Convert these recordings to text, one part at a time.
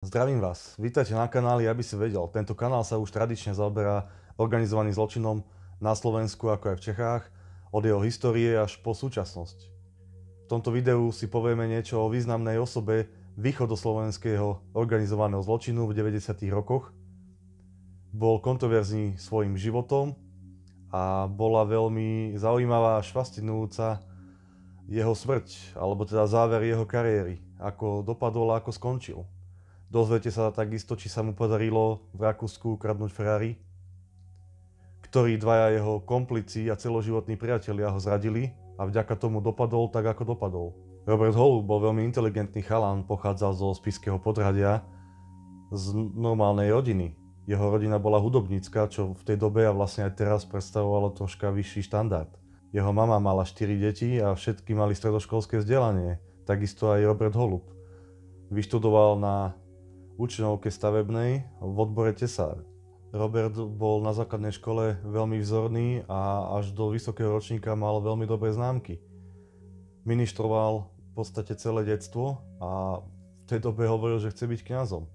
Zdravím vás, vítajte na kanáli, aby si vedel. Tento kanál sa už tradične zaoberá organizovaným zločinom na Slovensku ako aj v Čechách, od jeho histórie až po súčasnosť. V tomto videu si povieme niečo o významnej osobe východoslovenského organizovaného zločinu v 90. rokoch. Bol kontroverzný svojim životom a bola veľmi zaujímavá až švastinujúca jeho smrť, alebo teda záver jeho kariéry, ako dopadol a ako skončil. Dozviete sa takisto, či sa mu podarilo v Rakúsku ukradnúť Ferrari, ktorý dvaja jeho komplici a celoživotní priatelia ho zradili a vďaka tomu dopadol tak, ako dopadol. Robert Holub bol veľmi inteligentný chalan, pochádzal zo spiského podradia, z normálnej rodiny. Jeho rodina bola hudobnícka, čo v tej dobe a vlastne aj teraz predstavovalo troška vyšší štandard. Jeho mama mala 4 deti a všetky mali stredoškolské vzdelanie, takisto aj Robert Holub. Vyštudoval na učňovke stavebnej v odbore tesár. Robert bol na základnej škole veľmi vzorný a až do vysokého ročníka mal veľmi dobré známky. Ministroval v podstate celé detstvo a v tej dobe hovoril, že chce byť kňazom.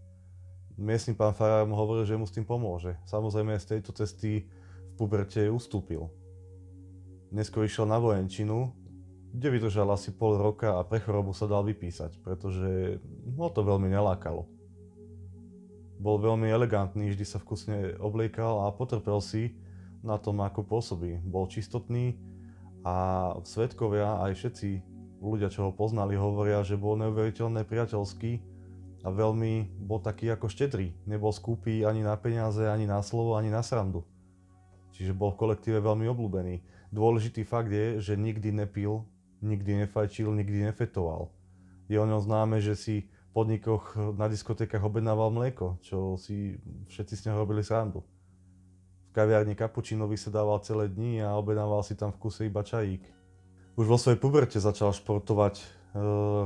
Miestný pán Farár mu hovoril, že mu s tým pomôže. Samozrejme z tejto cesty v puberte ustúpil. Neskôr išiel na vojenčinu, kde vydržal asi pol roka a pre chorobu sa dal vypísať, pretože ho to veľmi nelákalo. Bol veľmi elegantný, vždy sa vkusne obliekal a potrpel si na tom, ako pôsobí. Bol čistotný a svetkovia aj všetci ľudia, čo ho poznali, hovoria, že bol neuveriteľne priateľský a veľmi bol taký ako štedrý. Nebol skúpý ani na peniaze, ani na slovo, ani na srandu. Čiže bol v kolektíve veľmi obľúbený. Dôležitý fakt je, že nikdy nepil, nikdy nefajčil, nikdy nefetoval. Je o ňom známe, že si podnikoch, na diskotékach objednával mlieko, čo si všetci s neho robili srandu. V kaviarni kapučino vysedával celé dni a objednával si tam v kuse iba čajík. Už vo svojej puberte začal športovať, e,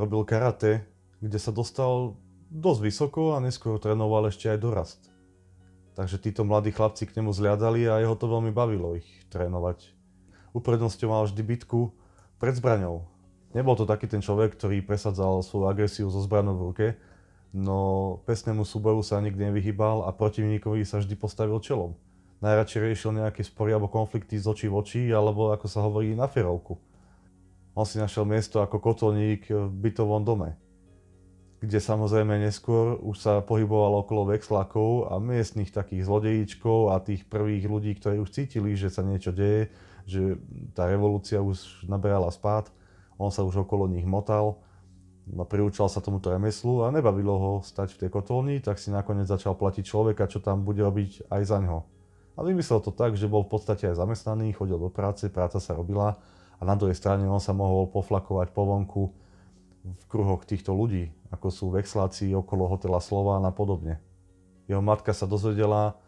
robil karate, kde sa dostal dosť vysoko a neskôr trénoval ešte aj dorast. Takže títo mladí chlapci k nemu zliadali a jeho to veľmi bavilo ich trénovať. Uprednostňoval vždy bitku pred zbraňou, Nebol to taký ten človek, ktorý presadzal svoju agresiu zo zbranou v ruke, no pesnému súboju sa nikdy nevyhýbal a protivníkovi sa vždy postavil čelom. Najradšej riešil nejaké spory alebo konflikty z očí v oči, alebo ako sa hovorí na ferovku. On si našiel miesto ako kotolník v bytovom dome, kde samozrejme neskôr už sa pohybovalo okolo vexlákov a miestnych takých zlodejíčkov a tých prvých ľudí, ktorí už cítili, že sa niečo deje, že tá revolúcia už naberala spát on sa už okolo nich motal, no priučal sa tomuto remeslu a nebavilo ho stať v tej kotolni, tak si nakoniec začal platiť človeka, čo tam bude robiť aj za ňo. A vymyslel to tak, že bol v podstate aj zamestnaný, chodil do práce, práca sa robila a na druhej strane on sa mohol poflakovať po vonku v kruhoch týchto ľudí, ako sú vexláci okolo hotela Slován a podobne. Jeho matka sa dozvedela,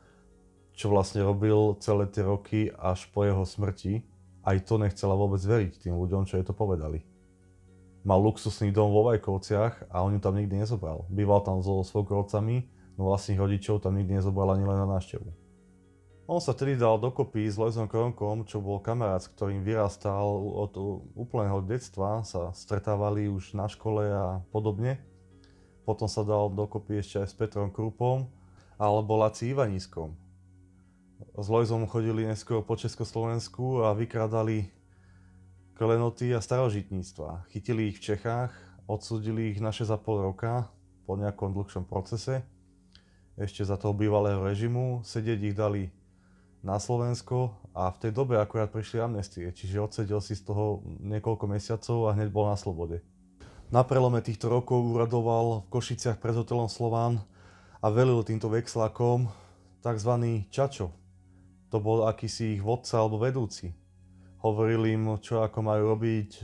čo vlastne robil celé tie roky až po jeho smrti, aj to nechcela vôbec veriť tým ľuďom, čo jej to povedali. Mal luxusný dom vo Vajkovciach a on ju tam nikdy nezobral. Býval tam so svokrovcami, no vlastných rodičov tam nikdy nezobral ani len na návštevu. On sa tedy dal dokopy s Lojzom Kronkom, čo bol kamarát, s ktorým vyrastal od úplného detstva, sa stretávali už na škole a podobne. Potom sa dal dokopy ešte aj s Petrom Krupom alebo Laci Ivanískom, s Lojzom chodili neskôr po Československu a vykrádali klenoty a starožitníctva. Chytili ich v Čechách, odsudili ich za pol roka po nejakom dlhšom procese, ešte za toho bývalého režimu. Sedieť ich dali na Slovensko a v tej dobe akurát prišli amnestie, čiže odsedel si z toho niekoľko mesiacov a hneď bol na slobode. Na prelome týchto rokov uradoval v Košiciach pred hotelom Slován a velil týmto vexlákom tzv. Čačo, to bol akýsi ich vodca alebo vedúci. Hovoril im, čo ako majú robiť, e,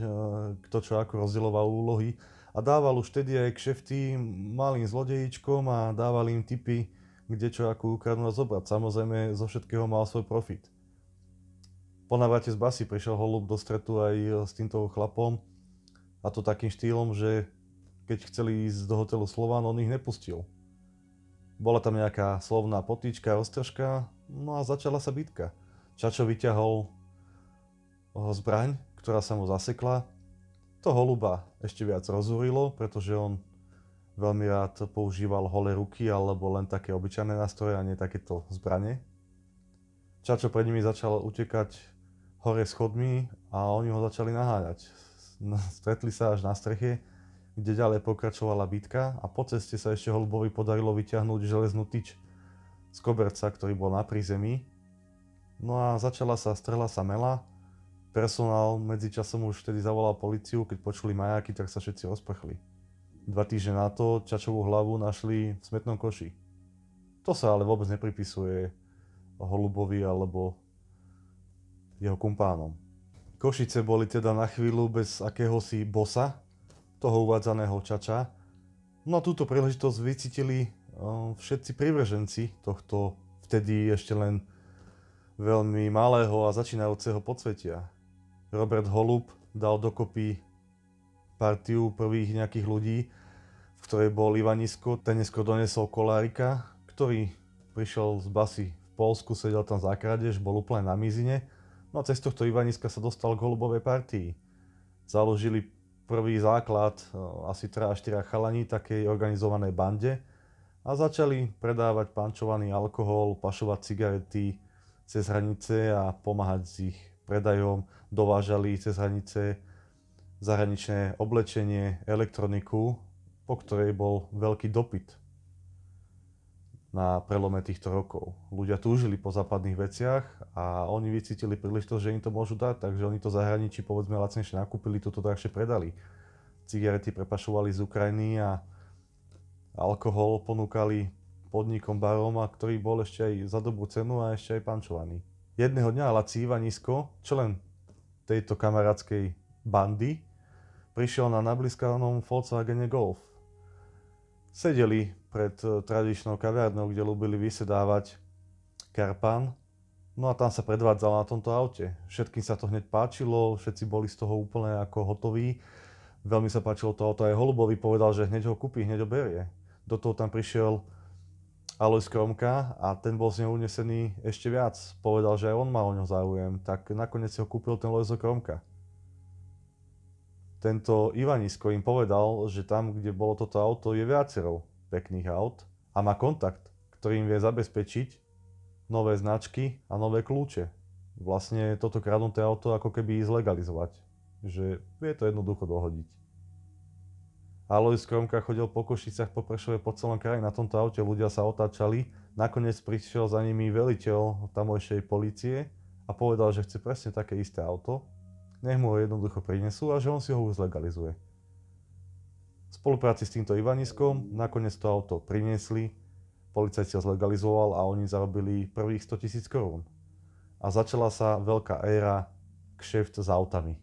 kto čo ako rozdieloval úlohy a dával už tedy aj kšefty malým zlodejičkom a dával im tipy, kde čo ako ukradnú a zobrať. Samozrejme, zo všetkého mal svoj profit. Po návrate z basy prišiel holub do stretu aj s týmto chlapom a to takým štýlom, že keď chceli ísť do hotelu Slován, on ich nepustil. Bola tam nejaká slovná potička, roztržka, No a začala sa bitka. Čačo vyťahol eh, zbraň, ktorá sa mu zasekla. To holuba ešte viac rozúrilo, pretože on veľmi rád používal holé ruky alebo len také obyčajné nástroje a nie takéto zbranie. Čačo pred nimi začal utekať hore schodmi a oni ho začali naháňať. Stretli sa až na streche, kde ďalej pokračovala bitka a po ceste sa ešte holubovi podarilo vyťahnuť železnú tyč, z koberca, ktorý bol na prízemí. No a začala sa, strhla sa mela. Personál medzičasom už vtedy zavolal policiu, keď počuli majáky, tak sa všetci osprchli. Dva týždne na to Čačovú hlavu našli v smetnom koši. To sa ale vôbec nepripisuje Holubovi alebo jeho kumpánom. Košice boli teda na chvíľu bez akéhosi bosa, toho uvádzaného Čača. No a túto príležitosť vycítili Ehm, všetci privrženci tohto vtedy ešte len veľmi malého a začínajúceho podsvetia. Robert Holub dal dokopy partiu prvých nejakých ľudí, v ktorej bol Ivanisko, ten neskôr donesol Kolárika, ktorý prišiel z basy v Polsku, sedel tam za krádež, bol úplne na mizine. No a cez tohto Ivaniska sa dostal k holubovej partii. Založili prvý základ, ehm, asi 3 4 chalani, takej organizovanej bande, a začali predávať pančovaný alkohol, pašovať cigarety cez hranice a pomáhať s ich predajom. Dovážali cez hranice zahraničné oblečenie, elektroniku, po ktorej bol veľký dopyt na prelome týchto rokov. Ľudia túžili po západných veciach a oni vycítili to, že im to môžu dať, takže oni to zahraničí povedzme lacnejšie nakúpili, toto drahšie predali. Cigarety prepašovali z Ukrajiny a alkohol ponúkali podnikom barom, a ktorý bol ešte aj za dobrú cenu a ešte aj pančovaný. Jedného dňa Laci Ivanisko, člen tejto kamarádskej bandy, prišiel na nabliskanom Volkswagene Golf. Sedeli pred eh, tradičnou kaviarnou, kde ľúbili vysedávať Karpán, no a tam sa predvádzal na tomto aute. Všetkým sa to hneď páčilo, všetci boli z toho úplne ako hotoví. Veľmi sa páčilo to auto aj Holubovi, povedal, že hneď ho kúpi, hneď ho berie do toho tam prišiel Alois Kromka a ten bol z neho unesený ešte viac. Povedal, že aj on mal o ňo záujem, tak nakoniec si ho kúpil ten Loizo Kromka. Tento Ivanisko im povedal, že tam, kde bolo toto auto, je viacero pekných aut a má kontakt, im vie zabezpečiť nové značky a nové kľúče. Vlastne toto kradnuté auto ako keby zlegalizovať. Že vie to jednoducho dohodiť. Alois Kromka chodil po Košicach, po Prešove, po celom kraji na tomto aute, ľudia sa otáčali. Nakoniec prišiel za nimi veliteľ tamojšej policie a povedal, že chce presne také isté auto, nech mu ho jednoducho prinesú a že on si ho už zlegalizuje. V spolupráci s týmto Ivaniskom nakoniec to auto priniesli, policajt ho zlegalizoval a oni zarobili prvých 100 tisíc korún. A začala sa veľká éra kšeft s autami.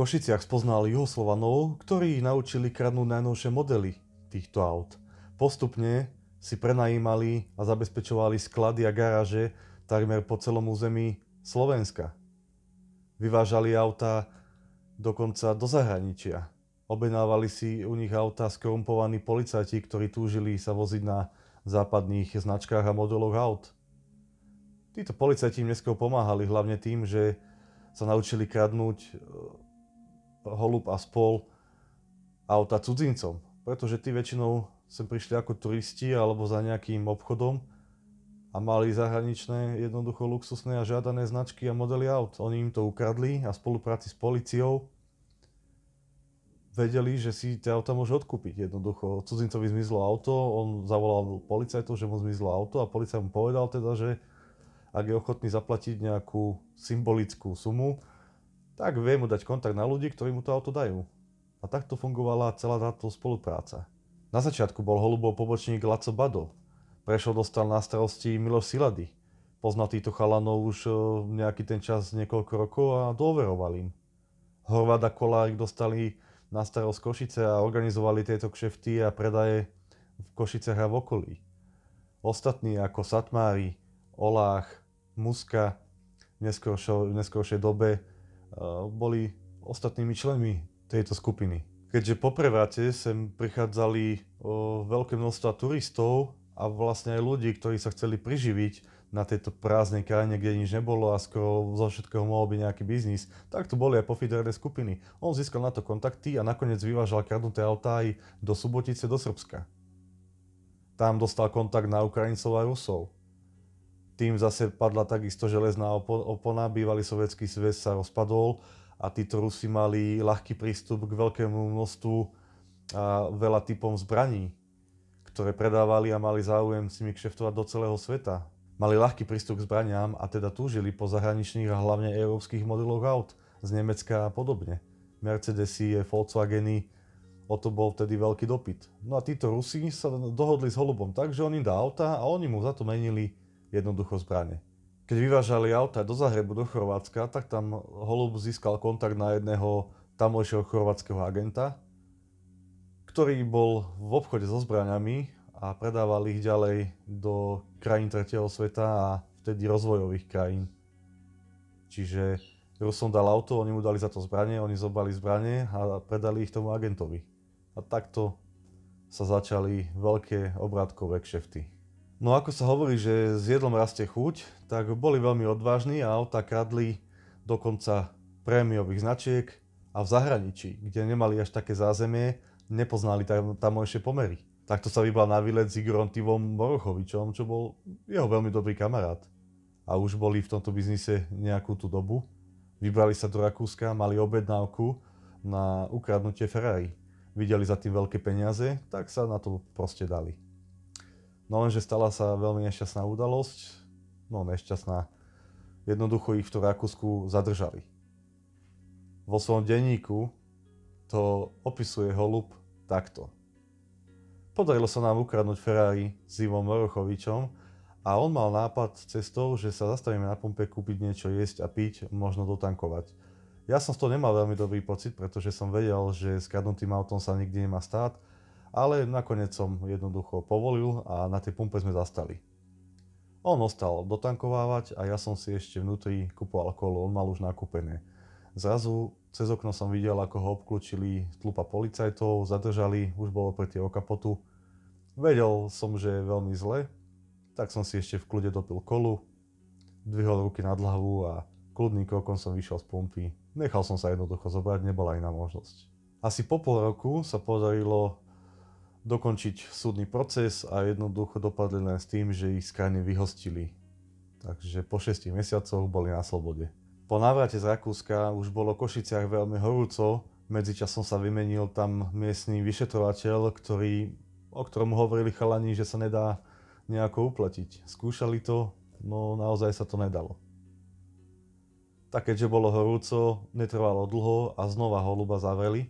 Košiciach spoznal Juhoslovanov, ktorí ich naučili kradnúť najnovšie modely týchto aut. Postupne si prenajímali a zabezpečovali sklady a garáže takmer po celom území Slovenska. Vyvážali auta dokonca do zahraničia. Obenávali si u nich auta skorumpovaní policajti, ktorí túžili sa voziť na západných značkách a modeloch aut. Títo policajti im neskôr pomáhali hlavne tým, že sa naučili kradnúť holub a spol auta cudzincom. Pretože tí väčšinou sem prišli ako turisti alebo za nejakým obchodom a mali zahraničné, jednoducho luxusné a žiadané značky a modely aut. Oni im to ukradli a v spolupráci s policiou vedeli, že si tie auta môže odkúpiť jednoducho. Cudzincovi zmizlo auto, on zavolal policajtov, že mu zmizlo auto a policajt mu povedal teda, že ak je ochotný zaplatiť nejakú symbolickú sumu, tak vie mu dať kontakt na ľudí, ktorí mu to auto dajú. A takto fungovala celá táto spolupráca. Na začiatku bol holubov pobočník Laco Bado. Prešol dostal na starosti Miloš Silady. Poznal týchto chalanov už e, nejaký ten čas niekoľko rokov a dôveroval im. Horváda Kolárik dostali na starost Košice a organizovali tieto kšefty a predaje v Košicech a v okolí. Ostatní ako Satmári, Olách, Muska v neskôršej dobe Eh, boli ostatnými členmi tejto skupiny. Keďže po prevrate sem prichádzali eh, veľké množstva turistov a vlastne aj ľudí, ktorí sa chceli priživiť na tejto prázdnej krajine, kde nič nebolo a skoro zo všetkého mohol byť nejaký biznis, tak tu boli aj pofiderné skupiny. On získal na to kontakty a nakoniec vyvážal kradnuté autá aj do Subotice, do Srbska. Tam dostal kontakt na Ukrajincov a Rusov tým zase padla takisto železná opona, bývalý sovietský zväz sa rozpadol a títo Rusi mali ľahký prístup k veľkému množstvu a veľa typom zbraní, ktoré predávali a mali záujem si mi kšeftovať do celého sveta. Mali ľahký prístup k zbraniam a teda túžili po zahraničných a hlavne európskych modeloch aut z Nemecka a podobne. Mercedesy, Volkswageny, o to bol vtedy veľký dopyt. No a títo Rusi sa dohodli s Holubom tak, že on im dá auta a oni mu za to menili jednoducho zbranie. Keď vyvážali auta do Zahrebu, do Chorvátska, tak tam Holub získal kontakt na jedného tamojšieho chorvátskeho agenta, ktorý bol v obchode so zbraniami a predával ich ďalej do krajín tretieho sveta a vtedy rozvojových krajín. Čiže Rusom dal auto, oni mu dali za to zbranie, oni zobali zbranie a predali ich tomu agentovi. A takto sa začali veľké obrátkové kšefty. No ako sa hovorí, že s jedlom rastie chuť, tak boli veľmi odvážni a auta kradli dokonca prémiových značiek a v zahraničí, kde nemali až také zázemie, nepoznali tam, tamojšie pomery. Takto sa vybal na výlet s Igorom Tivom Morochovičom, čo bol jeho veľmi dobrý kamarát. A už boli v tomto biznise nejakú tú dobu. Vybrali sa do Rakúska, mali objednávku na ukradnutie Ferrari. Videli za tým veľké peniaze, tak sa na to proste dali. No lenže stala sa veľmi nešťastná udalosť, no nešťastná. Jednoducho ich v to Rakúsku zadržali. Vo svojom denníku to opisuje Holub takto. Podarilo sa nám ukradnúť Ferrari s Ivom Morochovičom a on mal nápad cestou, že sa zastavíme na pumpe kúpiť niečo jesť a piť, možno dotankovať. Ja som z toho nemal veľmi dobrý pocit, pretože som vedel, že s kradnutým autom sa nikdy nemá stáť ale nakoniec som jednoducho povolil a na tej pumpe sme zastali. On ostal dotankovávať a ja som si ešte vnútri kupoval kolo, on mal už nakúpené. Zrazu cez okno som videl, ako ho obklúčili tlupa policajtov, zadržali, už bolo pretie o kapotu. Vedel som, že je veľmi zle, tak som si ešte v kľude dopil kolu, dvihol ruky nad hlavu a kľudným krokom som vyšiel z pumpy. Nechal som sa jednoducho zobrať, nebola iná možnosť. Asi po pol roku sa podarilo dokončiť súdny proces a jednoducho dopadli len s tým, že ich z krajiny vyhostili. Takže po 6 mesiacoch boli na slobode. Po návrate z Rakúska už bolo v Košiciach veľmi horúco, medzičasom sa vymenil tam miestny vyšetrovateľ, ktorý, o ktorom hovorili chalani, že sa nedá nejako uplatiť. Skúšali to, no naozaj sa to nedalo. Tak keďže bolo horúco, netrvalo dlho a znova holuba zavreli,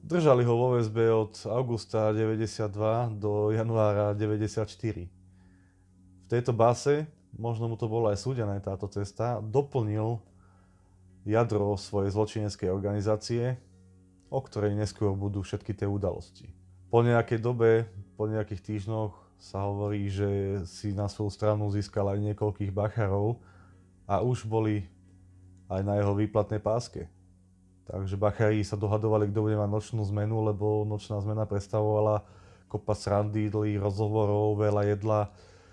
Držali ho vo VSB od augusta 92 do januára 94. V tejto báse, možno mu to bolo aj súdené táto cesta, doplnil jadro svojej zločineckej organizácie, o ktorej neskôr budú všetky tie udalosti. Po nejakej dobe, po nejakých týždňoch sa hovorí, že si na svoju stranu získal aj niekoľkých bacharov a už boli aj na jeho výplatnej páske. Takže bachári sa dohadovali, kto bude mať nočnú zmenu, lebo nočná zmena predstavovala kopa srandy, rozhovorov, veľa jedla.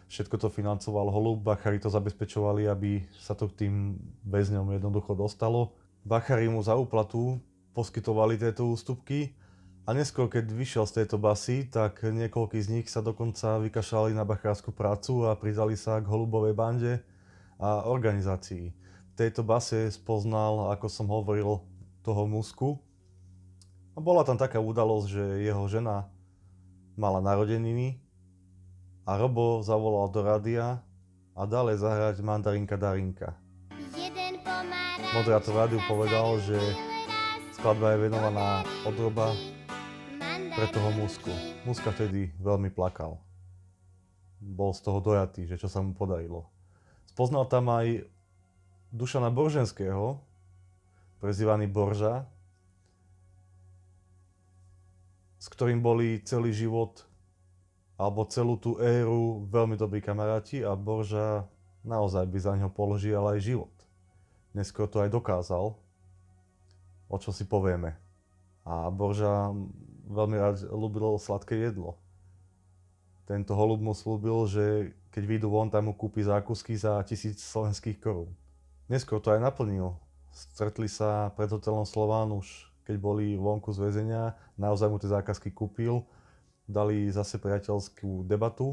Všetko to financoval Holub, bachári to zabezpečovali, aby sa to k tým väzňom jednoducho dostalo. Bachári mu za úplatu poskytovali tieto ústupky a neskôr, keď vyšiel z tejto basy, tak niekoľkí z nich sa dokonca vykašali na bachárskú prácu a pridali sa k holubovej bande a organizácii. V tejto base spoznal, ako som hovoril, toho Musku. A bola tam taká udalosť, že jeho žena mala narodeniny a Robo zavolal do rádia a dále zahrať Mandarinka Darinka. Moderátor rádiu povedal, že skladba je venovaná od Roba pre toho Musku. Muska vtedy veľmi plakal. Bol z toho dojatý, že čo sa mu podarilo. Spoznal tam aj Dušana Borženského, prezývaný Borža, s ktorým boli celý život alebo celú tú éru veľmi dobrí kamaráti a Borža naozaj by za neho položil aj život. Neskôr to aj dokázal, o čo si povieme. A Borža veľmi rád ľúbil sladké jedlo. Tento holub mu slúbil, že keď vyjdu von, tam mu kúpi zákusky za tisíc slovenských korún. Neskôr to aj naplnil stretli sa pred hotelom Slován už keď boli vonku z väzenia, naozaj mu tie zákazky kúpil, dali zase priateľskú debatu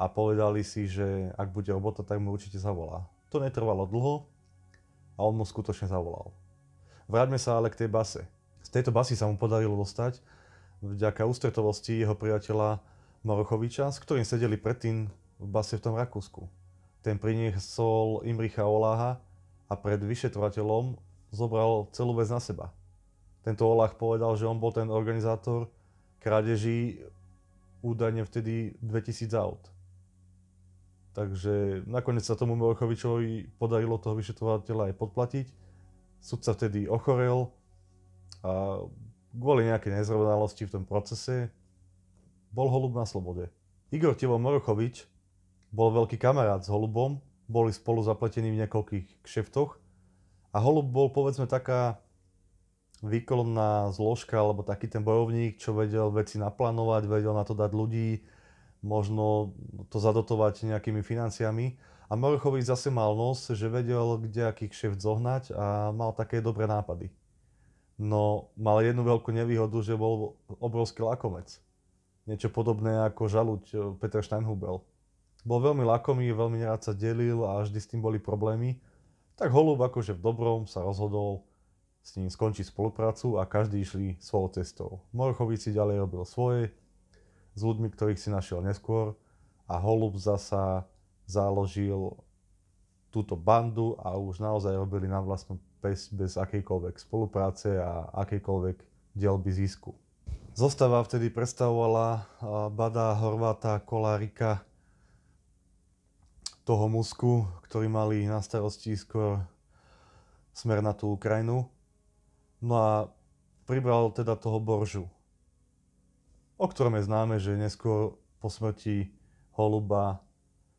a povedali si, že ak bude robota, tak mu určite zavolá. To netrvalo dlho a on mu skutočne zavolal. Vráťme sa ale k tej base. Z tejto basy sa mu podarilo dostať vďaka ústretovosti jeho priateľa Morochoviča, s ktorým sedeli predtým v base v tom Rakúsku. Ten priniesol Imricha Oláha, a pred vyšetrovateľom zobral celú vec na seba. Tento Olach povedal, že on bol ten organizátor krádeží údajne vtedy 2000 aut. Takže nakoniec sa tomu Melchovičovi podarilo toho vyšetrovateľa aj podplatiť. sa vtedy ochorel a kvôli nejakej nezrovnalosti v tom procese bol Holub na slobode. Igor Tivo Morochovič bol veľký kamarát s Holubom boli spolu zapletení v niekoľkých kšeftoch. A Holub bol povedzme taká výkonná zložka, alebo taký ten bojovník, čo vedel veci naplánovať, vedel na to dať ľudí, možno to zadotovať nejakými financiami. A Morochovič zase mal nos, že vedel, kde aký kšeft zohnať a mal také dobré nápady. No, mal jednu veľkú nevýhodu, že bol obrovský lakomec. Niečo podobné ako žaluť eh, Peter Steinhubel bol veľmi lakomý, veľmi nerad sa delil a vždy s tým boli problémy. Tak Holub akože v dobrom sa rozhodol s ním skončiť spoluprácu a každý išli svojou cestou. Morchovi si ďalej robil svoje, s ľuďmi, ktorých si našiel neskôr a Holub zasa založil túto bandu a už naozaj robili na vlastnú pes bez akejkoľvek spolupráce a akejkoľvek dielby zisku. Zostava vtedy predstavovala eh, Bada, Horváta, Kolárika, toho Musku, ktorí mali na starosti skôr smer na tú Ukrajinu. No a pribral teda toho Boržu, o ktorom je známe, že neskôr po smrti Holuba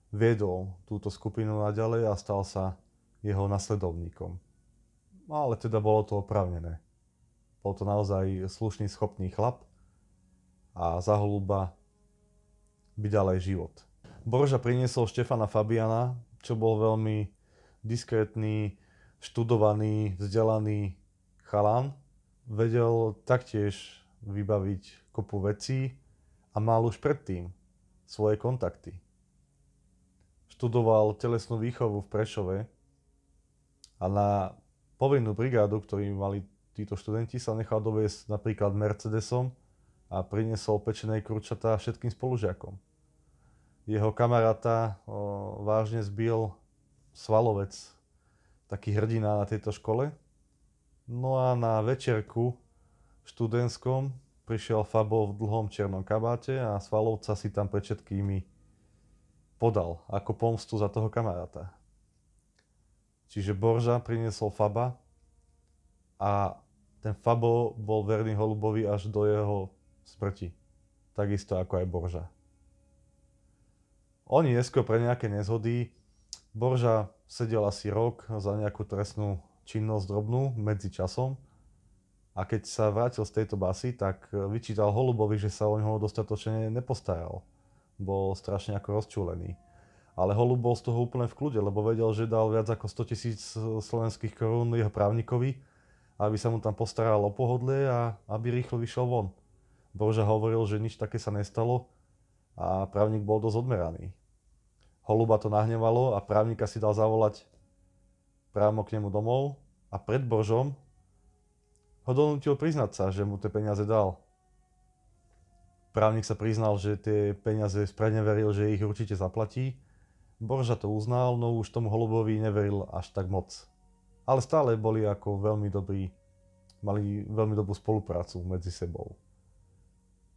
viedol túto skupinu naďalej a stal sa jeho nasledovníkom. Ale teda bolo to opravnené. Bol to naozaj slušný, schopný chlap a za Holuba by ďalej život. Borža priniesol Štefana Fabiana, čo bol veľmi diskrétny, študovaný, vzdelaný chalan. Vedel taktiež vybaviť kopu vecí a mal už predtým svoje kontakty. Študoval telesnú výchovu v Prešove a na povinnú brigádu, ktorým mali títo študenti, sa nechal doviesť napríklad Mercedesom a priniesol pečené kurčatá všetkým spolužiakom jeho kamaráta o, vážne zbil svalovec, taký hrdina na tejto škole. No a na večerku študentskom prišiel Fabo v dlhom černom kabáte a svalovca si tam pred všetkými podal ako pomstu za toho kamaráta. Čiže Borža priniesol Faba a ten Fabo bol verný Holubovi až do jeho smrti. Takisto ako aj Borža. Oni neskôr pre nejaké nezhody. Borža sedel asi rok za nejakú trestnú činnosť drobnú medzi časom. A keď sa vrátil z tejto basy, tak e, vyčítal Holubovi, že sa o ňoho dostatočne nepostaral. Bol strašne ako rozčúlený. Ale Holub bol z toho úplne v kľude, lebo vedel, že dal viac ako 100 tisíc e, slovenských korún jeho právnikovi, aby sa mu tam postaral o pohodlie a aby rýchlo vyšiel von. Borža hovoril, že nič také sa nestalo a právnik bol dosť odmeraný. Holuba to nahnevalo a právnika si dal zavolať právom k nemu domov a pred Božom ho donútil priznať sa, že mu tie peniaze dal. Právnik sa priznal, že tie peniaze veril, že ich určite zaplatí. Borža to uznal, no už tomu Holubovi neveril až tak moc. Ale stále boli ako veľmi dobrí, mali veľmi dobrú spoluprácu medzi sebou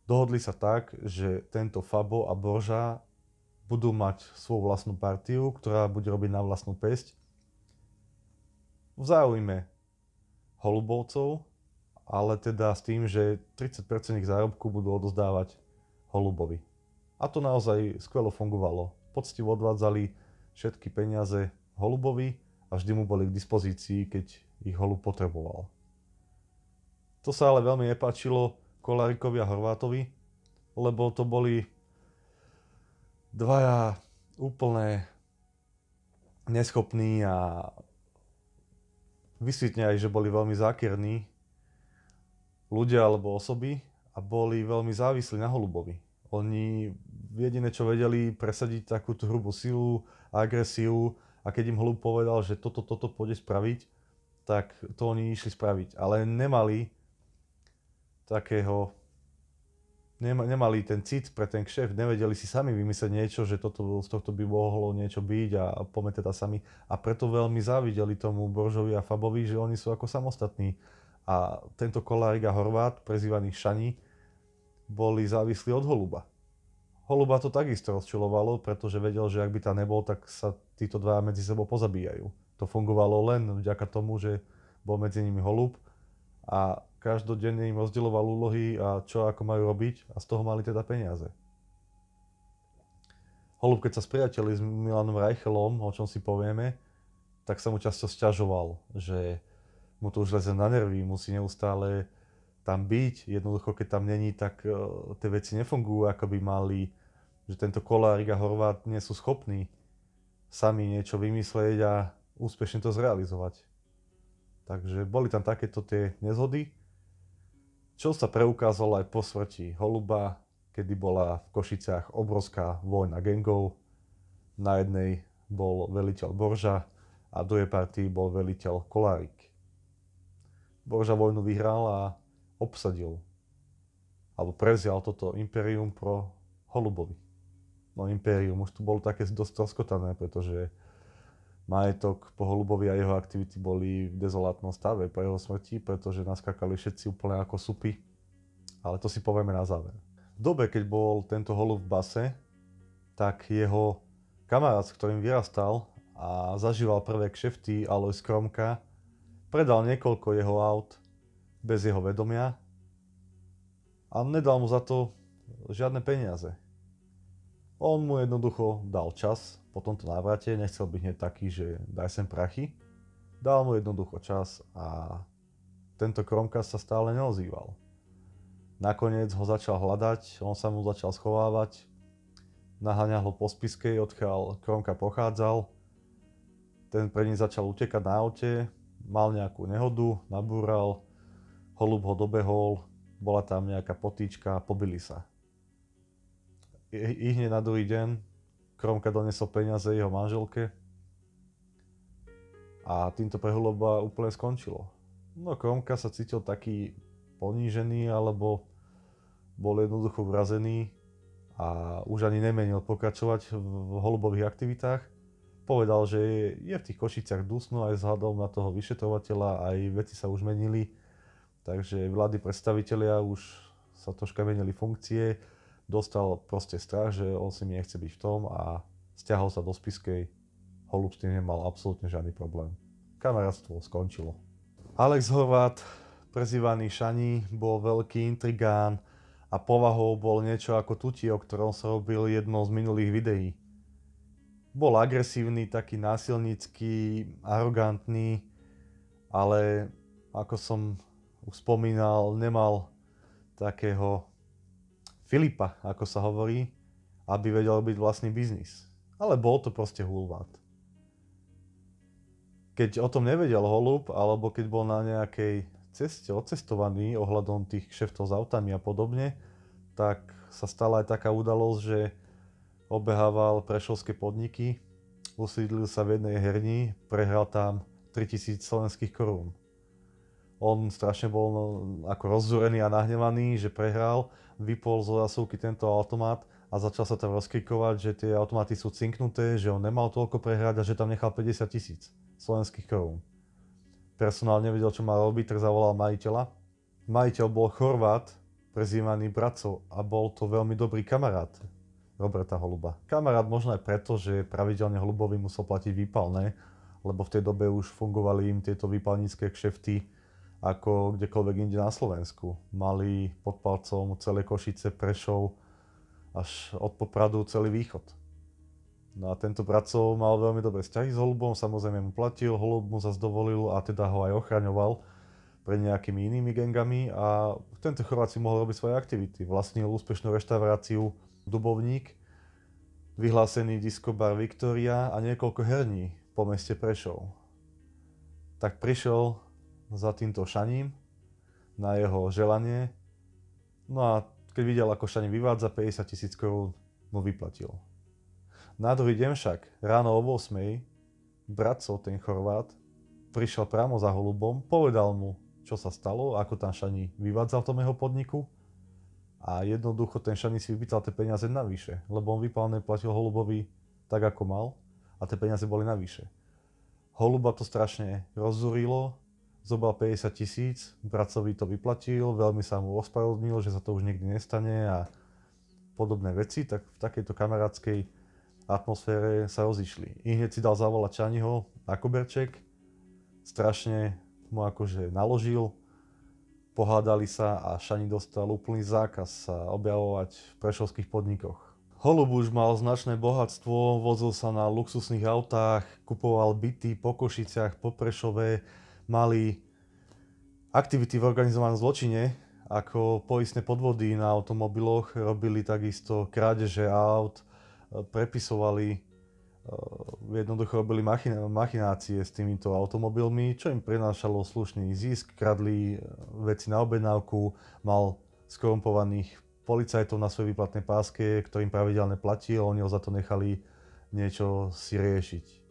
dohodli sa tak, že tento Fabo a Borža budú mať svoju vlastnú partiu, ktorá bude robiť na vlastnú pesť. V záujme holubovcov, ale teda s tým, že 30% ich zárobku budú odozdávať holubovi. A to naozaj skvelo fungovalo. Poctivo odvádzali všetky peniaze holubovi a vždy mu boli k dispozícii, keď ich holub potreboval. To sa ale veľmi nepáčilo Kolárikovi a Horvátovi, lebo to boli dvaja úplne neschopní a vysvetne aj, že boli veľmi zákerní ľudia alebo osoby a boli veľmi závislí na Holubovi. Oni jedine, čo vedeli, presadiť takú tú hrubú silu, agresiu a keď im Holub povedal, že toto, toto pôjde spraviť, tak to oni išli spraviť. Ale nemali takého nemali ten cit pre ten kšeft, nevedeli si sami vymyslieť niečo, že toto, z tohto by mohlo niečo byť a, a pomeť teda sami. A preto veľmi závideli tomu Boržovi a Fabovi, že oni sú ako samostatní. A tento kolárik a Horvát, prezývaný Šani, boli závislí od Holuba. Holuba to takisto rozčulovalo, pretože vedel, že ak by tam nebol, tak sa títo dva medzi sebou pozabíjajú. To fungovalo len vďaka tomu, že bol medzi nimi Holub a každodenne im rozdieloval úlohy a čo ako majú robiť a z toho mali teda peniaze. Holub, keď sa spriateli s Milanom Reichelom, o čom si povieme, tak sa mu často sťažoval, že mu to už leze na nervy, musí neustále tam byť. Jednoducho, keď tam není, tak uh, tie veci nefungujú, ako by mali, že tento Kolárik a Horvát nie sú schopní sami niečo vymyslieť a úspešne to zrealizovať. Takže boli tam takéto tie nezhody, čo sa preukázalo aj po smrti Holuba, kedy bola v Košiciach obrovská vojna gengov. Na jednej bol veliteľ Borža a druhej partii bol veliteľ Kolárik. Borža vojnu vyhral a obsadil alebo prevzial toto impérium pro Holubovi. No impérium už tu bolo také dosť rozkotané, pretože majetok Poholubovi a jeho aktivity boli v dezolátnom stave po jeho smrti, pretože naskakali všetci úplne ako supy. Ale to si povieme na záver. V dobe, keď bol tento holub v base, tak jeho kamarát, s ktorým vyrastal a zažíval prvé kšefty Alois Kromka, predal niekoľko jeho aut bez jeho vedomia a nedal mu za to žiadne peniaze. On mu jednoducho dal čas, po tomto návrate, nechcel byť hneď taký, že daj sem prachy. Dal mu jednoducho čas a tento kromka sa stále neozýval. Nakoniec ho začal hľadať, on sa mu začal schovávať, naháňal ho po spiske, odkiaľ Kromka pochádzal. Ten pre ní začal utekať na aute, mal nejakú nehodu, nabúral, holub ho dobehol, bola tam nejaká potýčka, pobili sa. I hneď na druhý deň Kromka donesol peniaze jeho manželke a týmto prehuloba úplne skončilo. No Kromka sa cítil taký ponížený alebo bol jednoducho vrazený a už ani nemenil pokračovať v holubových aktivitách. Povedal, že je v tých Košiciach dusno aj vzhľadom na toho vyšetrovateľa, aj veci sa už menili, takže vlády predstavitelia už sa troška menili funkcie, dostal proste strach, že on si nechce byť v tom a stiahol sa do Spiskej. Holub s tým nemal absolútne žiadny problém. Kamarátstvo skončilo. Alex Horvát, prezývaný Šani, bol veľký intrigán a povahou bol niečo ako Tuti, o ktorom sa robil jedno z minulých videí. Bol agresívny, taký násilnícky, arogantný, ale ako som už spomínal, nemal takého Filipa, ako sa hovorí, aby vedel byť vlastný biznis. Ale bol to proste hulvát. Keď o tom nevedel Holub, alebo keď bol na nejakej ceste odcestovaný ohľadom tých kšeftov s autami a podobne, tak sa stala aj taká udalosť, že obehával prešovské podniky, usídlil sa v jednej herni, prehral tam 3000 slovenských korún. On strašne bol no, ako rozzúrený a nahnevaný, že prehral vypol zo zásuvky tento automat a začal sa tam rozkrikovať, že tie automaty sú cinknuté, že on nemal toľko prehrať a že tam nechal 50 tisíc slovenských korún. Personál nevedel, čo má robiť, tak zavolal majiteľa. Majiteľ bol Chorvát, prezývaný Bracov a bol to veľmi dobrý kamarát Roberta Holuba. Kamarát možno aj preto, že pravidelne Holubovi musel platiť výpalné, lebo v tej dobe už fungovali im tieto výpalnícke kšefty ako kdekoľvek inde na Slovensku. Mali pod palcom celé Košice, Prešov, až od Popradu celý východ. No a tento pracov mal veľmi dobré vzťahy s Holubom, samozrejme mu platil, Holub mu zase dovolil a teda ho aj ochraňoval pred nejakými inými gengami a tento Chorvát si mohol robiť svoje aktivity. Vlastnil úspešnú reštauráciu Dubovník, vyhlásený diskobar Victoria a niekoľko herní po meste Prešov. Tak prišiel za týmto Šaním na jeho želanie. No a keď videl, ako Šani vyvádza 50 tisíc korún, mu vyplatil. Na druhý deň však, ráno o 8, Bracov, ten Chorvát, prišiel priamo za Holubom, povedal mu, čo sa stalo, ako tam Šani vyvádzal v tom jeho podniku a jednoducho ten Šani si vypýtal tie peniaze navyše, lebo on vypálne platil Holubovi tak, ako mal a tie peniaze boli navyše. Holuba to strašne rozzúrilo, zobral 50 tisíc, bratcovi to vyplatil, veľmi sa mu ospravedlnil, že sa to už nikdy nestane a podobné veci, tak v takejto kamarádskej atmosfére sa rozišli. I hneď si dal zavolať Čaniho na koberček, strašne mu akože naložil, pohádali sa a Šani dostal úplný zákaz sa objavovať v prešovských podnikoch. Holub už mal značné bohatstvo, vozil sa na luxusných autách, kupoval byty po Košiciach, po Prešove, mali aktivity v organizovanom zločine, ako poistné podvody na automobiloch, robili takisto krádeže aut, e, prepisovali, e, jednoducho robili machinácie s týmito automobilmi, čo im prinášalo slušný zisk, kradli e, veci na objednávku, mal skorumpovaných policajtov na svojej výplatnej páske, ktorým pravidelne platil, oni ho za to nechali niečo si riešiť.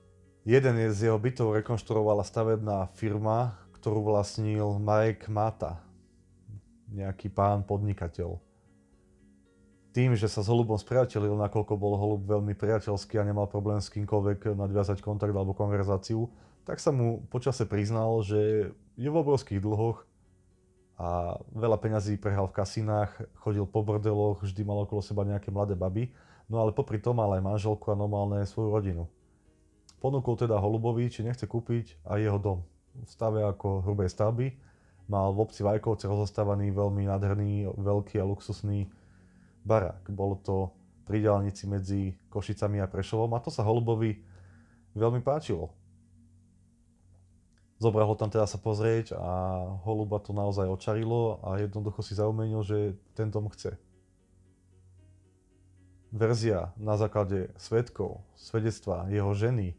Jeden je z jeho bytov rekonštruovala stavebná firma, ktorú vlastnil Marek Mata, nejaký pán podnikateľ. Tým, že sa s Holubom spriatelil, nakoľko bol Holub veľmi priateľský a nemal problém s kýmkoľvek nadviazať kontakt alebo konverzáciu, tak sa mu počase priznal, že je v obrovských dlhoch a veľa peňazí prehal v kasinách, chodil po brdeloch, vždy mal okolo seba nejaké mladé baby, no ale popri tom mal aj manželku a normálne svoju rodinu. Ponúkol teda Holubovi, či nechce kúpiť aj jeho dom. V stave ako hrubej stavby mal v obci Vajkovce rozostávaný veľmi nádherný, veľký a luxusný barák. Bolo to pri diálnici medzi Košicami a Prešovom a to sa Holubovi veľmi páčilo. Zobral ho tam teda sa pozrieť a Holuba to naozaj očarilo a jednoducho si zaumenil, že ten dom chce. Verzia na základe svetkov, svedectva jeho ženy,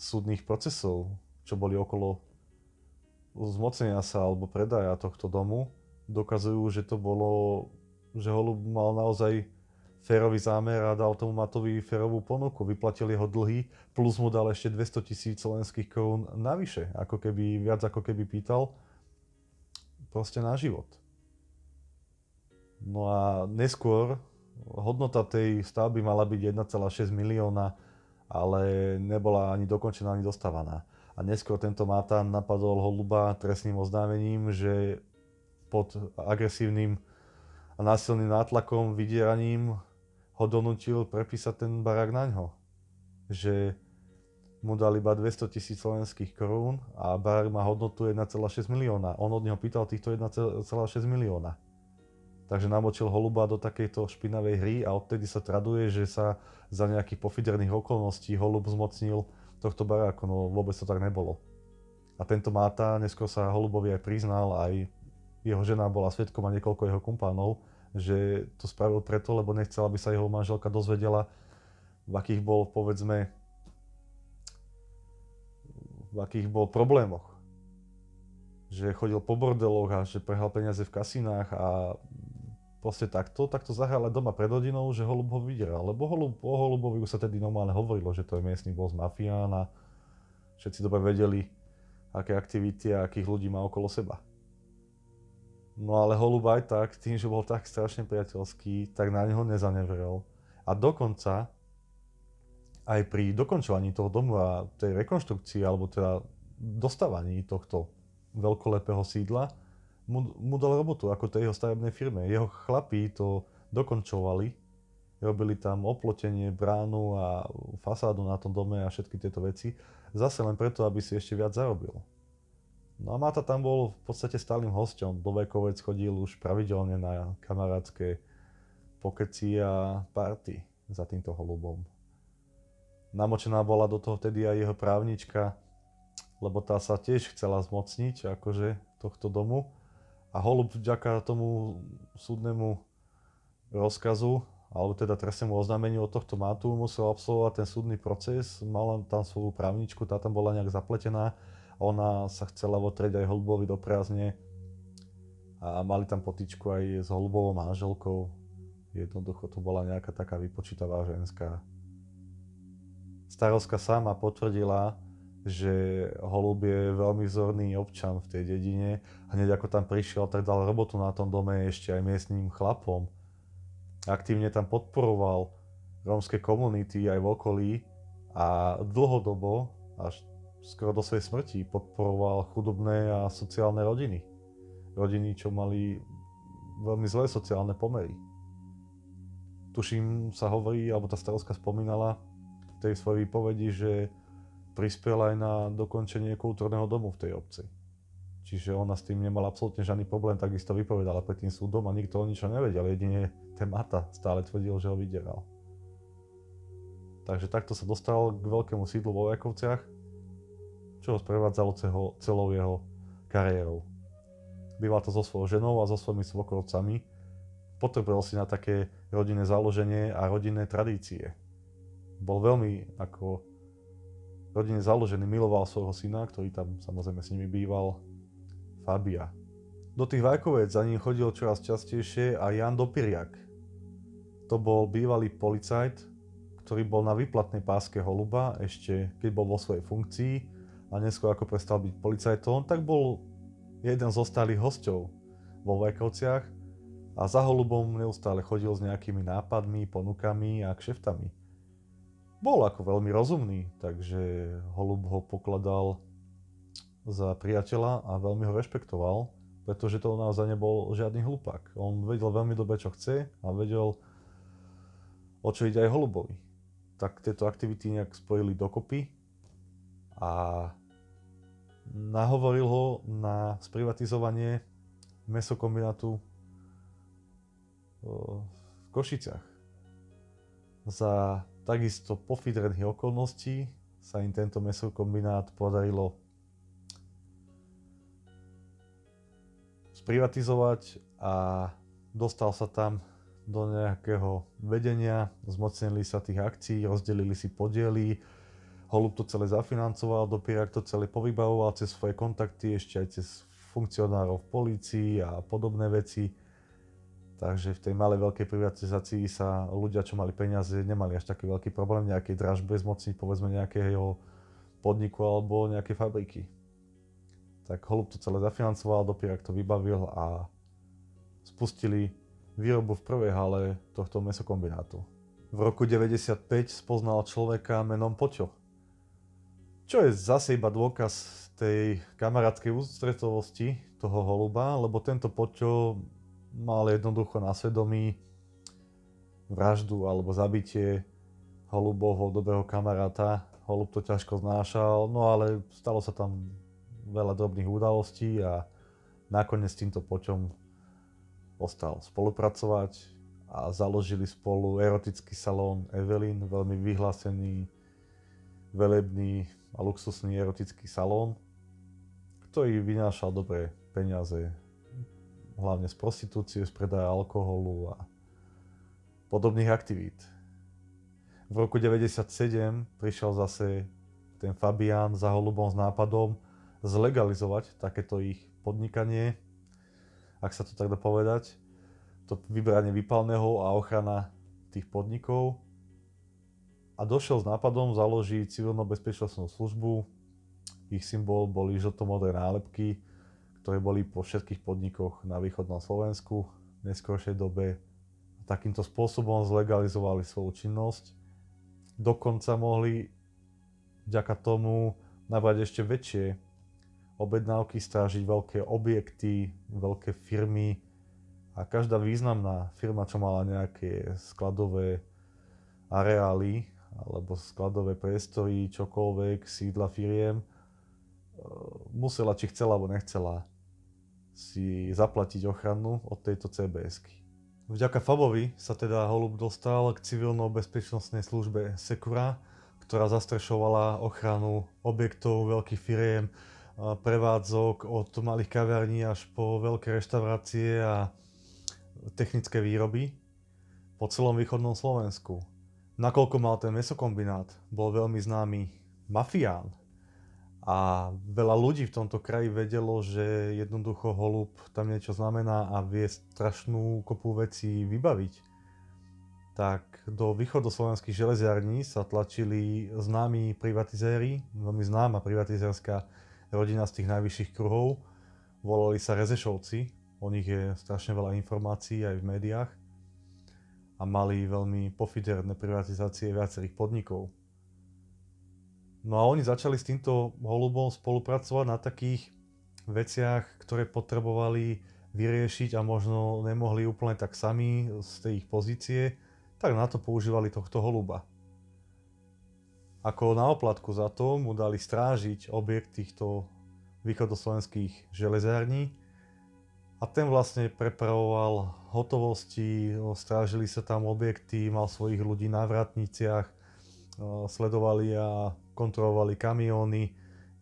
súdnych procesov, čo boli okolo zmocnenia sa alebo predaja tohto domu, dokazujú, že to bolo, že Holub mal naozaj férový zámer a dal tomu Matovi férovú ponuku. Vyplatili ho dlhy, plus mu dal ešte 200 tisíc slovenských korún navyše, ako keby, viac ako keby pýtal proste na život. No a neskôr hodnota tej stavby mala byť 1,6 milióna ale nebola ani dokončená, ani dostávaná. A neskôr tento Matan napadol Holuba trestným oznámením, že pod agresívnym a násilným nátlakom, vydieraním ho donútil prepísať ten barák na ňo. Že mu dal iba 200 tisíc slovenských korún a barák má hodnotu 1,6 milióna. On od neho pýtal týchto 1,6 milióna takže namočil holuba do takejto špinavej hry a odtedy sa traduje, že sa za nejakých pofiderných okolností holub zmocnil tohto baráku, no vôbec to tak nebolo. A tento Máta neskôr sa Holubovi aj priznal, aj jeho žena bola svetkom a niekoľko jeho kumpánov, že to spravil preto, lebo nechcel, aby sa jeho manželka dozvedela, v akých bol, povedzme, v akých bol problémoch. Že chodil po bordeloch a že prehal peniaze v kasinách a proste takto, tak to zahrala doma pred hodinou, že Holub ho videl, Lebo Holub, o Holubovi už sa tedy normálne hovorilo, že to je miestny boss mafián a všetci dobre vedeli, aké aktivity a akých ľudí má okolo seba. No ale Holub aj tak, tým, že bol tak strašne priateľský, tak na neho nezanevrel. A dokonca aj pri dokončovaní toho domu a tej rekonštrukcii, alebo teda dostávaní tohto veľkolepého sídla, mu, mu dal robotu, ako tej jeho stavebnej firme. Jeho chlapí to dokončovali, robili tam oplotenie, bránu a fasádu na tom dome a všetky tieto veci, zase len preto, aby si ešte viac zarobil. No a Mata tam bol v podstate stálym hosťom, do Vekovec chodil už pravidelne na kamarátske pokeci a party za týmto holubom. Namočená bola do toho vtedy aj jeho právnička, lebo tá sa tiež chcela zmocniť akože tohto domu a Holub vďaka tomu súdnemu rozkazu, alebo teda trestnému oznámeniu od tohto mátu musel absolvovať ten súdny proces, mala tam svoju právničku, tá tam bola nejak zapletená ona sa chcela votrieť aj Holubovi do prázdne a mali tam potičku aj s Holubovou manželkou. Jednoducho to bola nejaká taká vypočítavá ženská. Starovská sama potvrdila, že Holub je veľmi vzorný občan v tej dedine. Hneď ako tam prišiel, tak dal robotu na tom dome ešte aj miestným chlapom. Aktívne tam podporoval rómske komunity aj v okolí a dlhodobo, až skoro do svojej smrti, podporoval chudobné a sociálne rodiny. Rodiny, čo mali veľmi zlé sociálne pomery. Tuším sa hovorí, alebo tá starostka spomínala v tej svojej výpovedi, že prispel aj na dokončenie kultúrneho domu v tej obci. Čiže ona s tým nemala absolútne žiadny problém, takisto vypovedala pred tým súdom a nikto o ničom nevedel, jedine ten Mata stále tvrdil, že ho vyderal. Takže takto sa dostal k veľkému sídlu vo Vajakovciach, čo ho sprevádzalo celou, jeho kariérou. Býval to so svojou ženou a so svojimi svokorcami. Potreboval si na také rodinné založenie a rodinné tradície. Bol veľmi ako rodine založený, miloval svojho syna, ktorý tam samozrejme s nimi býval, Fabia. Do tých Vajkovec za ním chodil čoraz častejšie a Jan Dopiriak. To bol bývalý policajt, ktorý bol na vyplatnej páske Holuba ešte keď bol vo svojej funkcii a neskôr ako prestal byť policajtom, tak bol jeden z ostalých hostov vo Vajkovciach a za Holubom neustále chodil s nejakými nápadmi, ponukami a kšeftami bol ako veľmi rozumný, takže Holub ho pokladal za priateľa a veľmi ho rešpektoval, pretože to naozaj nebol žiadny hlupák. On vedel veľmi dobre, čo chce a vedel, o čo ide aj Holubovi. Tak tieto aktivity nejak spojili dokopy a nahovoril ho na sprivatizovanie mesokombinátu e, v Košiciach za Takisto po fidrených okolností sa im tento mesokombinát podarilo sprivatizovať a dostal sa tam do nejakého vedenia, zmocnili sa tých akcií, rozdelili si podiely, Holub to celé zafinancoval, dopierak to celé povybavoval cez svoje kontakty, ešte aj cez funkcionárov v polícii a podobné veci. Takže v tej malej veľkej privatizácii sa ľudia, čo mali peniaze, nemali až taký veľký problém nejakej dražbe zmocniť povedzme nejakého podniku alebo nejakej fabriky. Tak Holub to celé zafinancoval, dopierak to vybavil a spustili výrobu v prvej hale tohto mesokombinátu. V roku 95 spoznal človeka menom Poťo, čo je zase iba dôkaz tej kamarátskej ústretovosti toho holuba, lebo tento Poťo mal jednoducho na svedomí vraždu alebo zabitie Holubovho dobrého kamaráta. Holub to ťažko znášal, no ale stalo sa tam veľa drobných udalostí a nakoniec s týmto poťom ostal spolupracovať a založili spolu erotický salón Evelyn, veľmi vyhlásený, velebný a luxusný erotický salón, ktorý vynášal dobré peniaze hlavne z prostitúcie, z predaja alkoholu a podobných aktivít. V roku 1997 prišiel zase ten Fabian za Holubom s nápadom zlegalizovať takéto ich podnikanie, ak sa to tak dá povedať, to vybranie vypalného a ochrana tých podnikov a došiel s nápadom založiť civilno bezpečnostnú službu. Ich symbol boli žltomodré nálepky, ktoré boli po všetkých podnikoch na východnom Slovensku v neskôršej dobe. Takýmto spôsobom zlegalizovali svoju činnosť. Dokonca mohli vďaka tomu nabrať ešte väčšie objednávky, strážiť veľké objekty, veľké firmy a každá významná firma, čo mala nejaké skladové areály alebo skladové priestory, čokoľvek, sídla firiem, musela, či chcela alebo nechcela, si zaplatiť ochranu od tejto cbs -ky. Vďaka Fabovi sa teda Holub dostal k civilno-bezpečnostnej službe Secura, ktorá zastrešovala ochranu objektov veľkých firiem, prevádzok od malých kaviarní až po veľké reštaurácie a technické výroby po celom východnom Slovensku. Nakoľko mal ten mesokombinát, bol veľmi známy mafián, a veľa ľudí v tomto kraji vedelo, že jednoducho holub tam niečo znamená a vie strašnú kopu vecí vybaviť. Tak do východoslovenských železiarní sa tlačili známi privatizéri, veľmi známa privatizérska rodina z tých najvyšších kruhov. Volali sa Rezešovci, o nich je strašne veľa informácií aj v médiách a mali veľmi pofiderné privatizácie viacerých podnikov No a oni začali s týmto holubom spolupracovať na takých veciach, ktoré potrebovali vyriešiť a možno nemohli úplne tak sami z tej ich pozície, tak na to používali tohto holuba. Ako na oplatku za to mu dali strážiť objekt týchto východoslovenských železární a ten vlastne prepravoval hotovosti, strážili sa tam objekty, mal svojich ľudí na vratniciach, sledovali a kontrolovali kamióny.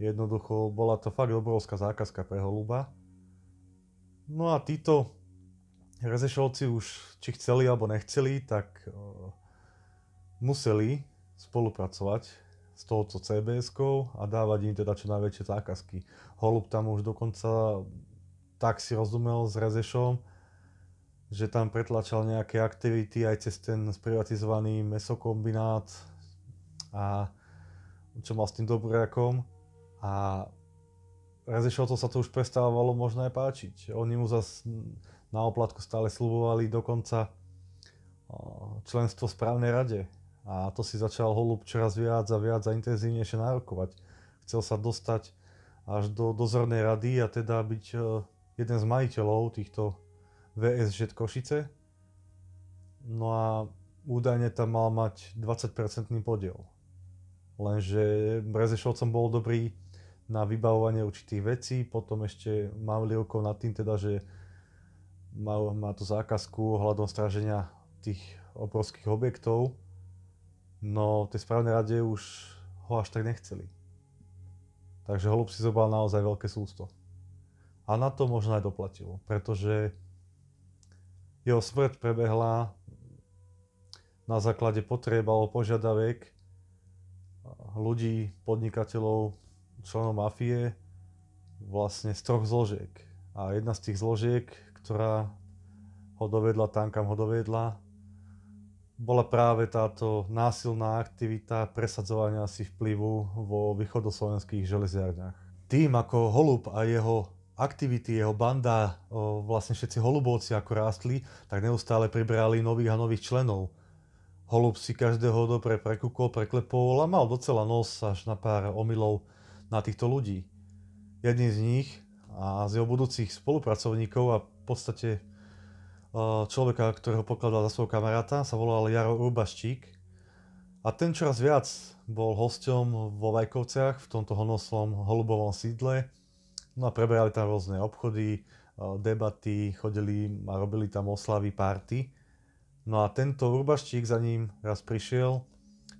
Jednoducho bola to fakt obrovská zákazka pre holuba. No a títo Rezešovci už, či chceli alebo nechceli, tak uh, museli spolupracovať s touto cbs a dávať im teda čo najväčšie zákazky. Holub tam už dokonca tak si rozumel s Rezešom, že tam pretlačal nejaké aktivity aj cez ten sprivatizovaný mesokombinát a čo mal s tým dobrákom a Rezišoto sa to už prestávalo možno aj páčiť. Oni mu zase na oplatku stále slubovali dokonca členstvo v správnej rade. A to si začal Holub čoraz viac a viac a intenzívnejšie nárokovať. Chcel sa dostať až do dozornej rady a teda byť jeden z majiteľov týchto VSŽ Košice. No a údajne tam mal mať 20% podiel. Lenže Brezešovcom bol dobrý na vybavovanie určitých vecí, potom ešte mám Lievkov nad tým teda, že má, má to zákazku ohľadom straženia tých obrovských objektov, no v tej správnej rade už ho až tak nechceli. Takže Holub si zobral naozaj veľké sústo. A na to možno aj doplatilo, pretože jeho smrť prebehla na základe potrieb alebo požiadavek ľudí, podnikateľov, členov mafie vlastne z troch zložiek. A jedna z tých zložiek, ktorá ho dovedla tam, kam ho dovedla, bola práve táto násilná aktivita presadzovania si vplyvu vo východoslovenských železiarniach. Tým ako Holub a jeho aktivity, jeho banda, vlastne všetci holubovci ako rástli, tak neustále pribrali nových a nových členov. Holub si každého dobre prekúkol, preklepol a mal docela nos až na pár omylov na týchto ľudí. Jedným z nich a z jeho budúcich spolupracovníkov a v podstate eh, človeka, ktorého pokladal za svojho kamaráta, sa volal Jaro Urbaščík. A ten čoraz viac bol hosťom vo Vajkovciach, v tomto honoslom holubovom sídle. No a preberali tam rôzne obchody, eh, debaty, chodili a robili tam oslavy, párty. No a tento Urbaštík za ním raz prišiel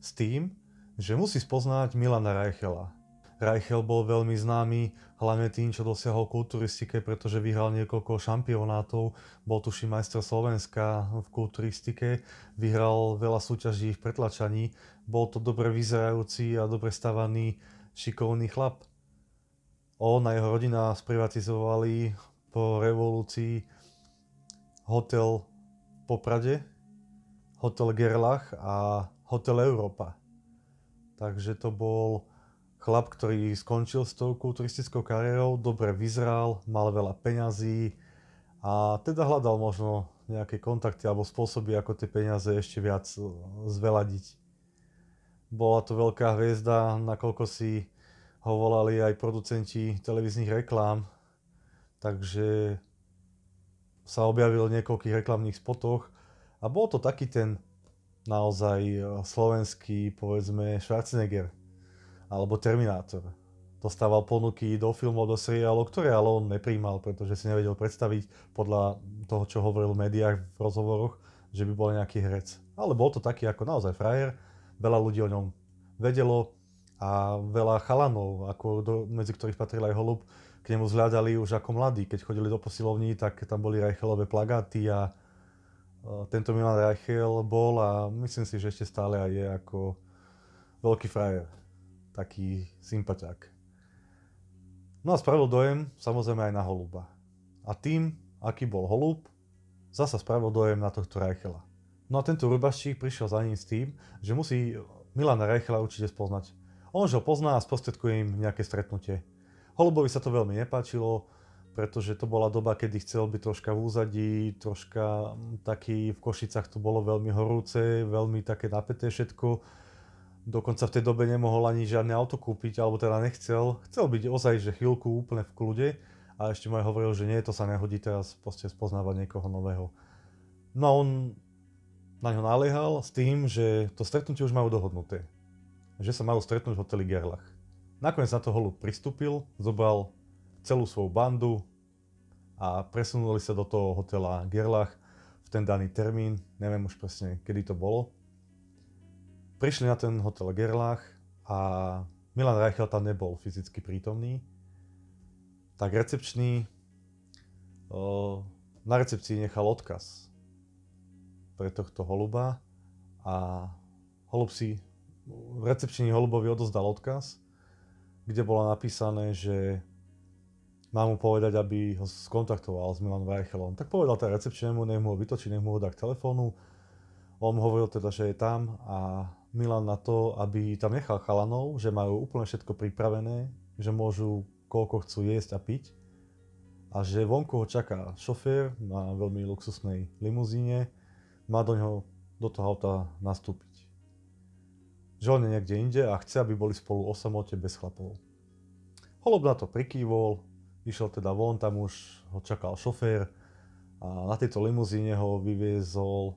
s tým, že musí spoznať Milana Reichela. Reichel bol veľmi známy hlavne tým, čo dosiahol kulturistike, pretože vyhral niekoľko šampionátov, bol tuší majster Slovenska v kulturistike, vyhral veľa súťaží v pretlačaní, bol to dobre vyzerajúci a dobre stavaný šikovný chlap. On a jeho rodina sprivatizovali po revolúcii hotel Poprade, Hotel Gerlach a Hotel Europa. Takže to bol chlap, ktorý skončil s tou kulturistickou kariérou, dobre vyzeral, mal veľa peňazí a teda hľadal možno nejaké kontakty alebo spôsoby, ako tie peniaze ešte viac e, zveladiť. Bola to veľká hviezda, nakoľko si ho volali aj producenti televíznych reklám, takže sa objavil v niekoľkých reklamných spotoch a bol to taký ten naozaj e, slovenský, povedzme, Schwarzenegger alebo Terminátor. Dostával ponuky do filmov, do seriálov, ktoré ale on nepríjmal, pretože si nevedel predstaviť podľa toho, čo hovoril v médiách, v rozhovoroch, že by bol nejaký herec. Ale bol to taký ako naozaj frajer, veľa ľudí o ňom vedelo a veľa chalanov, ako do, medzi ktorých patril aj Holub, k nemu zľadali už ako mladí. Keď chodili do posilovní, tak tam boli rajchelové plagáty a Eh, tento Milan Rachel bol a myslím si, že ešte stále aj je ako veľký frajer, taký sympaťák. No a spravil dojem samozrejme aj na Holuba. A tým, aký bol Holub, zasa spravil dojem na tohto Reichela. No a tento Rubaščík prišiel za ním s tým, že musí Milana Reichela určite spoznať. On že ho pozná a sprostredkuje im nejaké stretnutie. Holubovi sa to veľmi nepáčilo, pretože to bola doba, kedy chcel byť troška v úzadí, troška mm, taký, v Košicach to bolo veľmi horúce, veľmi také napäté všetko. Dokonca v tej dobe nemohol ani žiadne auto kúpiť, alebo teda nechcel. Chcel byť ozaj, že chvíľku úplne v kľude a ešte mu aj hovoril, že nie, to sa nehodí teraz proste spoznávať niekoho nového. No a on na ňo naliehal s tým, že to stretnutie už majú dohodnuté. Že sa majú stretnúť v hoteli Gerlach. Nakoniec na to holub pristúpil, zobral celú svoju bandu a presunuli sa do toho hotela Gerlach v ten daný termín, neviem už presne, kedy to bolo. Prišli na ten hotel Gerlach a Milan Reichel tam nebol fyzicky prítomný, tak recepčný na recepcii nechal odkaz pre tohto holuba a holub si, recepčný holubovi odozdal odkaz, kde bolo napísané, že mám mu povedať, aby ho skontaktoval s Milanom Reichelom. Tak povedal teda recepčnému, nech mu ho vytočí, nech mu ho dá k telefónu. On mu hovoril teda, že je tam a Milan na to, aby tam nechal chalanov, že majú úplne všetko pripravené, že môžu koľko chcú jesť a piť a že vonku ho čaká šofér na veľmi luxusnej limuzíne, má do neho do toho auta nastúpiť. Že on je niekde inde a chce, aby boli spolu o samote bez chlapov. Holob na to prikývol Išiel teda von, tam už ho čakal šofér a na tejto limuzíne ho vyviezol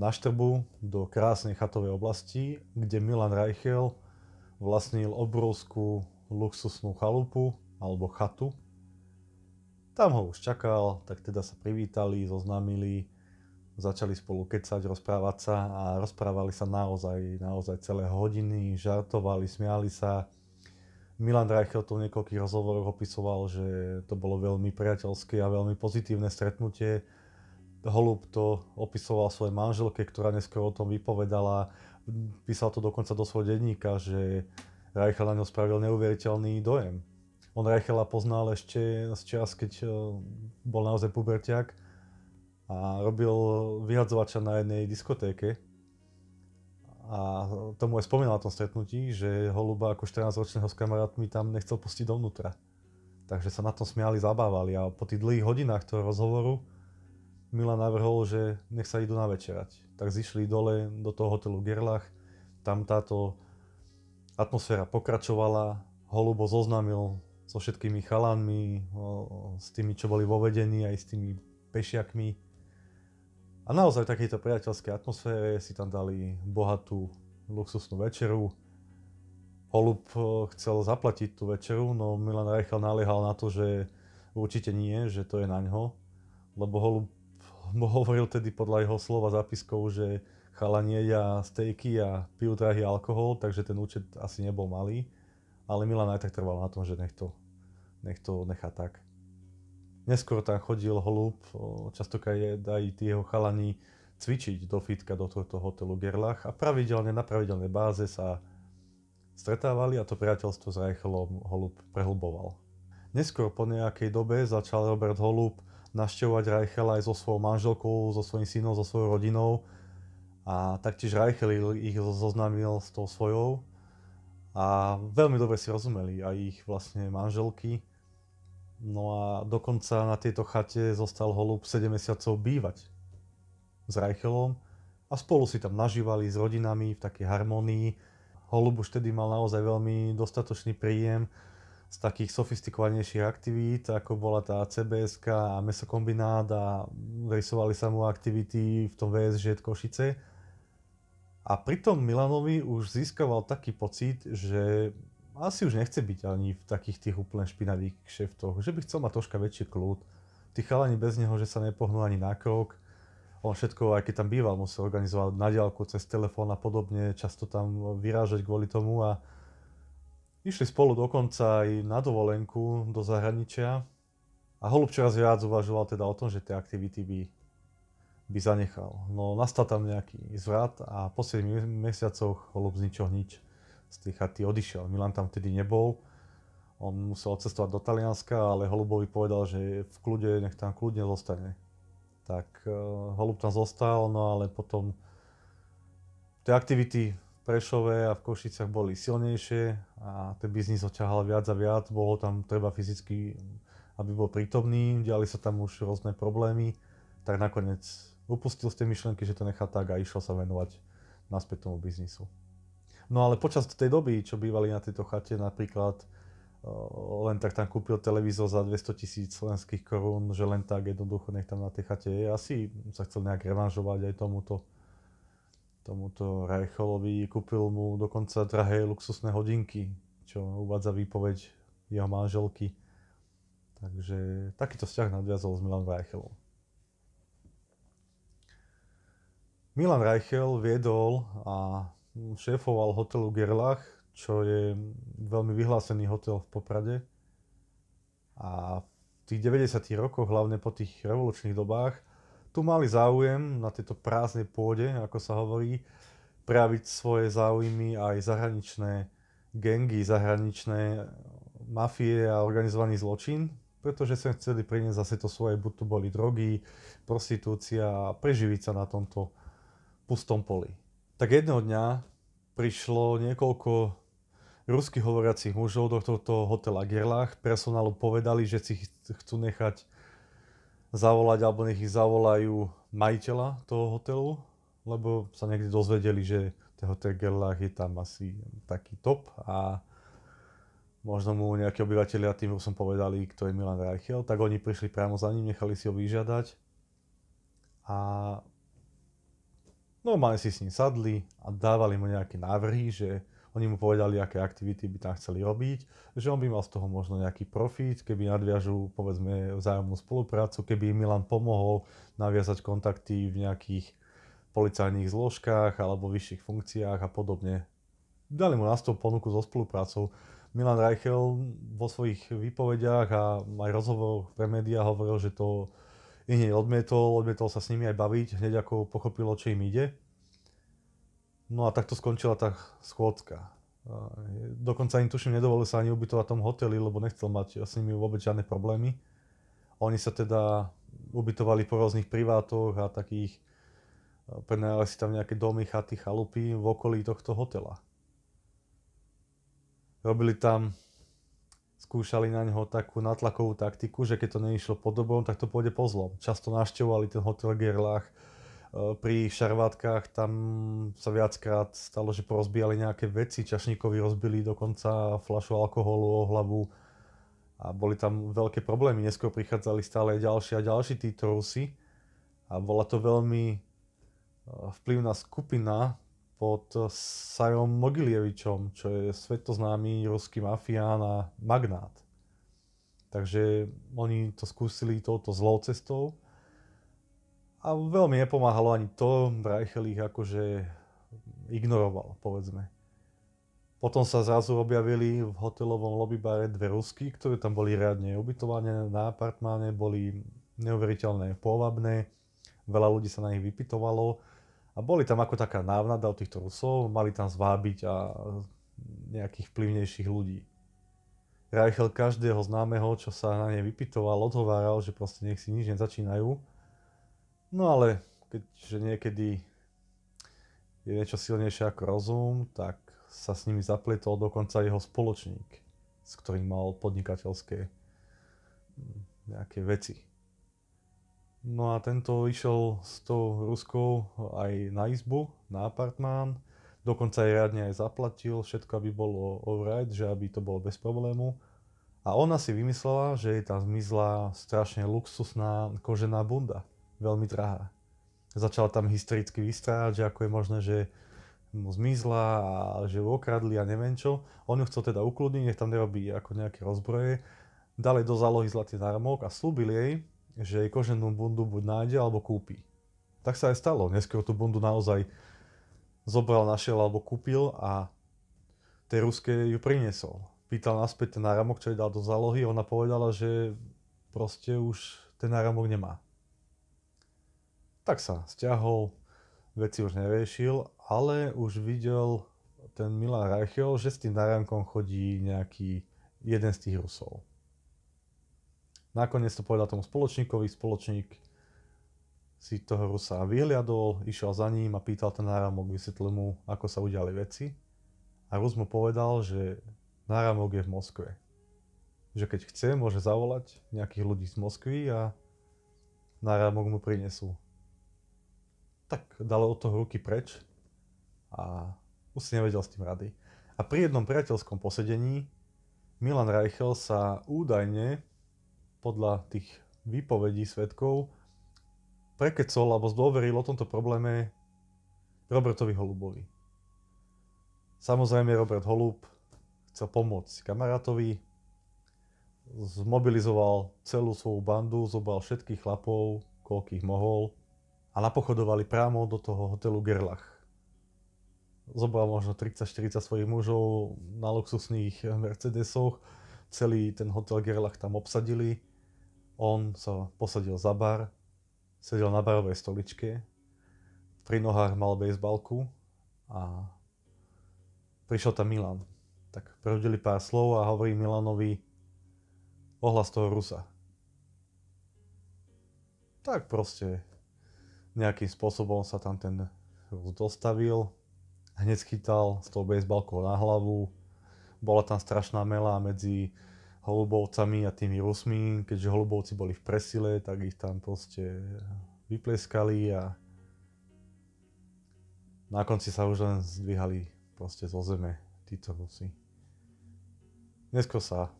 na Štrbu do krásnej chatovej oblasti, kde Milan Reichel vlastnil obrovskú luxusnú chalupu alebo chatu. Tam ho už čakal, tak teda sa privítali, zoznámili, začali spolu kecať, rozprávať sa a rozprávali sa naozaj, naozaj celé hodiny, žartovali, smiali sa Milan Reichel to v niekoľkých rozhovoroch opisoval, že to bolo veľmi priateľské a veľmi pozitívne stretnutie. Holub to opisoval svojej manželke, ktorá neskôr o tom vypovedala. Písal to dokonca do svojho denníka, že Reichel na ňo spravil neuveriteľný dojem. On Reichela poznal ešte z čas, keď eh, bol naozaj puberťák a robil vyhadzovača na jednej diskotéke a tomu aj spomínal na tom stretnutí, že Holuba ako 14-ročného s kamarátmi tam nechcel pustiť dovnútra. Takže sa na tom smiali, zabávali a po tých dlhých hodinách toho rozhovoru Mila navrhol, že nech sa idú navečerať. Tak zišli dole do toho hotelu Gerlach, tam táto atmosféra pokračovala, Holubo zoznámil so všetkými chalanmi, s tými, čo boli vo vedení, aj s tými pešiakmi a naozaj v takejto priateľskej atmosfére si tam dali bohatú luxusnú večeru. Holub eh, chcel zaplatiť tú večeru, no Milan Reichel naliehal na to, že určite nie, že to je na ňo, lebo Holub hovoril tedy podľa jeho slova zápiskov, že nie ja stejky a pijú drahý alkohol, takže ten účet asi nebol malý, ale Milan aj tak trval na tom, že nech to, nech to nechá tak. Neskôr tam chodil Holub, častokrát je aj tí jeho chalani cvičiť do fitka do tohto hotelu Gerlach a pravidelne na pravidelnej báze sa stretávali a to priateľstvo s Reichelom Holub prehlboval. Neskôr po nejakej dobe začal Robert Holub navštevovať Reichela aj so svojou manželkou, so svojím synom, so svojou rodinou a taktiež Reichel ich zoznámil s tou svojou a veľmi dobre si rozumeli aj ich vlastne manželky No a dokonca na tejto chate zostal Holub 7 mesiacov bývať s Reichelom a spolu si tam nažívali s rodinami v takej harmonii. Holub už tedy mal naozaj veľmi dostatočný príjem z takých sofistikovanejších aktivít, ako bola tá CBS a mesokombinát a rysovali sa mu aktivity v tom VSŽ Košice. A pritom Milanovi už získaval taký pocit, že asi už nechce byť ani v takých tých úplne špinavých kšeftoch, že by chcel mať troška väčší kľud. Tí chalani bez neho, že sa nepohnú ani na krok. On všetko, aj keď tam býval, musel organizovať na diálku, cez telefón a podobne, často tam vyrážať kvôli tomu a išli spolu dokonca aj na dovolenku do zahraničia. A Holub čoraz viac uvažoval teda o tom, že tie aktivity by, by zanechal. No nastal tam nejaký zvrat a po 7 mesiacoch Holub z ničoho nič z tej chaty odišiel. Milan tam vtedy nebol, on musel odcestovať do Talianska, ale Holubovi povedal, že v kľude, nech tam kľudne zostane. Tak eh, Holub tam zostal, no ale potom tie aktivity Prešove a v Košicach boli silnejšie a ten biznis ho ťahal viac a viac, bolo tam treba fyzicky, aby bol prítomný, diali sa tam už rôzne problémy, tak nakoniec upustil z tej myšlienky, že to nechá tak a išiel sa venovať naspäť tomu biznisu. No ale počas tej doby, čo bývali na tejto chate napríklad, len tak tam kúpil televízor za 200 tisíc slovenských korún, že len tak jednoducho nech tam na tej chate je. Asi sa chcel nejak revanžovať aj tomuto, tomuto Reicholovi. Kúpil mu dokonca drahé luxusné hodinky, čo uvádza výpoveď jeho manželky. Takže takýto vzťah nadviazol s Milan Reichelom. Milan Reichel viedol a šéfoval hotelu Gerlach, čo je veľmi vyhlásený hotel v Poprade. A v tých 90. rokoch, hlavne po tých revolučných dobách, tu mali záujem na tejto prázdnej pôde, ako sa hovorí, prejaviť svoje záujmy aj zahraničné gengy, zahraničné mafie a organizovaný zločin, pretože sem chceli priniesť zase to svoje, buď to boli drogy, prostitúcia a preživiť sa na tomto pustom poli tak jedného dňa prišlo niekoľko rusky hovoriacich mužov do tohto hotela Gerlach. Personálu povedali, že si chcú nechať zavolať alebo nech ich zavolajú majiteľa toho hotelu, lebo sa niekde dozvedeli, že ten hotel Gerlach je tam asi taký top a možno mu nejakí obyvateľia tým som povedali, kto je Milan Reichel, tak oni prišli priamo za ním, nechali si ho vyžiadať a normálne si s ním sadli a dávali mu nejaké návrhy, že oni mu povedali, aké aktivity by tam chceli robiť, že on by mal z toho možno nejaký profit, keby nadviažu povedzme vzájomnú spoluprácu, keby Milan pomohol naviazať kontakty v nejakých policajných zložkách alebo vyšších funkciách a podobne. Dali mu na stôl ponuku so spoluprácou. Milan Reichel vo svojich výpovediach a aj rozhovoroch pre médiá hovoril, že to ich hneď odmietol, odmietol sa s nimi aj baviť, hneď ako pochopilo, čo im ide. No a takto skončila tá schôdka. Dokonca im tuším nedovolil sa ani ubytovať v tom hoteli, lebo nechcel mať s nimi vôbec žiadne problémy. Oni sa teda ubytovali po rôznych privátoch a takých, prenajali si tam nejaké domy, chaty, chalupy v okolí tohto hotela. Robili tam skúšali na neho takú natlakovú taktiku, že keď to neišlo pod dobrom, tak to pôjde po zlom. Často našťovali ten hotel Gerlach, e, pri šarvátkach tam sa viackrát stalo, že porozbíjali nejaké veci, čašníkovi rozbili dokonca fľašu alkoholu o hlavu a boli tam veľké problémy. Neskôr prichádzali stále ďalší a ďalší títo Rusy a bola to veľmi e, vplyvná skupina pod eh, Sajom Mogilievičom, čo je svetoznámy ruský mafián a magnát. Takže oni to skúsili touto zlou cestou a veľmi nepomáhalo ani to, Reichel ich akože ignoroval, povedzme. Potom sa zrazu objavili v hotelovom lobbybare dve Rusky, ktoré tam boli riadne ubytované na apartmáne, boli neuveriteľné pôvabné, veľa ľudí sa na nich vypitovalo, a boli tam ako taká návnada od týchto Rusov, mali tam zvábiť a nejakých vplyvnejších ľudí. Reichel každého známeho, čo sa na ne vypitoval, odhováral, že proste nech si nič nezačínajú. No ale keďže niekedy je niečo silnejšie ako rozum, tak sa s nimi zapletol dokonca jeho spoločník, s ktorým mal podnikateľské hm, nejaké veci. No a tento išiel s tou Ruskou aj na izbu, na apartmán. Dokonca aj riadne aj zaplatil, všetko aby bolo alright, že aby to bolo bez problému. A ona si vymyslela, že jej tam zmizla strašne luxusná kožená bunda, veľmi drahá. Začala tam hystericky vystrájať, že ako je možné, že mu zmizla a že ju okradli a neviem čo. On ju chcel teda ukludniť, nech tam nerobí ako nejaké rozbroje. Dali do zálohy zlatý náramok a slúbil jej, že jej koženú bundu buď nájde alebo kúpi. Tak sa aj stalo. Neskôr tú bundu naozaj zobral, našiel alebo kúpil a tej ruskej ju priniesol. Pýtal naspäť ten náramok, čo jej dal do zálohy. Ona povedala, že proste už ten náramok nemá. Tak sa stiahol, veci už neriešil, ale už videl ten Milan Reichel, že s tým náramkom chodí nejaký jeden z tých Rusov. Nakoniec to povedal tomu spoločníkovi, spoločník si toho Rusa vyhliadol, išiel za ním a pýtal ten náramok, vysvetlil mu, ako sa udiali veci. A Rus mu povedal, že náramok je v Moskve. Že keď chce, môže zavolať nejakých ľudí z Moskvy a náramok mu prinesú. Tak dal od toho ruky preč a už si nevedel s tým rady. A pri jednom priateľskom posedení Milan Reichel sa údajne podľa tých výpovedí svetkov prekecol alebo zdôveril o tomto probléme Robertovi Holubovi. Samozrejme Robert Holub chcel pomôcť kamarátovi, zmobilizoval celú svoju bandu, zobral všetkých chlapov, koľkých mohol a napochodovali priamo do toho hotelu Gerlach. Zobral možno 30-40 svojich mužov na luxusných Mercedesoch, celý ten hotel Gerlach tam obsadili on sa posadil za bar, sedel na barovej stoličke, pri nohách mal bejsbalku a prišiel tam Milan. Tak prehodili pár slov a hovorí Milanovi ohlas toho Rusa. Tak proste nejakým spôsobom sa tam ten Rus dostavil, hneď schytal s tou bejsbalkou na hlavu, bola tam strašná mela medzi holubovcami a tými Rusmi, keďže holubovci boli v presile, tak ich tam proste vypleskali a na konci sa už len zdvíhali proste zo zeme títo Rusy. Neskôr sa,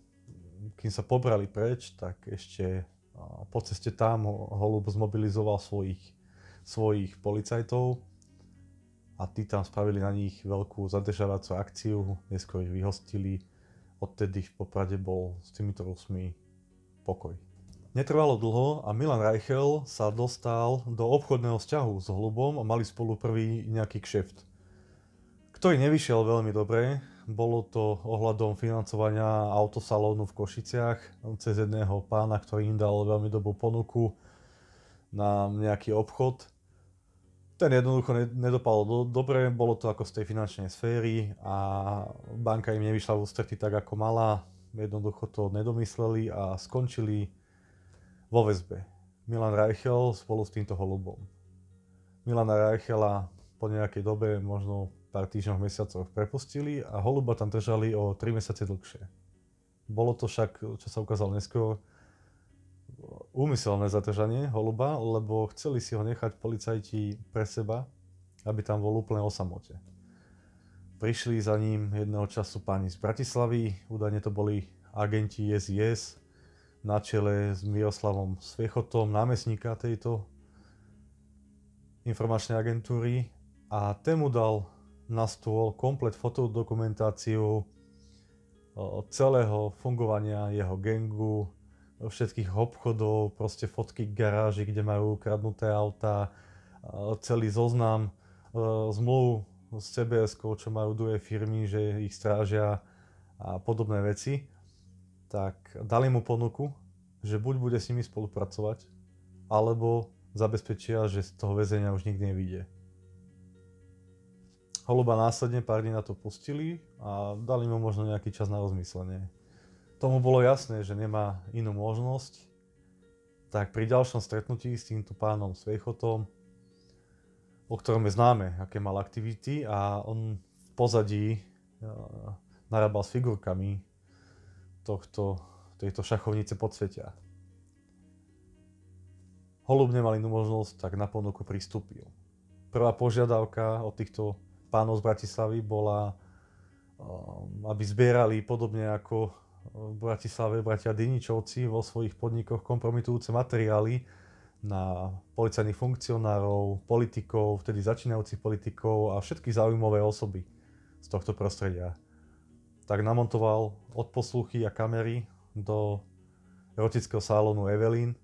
kým sa pobrali preč, tak ešte po ceste tam Holub zmobilizoval svojich, svojich policajtov a tí tam spravili na nich veľkú zadržavacú akciu, neskôr ich vyhostili odtedy v Poprade bol s týmito Rusmi pokoj. Netrvalo dlho a Milan Reichel sa dostal do obchodného vzťahu s Hlubom a mali spolu prvý nejaký kšeft, ktorý nevyšiel veľmi dobre. Bolo to ohľadom financovania autosalónu v Košiciach cez jedného pána, ktorý im dal veľmi dobrú ponuku na nejaký obchod – ten jednoducho nedopadol do, dobre, bolo to ako z tej finančnej sféry a banka im nevyšla v ústretí tak ako mala, jednoducho to nedomysleli a skončili vo väzbe. Milan Reichel spolu s týmto holubom. Milana Reichela po nejakej dobe, možno pár týždňoch, mesiacoch prepustili a holuba tam držali o 3 mesiace dlhšie. Bolo to však, čo sa ukázalo neskôr, úmyselné zadržanie holuba, lebo chceli si ho nechať policajti pre seba, aby tam bol úplne o samote. Prišli za ním jedného času páni z Bratislavy, údajne to boli agenti SIS na čele s Miroslavom Svechotom, námestníka tejto informačnej agentúry a ten mu dal na stôl komplet fotodokumentáciu e, celého fungovania jeho gengu, všetkých obchodov, proste fotky garáži, kde majú ukradnuté auta, celý zoznam e, zmluv s cbs čo majú dve firmy, že ich strážia a podobné veci, tak dali mu ponuku, že buď bude s nimi spolupracovať, alebo zabezpečia, že z toho väzenia už nikdy nevíde. Holuba následne pár dní na to pustili a dali mu možno nejaký čas na rozmyslenie. Tomu bolo jasné, že nemá inú možnosť, tak pri ďalšom stretnutí s týmto pánom Svejchotom, o ktorom je známe, aké mal aktivity a on v pozadí e, narábal s figurkami tohto, tejto šachovnice pod svetia. Holub nemal inú možnosť, tak na ponuku pristúpil. Prvá požiadavka od týchto pánov z Bratislavy bola, e, aby zbierali podobne ako v Bratislave bratia Diničovci vo svojich podnikoch kompromitujúce materiály na policajných funkcionárov, politikov, vtedy začínajúcich politikov a všetky zaujímavé osoby z tohto prostredia. Tak namontoval odposluchy a kamery do erotického sálonu Evelyn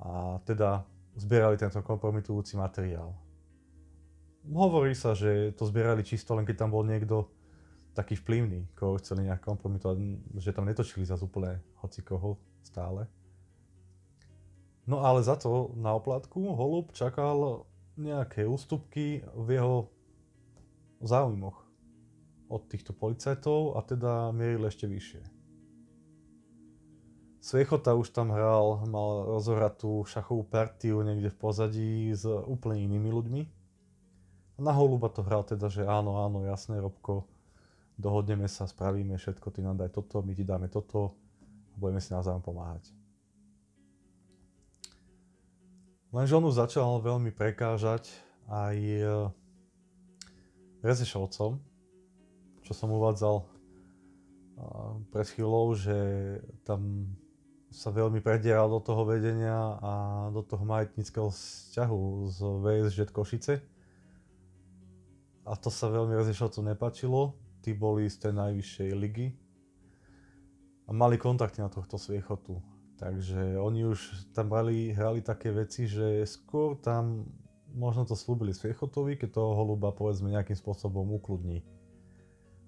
a teda zbierali tento kompromitujúci materiál. Hovorí sa, že to zbierali čisto len keď tam bol niekto taký vplyvný, koho chceli nejak kompromitovať, že tam netočili zase úplne hoci koho stále. No ale za to na oplátku Holub čakal nejaké ústupky v jeho záujmoch od týchto policajtov a teda mieril ešte vyššie. Svechota už tam hral, mal rozhratú šachovú partiu niekde v pozadí s úplne inými ľuďmi. Na Holuba to hral teda, že áno, áno, jasné, Robko, dohodneme sa, spravíme všetko, ty nám daj toto, my ti dáme toto a budeme si navzájom pomáhať. Lenže on už začal veľmi prekážať aj e, Rezešovcom, čo som uvádzal e, pred chvíľou, že tam sa veľmi predieral do toho vedenia a do toho majetnického vzťahu z VSŽ Košice. A to sa veľmi Rezešovcom nepačilo, tí boli z tej najvyššej ligy a mali kontakty na tohto sviechotu. Takže oni už tam mali, hrali také veci, že skôr tam možno to slúbili Sviechotovi, keď toho holuba povedzme nejakým spôsobom ukludní.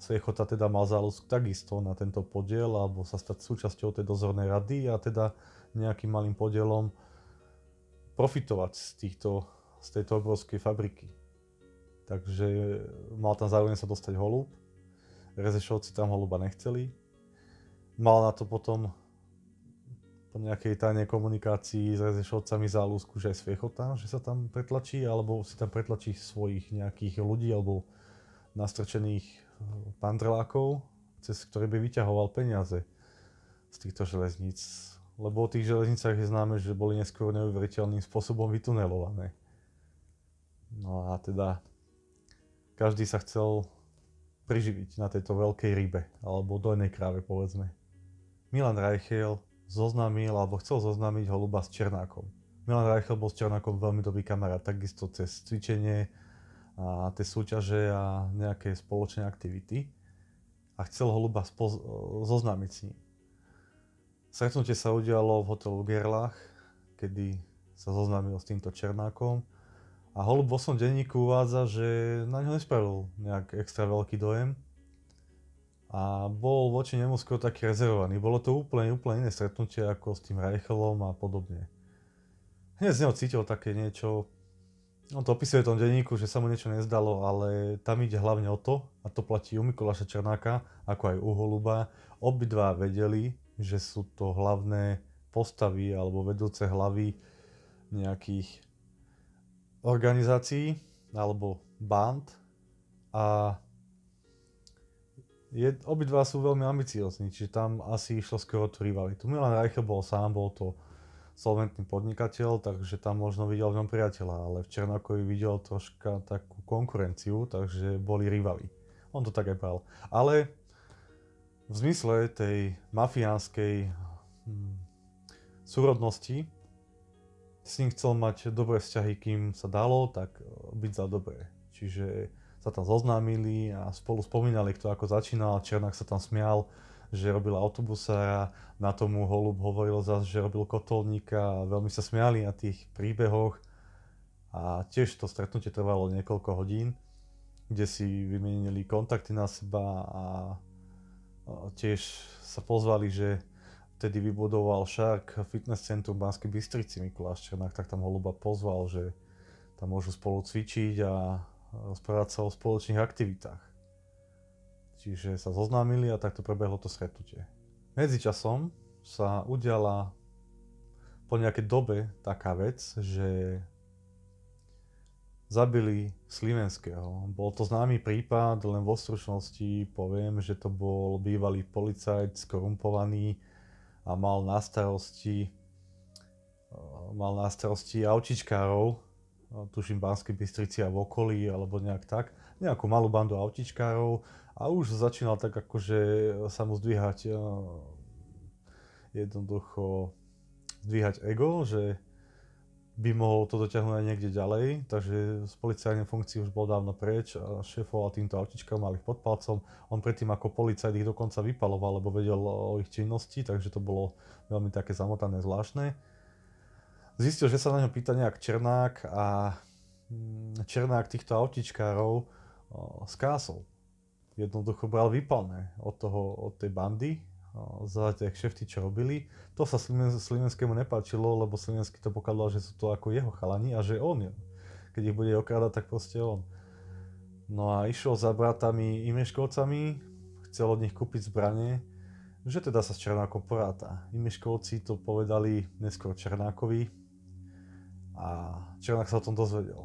Sviechota teda mal záľusk takisto na tento podiel alebo sa stať súčasťou tej dozornej rady a teda nejakým malým podielom profitovať z, týchto, z tejto obrovskej fabriky. Takže mal tam záujem sa dostať holub Rezešovci tam holuba nechceli. Mal na to potom po nejakej tajnej komunikácii s Rezešovcami záľusku, že aj Sviechota, že sa tam pretlačí, alebo si tam pretlačí svojich nejakých ľudí, alebo nastrčených e, pandrelákov, cez ktoré by vyťahoval peniaze z týchto železníc. Lebo o tých železnicách je známe, že boli neskôr neuveriteľným spôsobom vytunelované. No a teda každý sa chcel priživiť na tejto veľkej rybe, alebo dojnej kráve povedzme. Milan Reichel zoznámil, alebo chcel zoznámiť holuba s Černákom. Milan Reichel bol s Černákom veľmi dobrý kamarát, takisto cez cvičenie a tie súťaže a nejaké spoločné aktivity. A chcel holuba spoz- e, zoznámiť s ním. Stretnutie sa udialo v hotelu Gerlach, kedy sa zoznámil s týmto Černákom a Holub vo svojom denníku uvádza, že na ňo nespravil nejak extra veľký dojem. A bol voči nemu skôr taký rezervovaný. Bolo to úplne, úplne iné stretnutie ako s tým Reichelom a podobne. Hneď z neho cítil také niečo, on to opisuje v tom denníku, že sa mu niečo nezdalo, ale tam ide hlavne o to, a to platí u Mikuláša Černáka, ako aj u Holuba, obidva vedeli, že sú to hlavné postavy alebo vedúce hlavy nejakých organizácií alebo band a je, obidva sú veľmi ambiciozní, čiže tam asi išlo skoro tú rivalitu. Milan Reichel bol sám, bol to solventný podnikateľ, takže tam možno videl v ňom priateľa, ale v Černákovi videl troška takú konkurenciu, takže boli rivali. On to tak aj povedal. Ale v zmysle tej mafiánskej hm, súrodnosti s ním chcel mať dobré vzťahy, kým sa dalo, tak e, byť za dobré. Čiže sa tam zoznámili a spolu spomínali, kto ako začínal. Černák sa tam smial, že robil autobusára, na tomu Holub hovoril zase, že robil kotolníka a veľmi sa smiali na tých príbehoch. A tiež to stretnutie trvalo niekoľko hodín, kde si vymenili kontakty na seba a e, tiež sa pozvali, že vtedy vybudoval však fitness centrum v Banskej Bystrici Mikuláš Černák, tak tam Holuba pozval, že tam môžu spolu cvičiť a rozprávať sa o spoločných aktivitách. Čiže sa zoznámili a takto prebehlo to stretnutie. Medzičasom sa udiala po nejakej dobe taká vec, že zabili Slivenského. Bol to známy prípad, len vo stručnosti poviem, že to bol bývalý policajt skorumpovaný, a mal na starosti eh, mal na starosti autičkárov, eh, tuším Banskej Bystrici a v okolí, alebo nejak tak, nejakú malú bandu autičkárov a už začínal tak akože sa mu zdvíhať eh, jednoducho zdvíhať ego, že by mohol to dotiahnuť aj niekde ďalej, takže z policajnej funkcií už bol dávno preč a a týmto autičkám, mali ich pod palcom. On predtým ako policajt ich dokonca vypaloval, lebo vedel o ich činnosti, takže to bolo veľmi také zamotané, zvláštne. Zistil, že sa na ňo pýta nejak Černák a mm, Černák týchto autičkárov skásol. Jednoducho bral výpalné od, toho, od tej bandy, za tie kšefty, čo robili. To sa Slivenskému nepáčilo, lebo Slivenský to pokladal, že sú to ako jeho chalani a že on, keď ich bude okrádať, tak proste on. No a išiel za bratami Imeškovcami, chcel od nich kúpiť zbranie, že teda sa s Černákom poráta. Imeškovci to povedali neskôr Černákovi a Černák sa o tom dozvedel.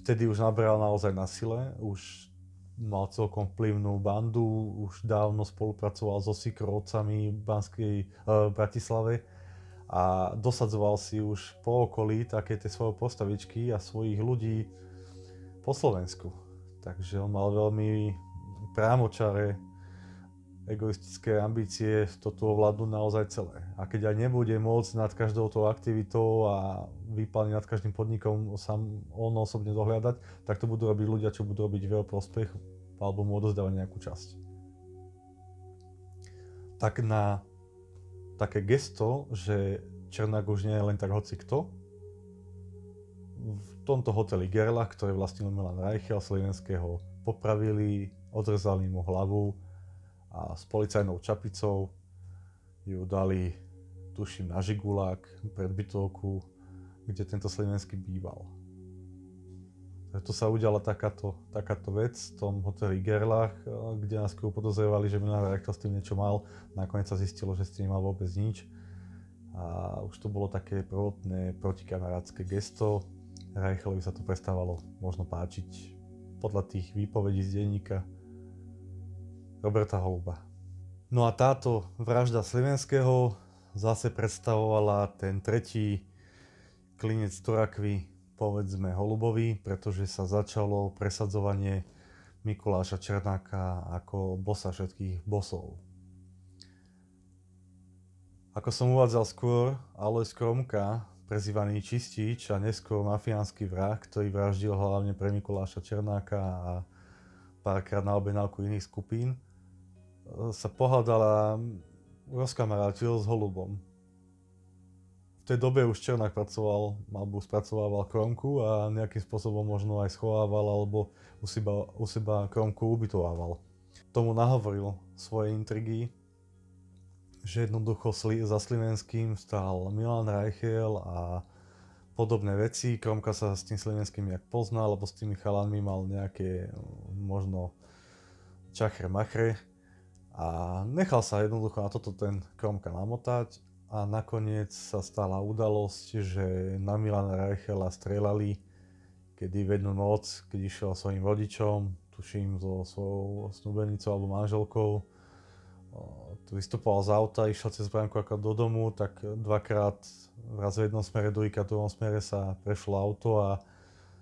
Vtedy už nabral naozaj na sile, už mal celkom vplyvnú bandu, už dávno spolupracoval so Sikrovcami v Banskej e, Bratislave a dosadzoval si už po okolí také tie svoje postavičky a svojich ľudí po Slovensku. Takže on mal veľmi prámočare egoistické ambície toto ovládnu naozaj celé. A keď aj nebude môcť nad každou tou aktivitou a výpalne nad každým podnikom sám on osobne dohľadať, tak to budú robiť ľudia, čo budú robiť v jeho prospech alebo mu odozdávať nejakú časť. Tak na také gesto, že Černák už nie je len tak hoci kto, v tomto hoteli Gerlach, ktorý vlastnil Milan Reichel, Slovenského, popravili, odrezali mu hlavu, a s policajnou čapicou ju dali, tuším, na Žigulák pred bytovku, kde tento Slivenský býval. to sa udiala takáto, takáto vec v tom hoteli Gerlach, eh, kde nás skôr podozrievali, že Milan Rachtel s tým niečo mal. Nakoniec sa zistilo, že s tým mal vôbec nič. A už to bolo také prvotné protikamarátske gesto. Rajchelovi sa to prestávalo možno páčiť podľa tých výpovedí z denníka Roberta Holuba. No a táto vražda Slivenského zase predstavovala ten tretí klinec Torakvy, povedzme Holubovi, pretože sa začalo presadzovanie Mikuláša Černáka ako bosa všetkých bosov. Ako som uvádzal skôr, Alois Kromka, prezývaný Čistič a neskôr mafiánsky vrah, ktorý vraždil hlavne pre Mikuláša Černáka a párkrát na objednávku iných skupín, sa pohádala, rozkamarátil s Holubom. V tej dobe už Černák pracoval, alebo spracovával kromku a nejakým spôsobom možno aj schovával alebo u seba, u seba kromku ubytovával. Tomu nahovoril svoje intrigy, že jednoducho sli, za Slivenským stal Milan Reichel a podobné veci. Kromka sa s tým Slivenským jak poznal, alebo s tými chalanmi mal nejaké možno čachre machre a nechal sa jednoducho na toto ten Kromka namotať a nakoniec sa stala udalosť, že na Milana Reichela strelali, kedy v jednu noc, keď išiel svojim rodičom, tuším so svojou snúbenicou alebo manželkou, vystupoval z auta, išiel cez bránku ako do domu, tak dvakrát raz v jednom smere, druhýkrát v druhom smere sa prešlo auto a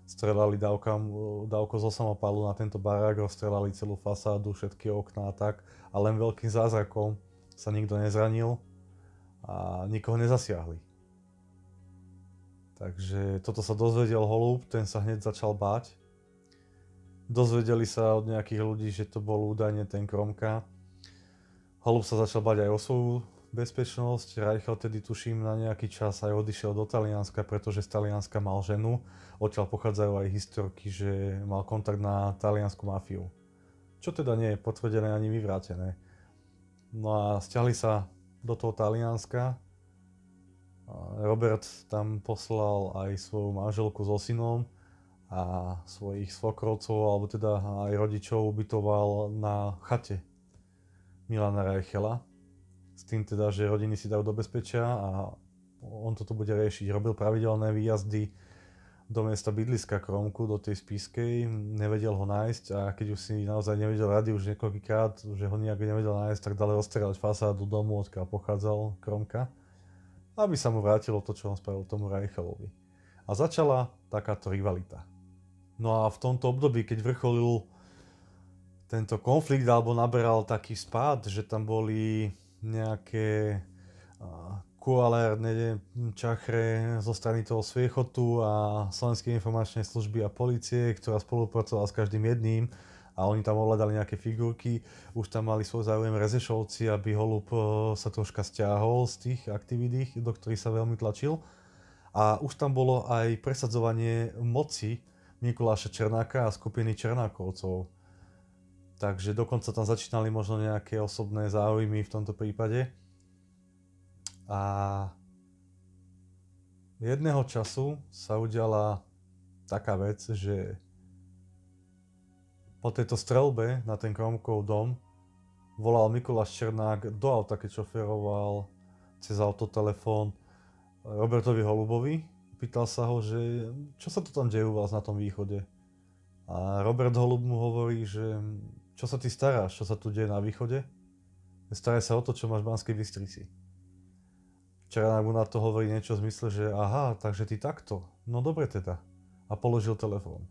strelali dávkom, dávko zo samopalu na tento barák, rozstrelali celú fasádu, všetky okná a tak a len veľkým zázrakom sa nikto nezranil a nikoho nezasiahli. Takže toto sa dozvedel holub, ten sa hneď začal báť. Dozvedeli sa od nejakých ľudí, že to bol údajne ten Kromka. Holub sa začal báť aj o svoju bezpečnosť. Reichel tedy tuším na nejaký čas aj odišiel do Talianska, pretože z Talianska mal ženu. Odtiaľ pochádzajú aj historky, že mal kontakt na taliansku mafiu čo teda nie je potvrdené ani vyvrátené. No a stiahli sa do toho Talianska. Robert tam poslal aj svoju manželku so synom a svojich svokrovcov, alebo teda aj rodičov ubytoval na chate Milana Reichela. S tým teda, že rodiny si dajú do bezpečia a on toto bude riešiť. Robil pravidelné výjazdy do mesta bydliska Kromku, do tej spiskej, nevedel ho nájsť a keď už si naozaj nevedel rady už niekoľkýkrát, že ho nejak nevedel nájsť, tak dali rozstrieľať fasádu domu, odkiaľ pochádzal Kromka, aby sa mu vrátilo to, čo on spravil tomu Reichelovi. A začala takáto rivalita. No a v tomto období, keď vrcholil tento konflikt, alebo naberal taký spád, že tam boli nejaké koalárne čachre zo strany toho sviechotu a Slovenskej informačnej služby a policie, ktorá spolupracovala s každým jedným a oni tam ohľadali nejaké figurky. Už tam mali svoj záujem Rezešovci, aby Holub e, sa troška stiahol z tých aktivít, do ktorých sa veľmi tlačil. A už tam bolo aj presadzovanie moci Mikuláša Černáka a skupiny Černákovcov. Takže dokonca tam začínali možno nejaké osobné záujmy v tomto prípade a jedného času sa udiala taká vec, že po tejto strelbe na ten Kromkov dom volal Mikuláš Černák do auta, keď šoferoval cez autotelefón Robertovi Holubovi. Pýtal sa ho, že čo sa to tam deje u vás na tom východe. A Robert Holub mu hovorí, že čo sa ty staráš, čo sa tu deje na východe. Staraj sa o to, čo máš v Banskej Bystrici. Čarana mu na to hovorí niečo v zmysle, že aha, takže ty takto. No dobre teda. A položil telefón.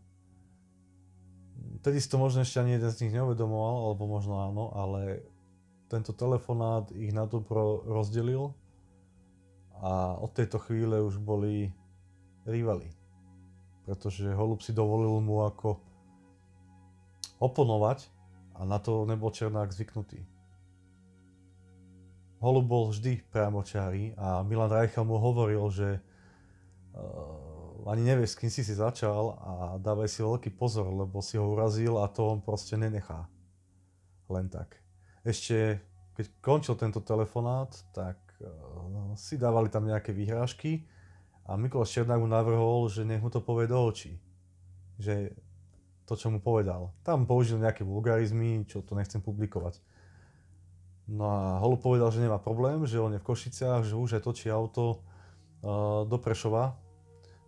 Tedy si to možno ešte ani jeden z nich neuvedomoval, alebo možno áno, ale tento telefonát ich na to rozdelil a od tejto chvíle už boli rivali. Pretože Holub si dovolil mu ako oponovať a na to nebol Černák zvyknutý. Holub bol vždy priamočarý a Milan Reichel mu hovoril, že uh, ani nevie, s kým si si začal a dávaj si veľký pozor, lebo si ho urazil a to on proste nenechá. Len tak. Ešte keď končil tento telefonát, tak uh, si dávali tam nejaké výhrážky a Mikuláš Černák mu navrhol, že nech mu to povie do očí. Že to, čo mu povedal. Tam použil nejaké vulgarizmy, čo to nechcem publikovať. No a Holub povedal, že nemá problém, že on je v Košiciach, že už aj točí auto uh, do Prešova,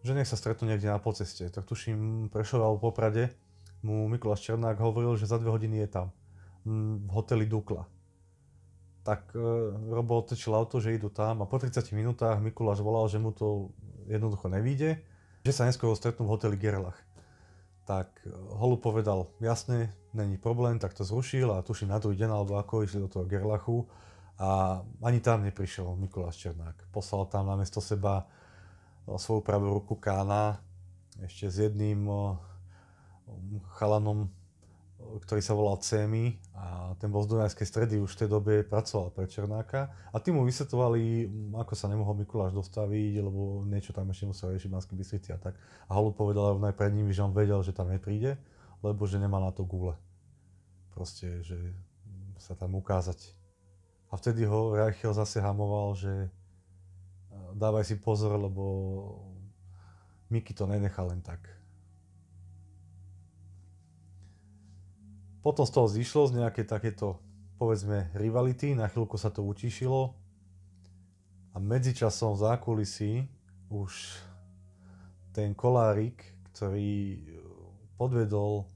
že nech sa stretnú niekde na poceste. Tak tuším, Prešova alebo Poprade mu Mikuláš Černák hovoril, že za dve hodiny je tam, mm, v hoteli Dukla. Tak uh, Robo otečil auto, že idú tam a po 30 minútach Mikuláš volal, že mu to jednoducho nevíde, že sa neskôr stretnú v hoteli Gerlach tak eh, Holu povedal, jasne, není problém, tak to zrušil a tuším na druhý deň alebo ako išli do toho Gerlachu a ani tam neprišiel Mikuláš Černák. Poslal tam namiesto seba eh, svoju pravú ruku Kána ešte s jedným eh, chalanom ktorý sa volal Cémy a ten bol z Dunajskej stredy, už v tej dobe pracoval pre Černáka a tí mu vysvetovali, ako sa nemohol Mikuláš dostaviť, lebo niečo tam ešte musel riešiť v Banskej Bystrici a tak. A Holub povedal rovnaj pred nimi, že on vedel, že tam nepríde, lebo že nemá na to gule. Proste, že sa tam ukázať. A vtedy ho Reichel zase hamoval, že e, dávaj si pozor, lebo Miky to nenechá len tak Potom z toho zišlo z nejaké takéto, povedzme, rivality, na chvíľku sa to utišilo a medzičasom v zákulisí už ten kolárik, ktorý eh, podvedol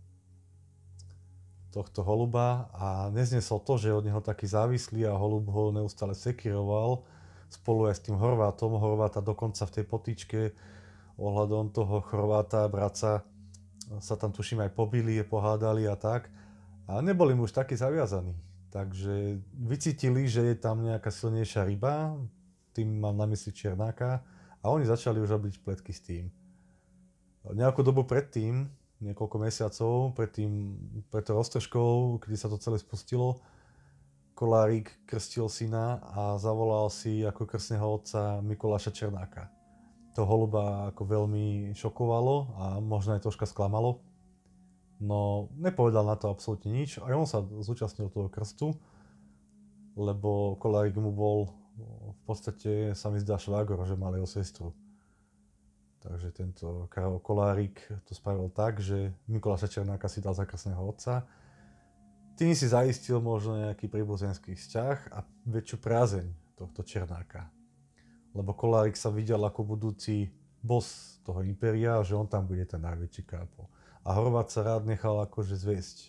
tohto holuba a neznesol to, že od neho taký závislý a holub ho neustále sekiroval spolu aj s tým Horvátom. Horváta dokonca v tej potičke ohľadom toho Chorváta, braca sa tam tuším aj pobili, pohádali a tak a neboli mu už takí zaviazaní. Takže vycítili, že je tam nejaká silnejšia ryba, tým mám na mysli Černáka, a oni začali už robiť pletky s tým. Nejakú dobu predtým, niekoľko mesiacov, predtým, pred to roztržkou, kedy sa to celé spustilo, Kolárik krstil syna a zavolal si ako krstného otca Mikuláša Černáka. To holuba ako veľmi šokovalo a možno aj troška sklamalo. No, nepovedal na to absolútne nič. Aj on sa zúčastnil toho krstu, lebo kolárik mu bol v podstate, sa mi zdá, švágor, že mal jeho sestru. Takže tento Karol Kolárik to spravil tak, že Mikuláša Černáka si dal za krstného otca. Tým si zaistil možno nejaký príbuzenský vzťah a väčšiu prázeň tohto Černáka. Lebo Kolárik sa videl ako budúci boss toho impéria, že on tam bude ten najväčší kápo a Horvát sa rád nechal akože zviesť e,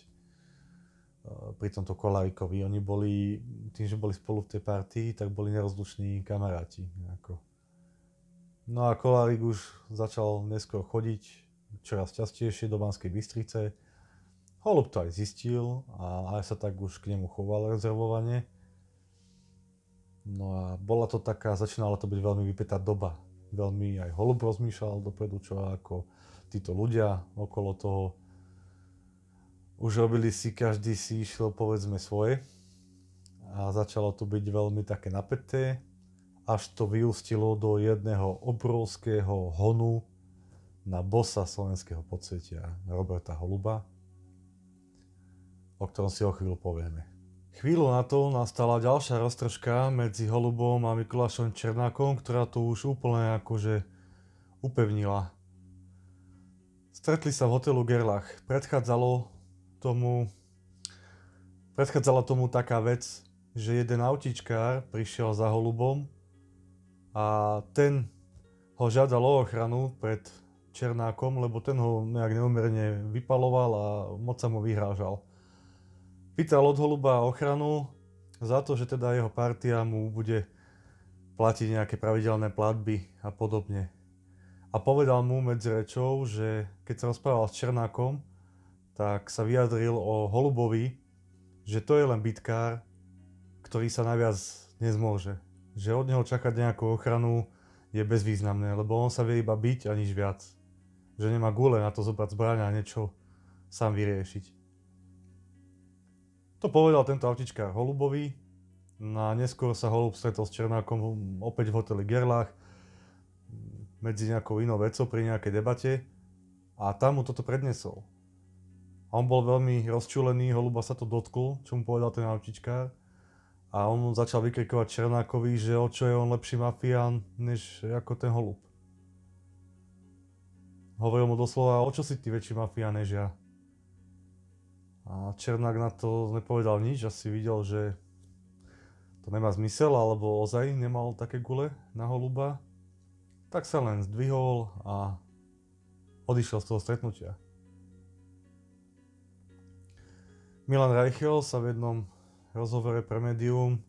pri tomto Kolárikovi. Oni boli, tým, že boli spolu v tej partii, tak boli nerozluční kamaráti. Nejako. No a Kolárik už začal neskôr chodiť čoraz častejšie do Banskej Bystrice. Holub to aj zistil a aj sa tak už k nemu choval rezervovane. No a bola to taká, začínala to byť veľmi vypätá doba. Veľmi aj Holub rozmýšľal dopredu, čo ako, títo ľudia okolo toho už robili si, každý si išiel povedzme svoje a začalo to byť veľmi také napäté, až to vyústilo do jedného obrovského honu na bosa slovenského podsvetia Roberta Holuba, o ktorom si o chvíľu povieme. Chvíľu na to nastala ďalšia roztržka medzi Holubom a Mikulášom Černákom, ktorá to už úplne akože upevnila Stretli sa v hotelu Gerlach. Predchádzalo tomu, predchádzala tomu taká vec, že jeden autíčkár prišiel za holubom a ten ho žiadal o ochranu pred Černákom, lebo ten ho nejak neumerne vypaloval a moc sa mu vyhrážal. Pýtal od holuba ochranu za to, že teda jeho partia mu bude platiť nejaké pravidelné platby a podobne a povedal mu medzi rečou, že keď sa rozprával s Černákom, tak sa vyjadril o Holubovi, že to je len bitkár, ktorý sa najviac nezmôže. Že od neho čakať nejakú ochranu je bezvýznamné, lebo on sa vie iba byť a nič viac. Že nemá gule na to zobrať zbraň a niečo sám vyriešiť. To povedal tento autičkár Holubovi. Na neskôr sa Holub stretol s Černákom opäť v hoteli Gerlach medzi nejakou inou vecou pri nejakej debate a tam mu toto prednesol. A on bol veľmi rozčulený, holuba sa to dotkul, čo mu povedal ten autička. A on začal vykrikovať Černákovi, že o čo je on lepší mafián, než ako ten holub. Hovoril mu doslova, o čo si ty väčší mafián než ja. A Černák na to nepovedal nič, asi videl, že to nemá zmysel, alebo ozaj nemal také gule na holuba tak sa len zdvihol a odišiel z toho stretnutia. Milan Reichel sa v jednom rozhovore pre médium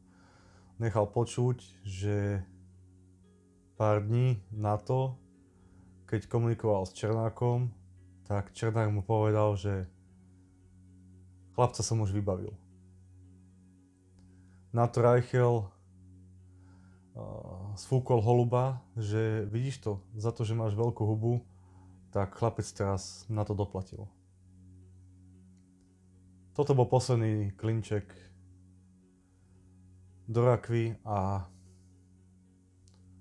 nechal počuť, že pár dní na to, keď komunikoval s Černákom, tak Černák mu povedal, že chlapca som už vybavil. Na to Reichel Eh, sfúkol holuba, že vidíš to, za to, že máš veľkú hubu, tak chlapec teraz na to doplatil. Toto bol posledný klinček do rakvy a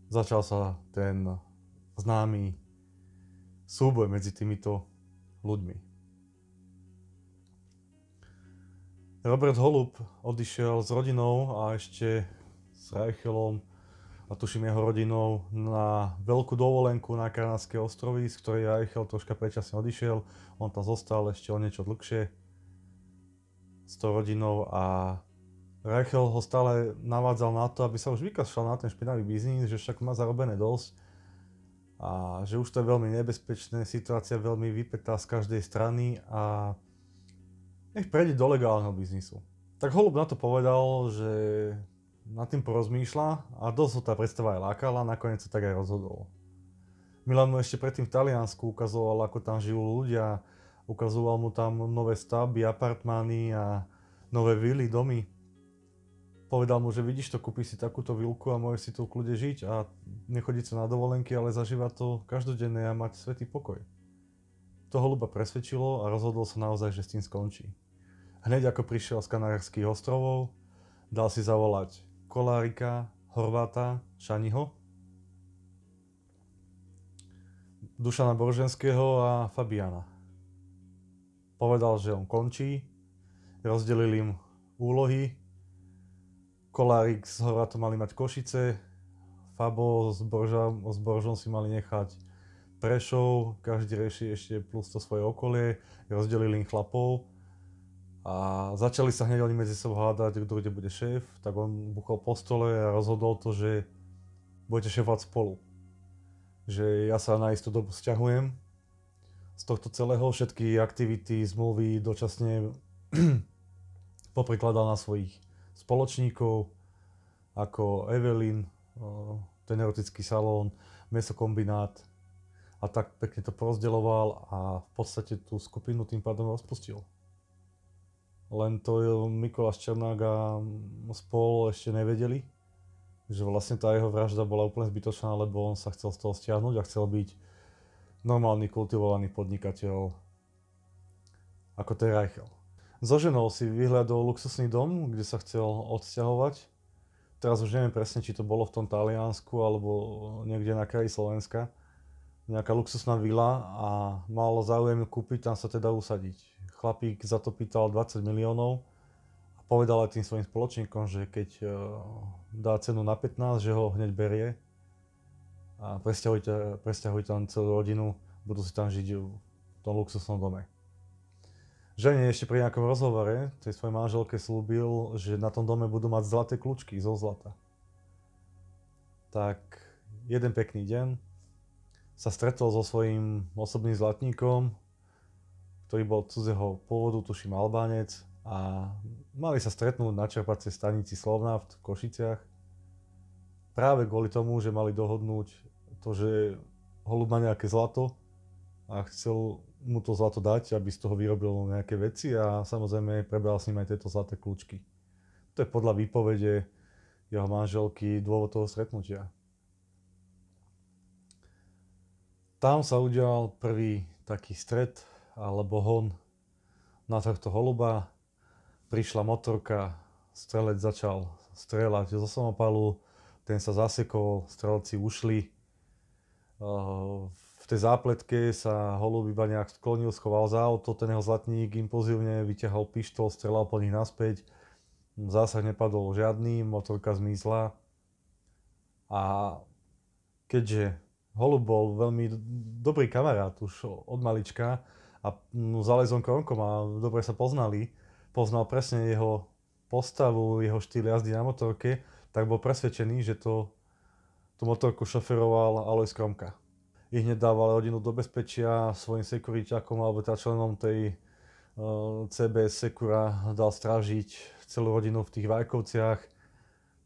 začal sa ten známy súboj medzi týmito ľuďmi. Robert Holub odišiel s rodinou a ešte s Reichelom a tuším jeho rodinou na veľkú dovolenku na Kanárske ostrovy, z ktorej Reichel troška predčasne odišiel. On tam zostal ešte o niečo dlhšie s tou rodinou a Reichel ho stále navádzal na to, aby sa už vykašľal na ten špinavý biznis, že však má zarobené dosť a že už to je veľmi nebezpečné, situácia veľmi vypetá z každej strany a nech prejde do legálneho biznisu. Tak Holub na to povedal, že nad tým porozmýšľa a dosť ho tá predstava aj lákala a nakoniec sa tak aj rozhodol. Milan mu ešte predtým v Taliansku ukazoval, ako tam žijú ľudia, ukazoval mu tam nové stavby, apartmány a nové vily, domy. Povedal mu, že vidíš to, kúpi si takúto vilku a môžeš si tu kľude žiť a nechodiť sa na dovolenky, ale zažíva to každodenné a mať svetý pokoj. To holuba presvedčilo a rozhodol sa naozaj, že s tým skončí. Hneď ako prišiel z Kanárských ostrovov, dal si zavolať Kolárika, Horváta, Šaniho, Dušana Borženského a Fabiana. Povedal, že on končí, rozdelil im úlohy, Kolárik s Horvátom mali mať Košice, Fabo s, Boržom, s Boržom si mali nechať Prešov, každý rieši ešte plus to svoje okolie, rozdelil im chlapov a začali sa hneď oni medzi sebou hádať, kto kde bude šéf, tak on buchal po stole a rozhodol to, že budete šéfovať spolu. Že ja sa na istú dobu sťahujem z tohto celého, všetky aktivity, zmluvy dočasne poprikladal na svojich spoločníkov, ako Evelyn, ten erotický salón, mesokombinát a tak pekne to porozdeloval a v podstate tú skupinu tým pádom rozpustil len to eh, Mikuláš Černák a spol ešte nevedeli, že vlastne tá jeho vražda bola úplne zbytočná, lebo on sa chcel z toho stiahnuť a chcel byť normálny kultivovaný podnikateľ ako ten Reichel. So ženou si vyhľadol luxusný dom, kde sa chcel odsťahovať. Teraz už neviem presne, či to bolo v tom Taliansku alebo niekde na kraji Slovenska. Nejaká luxusná vila a mal záujem kúpiť, tam sa teda usadiť chlapík za to pýtal 20 miliónov a povedal aj tým svojim spoločníkom, že keď e, dá cenu na 15, že ho hneď berie a presťahujte, presťahujte tam celú rodinu, budú si tam žiť v tom luxusnom dome. Žene ešte pri nejakom rozhovore tej svojej manželke slúbil, že na tom dome budú mať zlaté kľúčky zo zlata. Tak jeden pekný deň sa stretol so svojím osobným zlatníkom, ktorý bol cudzieho pôvodu, tuším Albánec a mali sa stretnúť na čerpacej stanici Slovnaft v Košiciach práve kvôli tomu, že mali dohodnúť to, že Holub má nejaké zlato a chcel mu to zlato dať, aby z toho vyrobil nejaké veci a samozrejme prebral s ním aj tieto zlaté kľúčky. To je podľa výpovede jeho manželky dôvod toho stretnutia. Tam sa udial prvý taký stret alebo hon na tohto holuba. Prišla motorka, strelec začal strelať zo samopalu, ten sa zasekol, strelci ušli. V tej zápletke sa holub iba nejak sklonil, schoval za auto, ten jeho zlatník impulzívne vyťahol pištol, strelal po nich naspäť. Zásah nepadol žiadny, motorka zmizla. A keďže Holub bol veľmi dobrý kamarát už od malička, a no, Zalezon Kronkom a dobre sa poznali, poznal presne jeho postavu, jeho štýl jazdy na motorke, tak bol presvedčený, že to, tú motorku šoferoval Alois Kromka. I hneď dával rodinu do bezpečia svojim sekuriťakom alebo teda členom tej uh, eh, CBS Sekura dal strážiť celú rodinu v tých Vajkovciach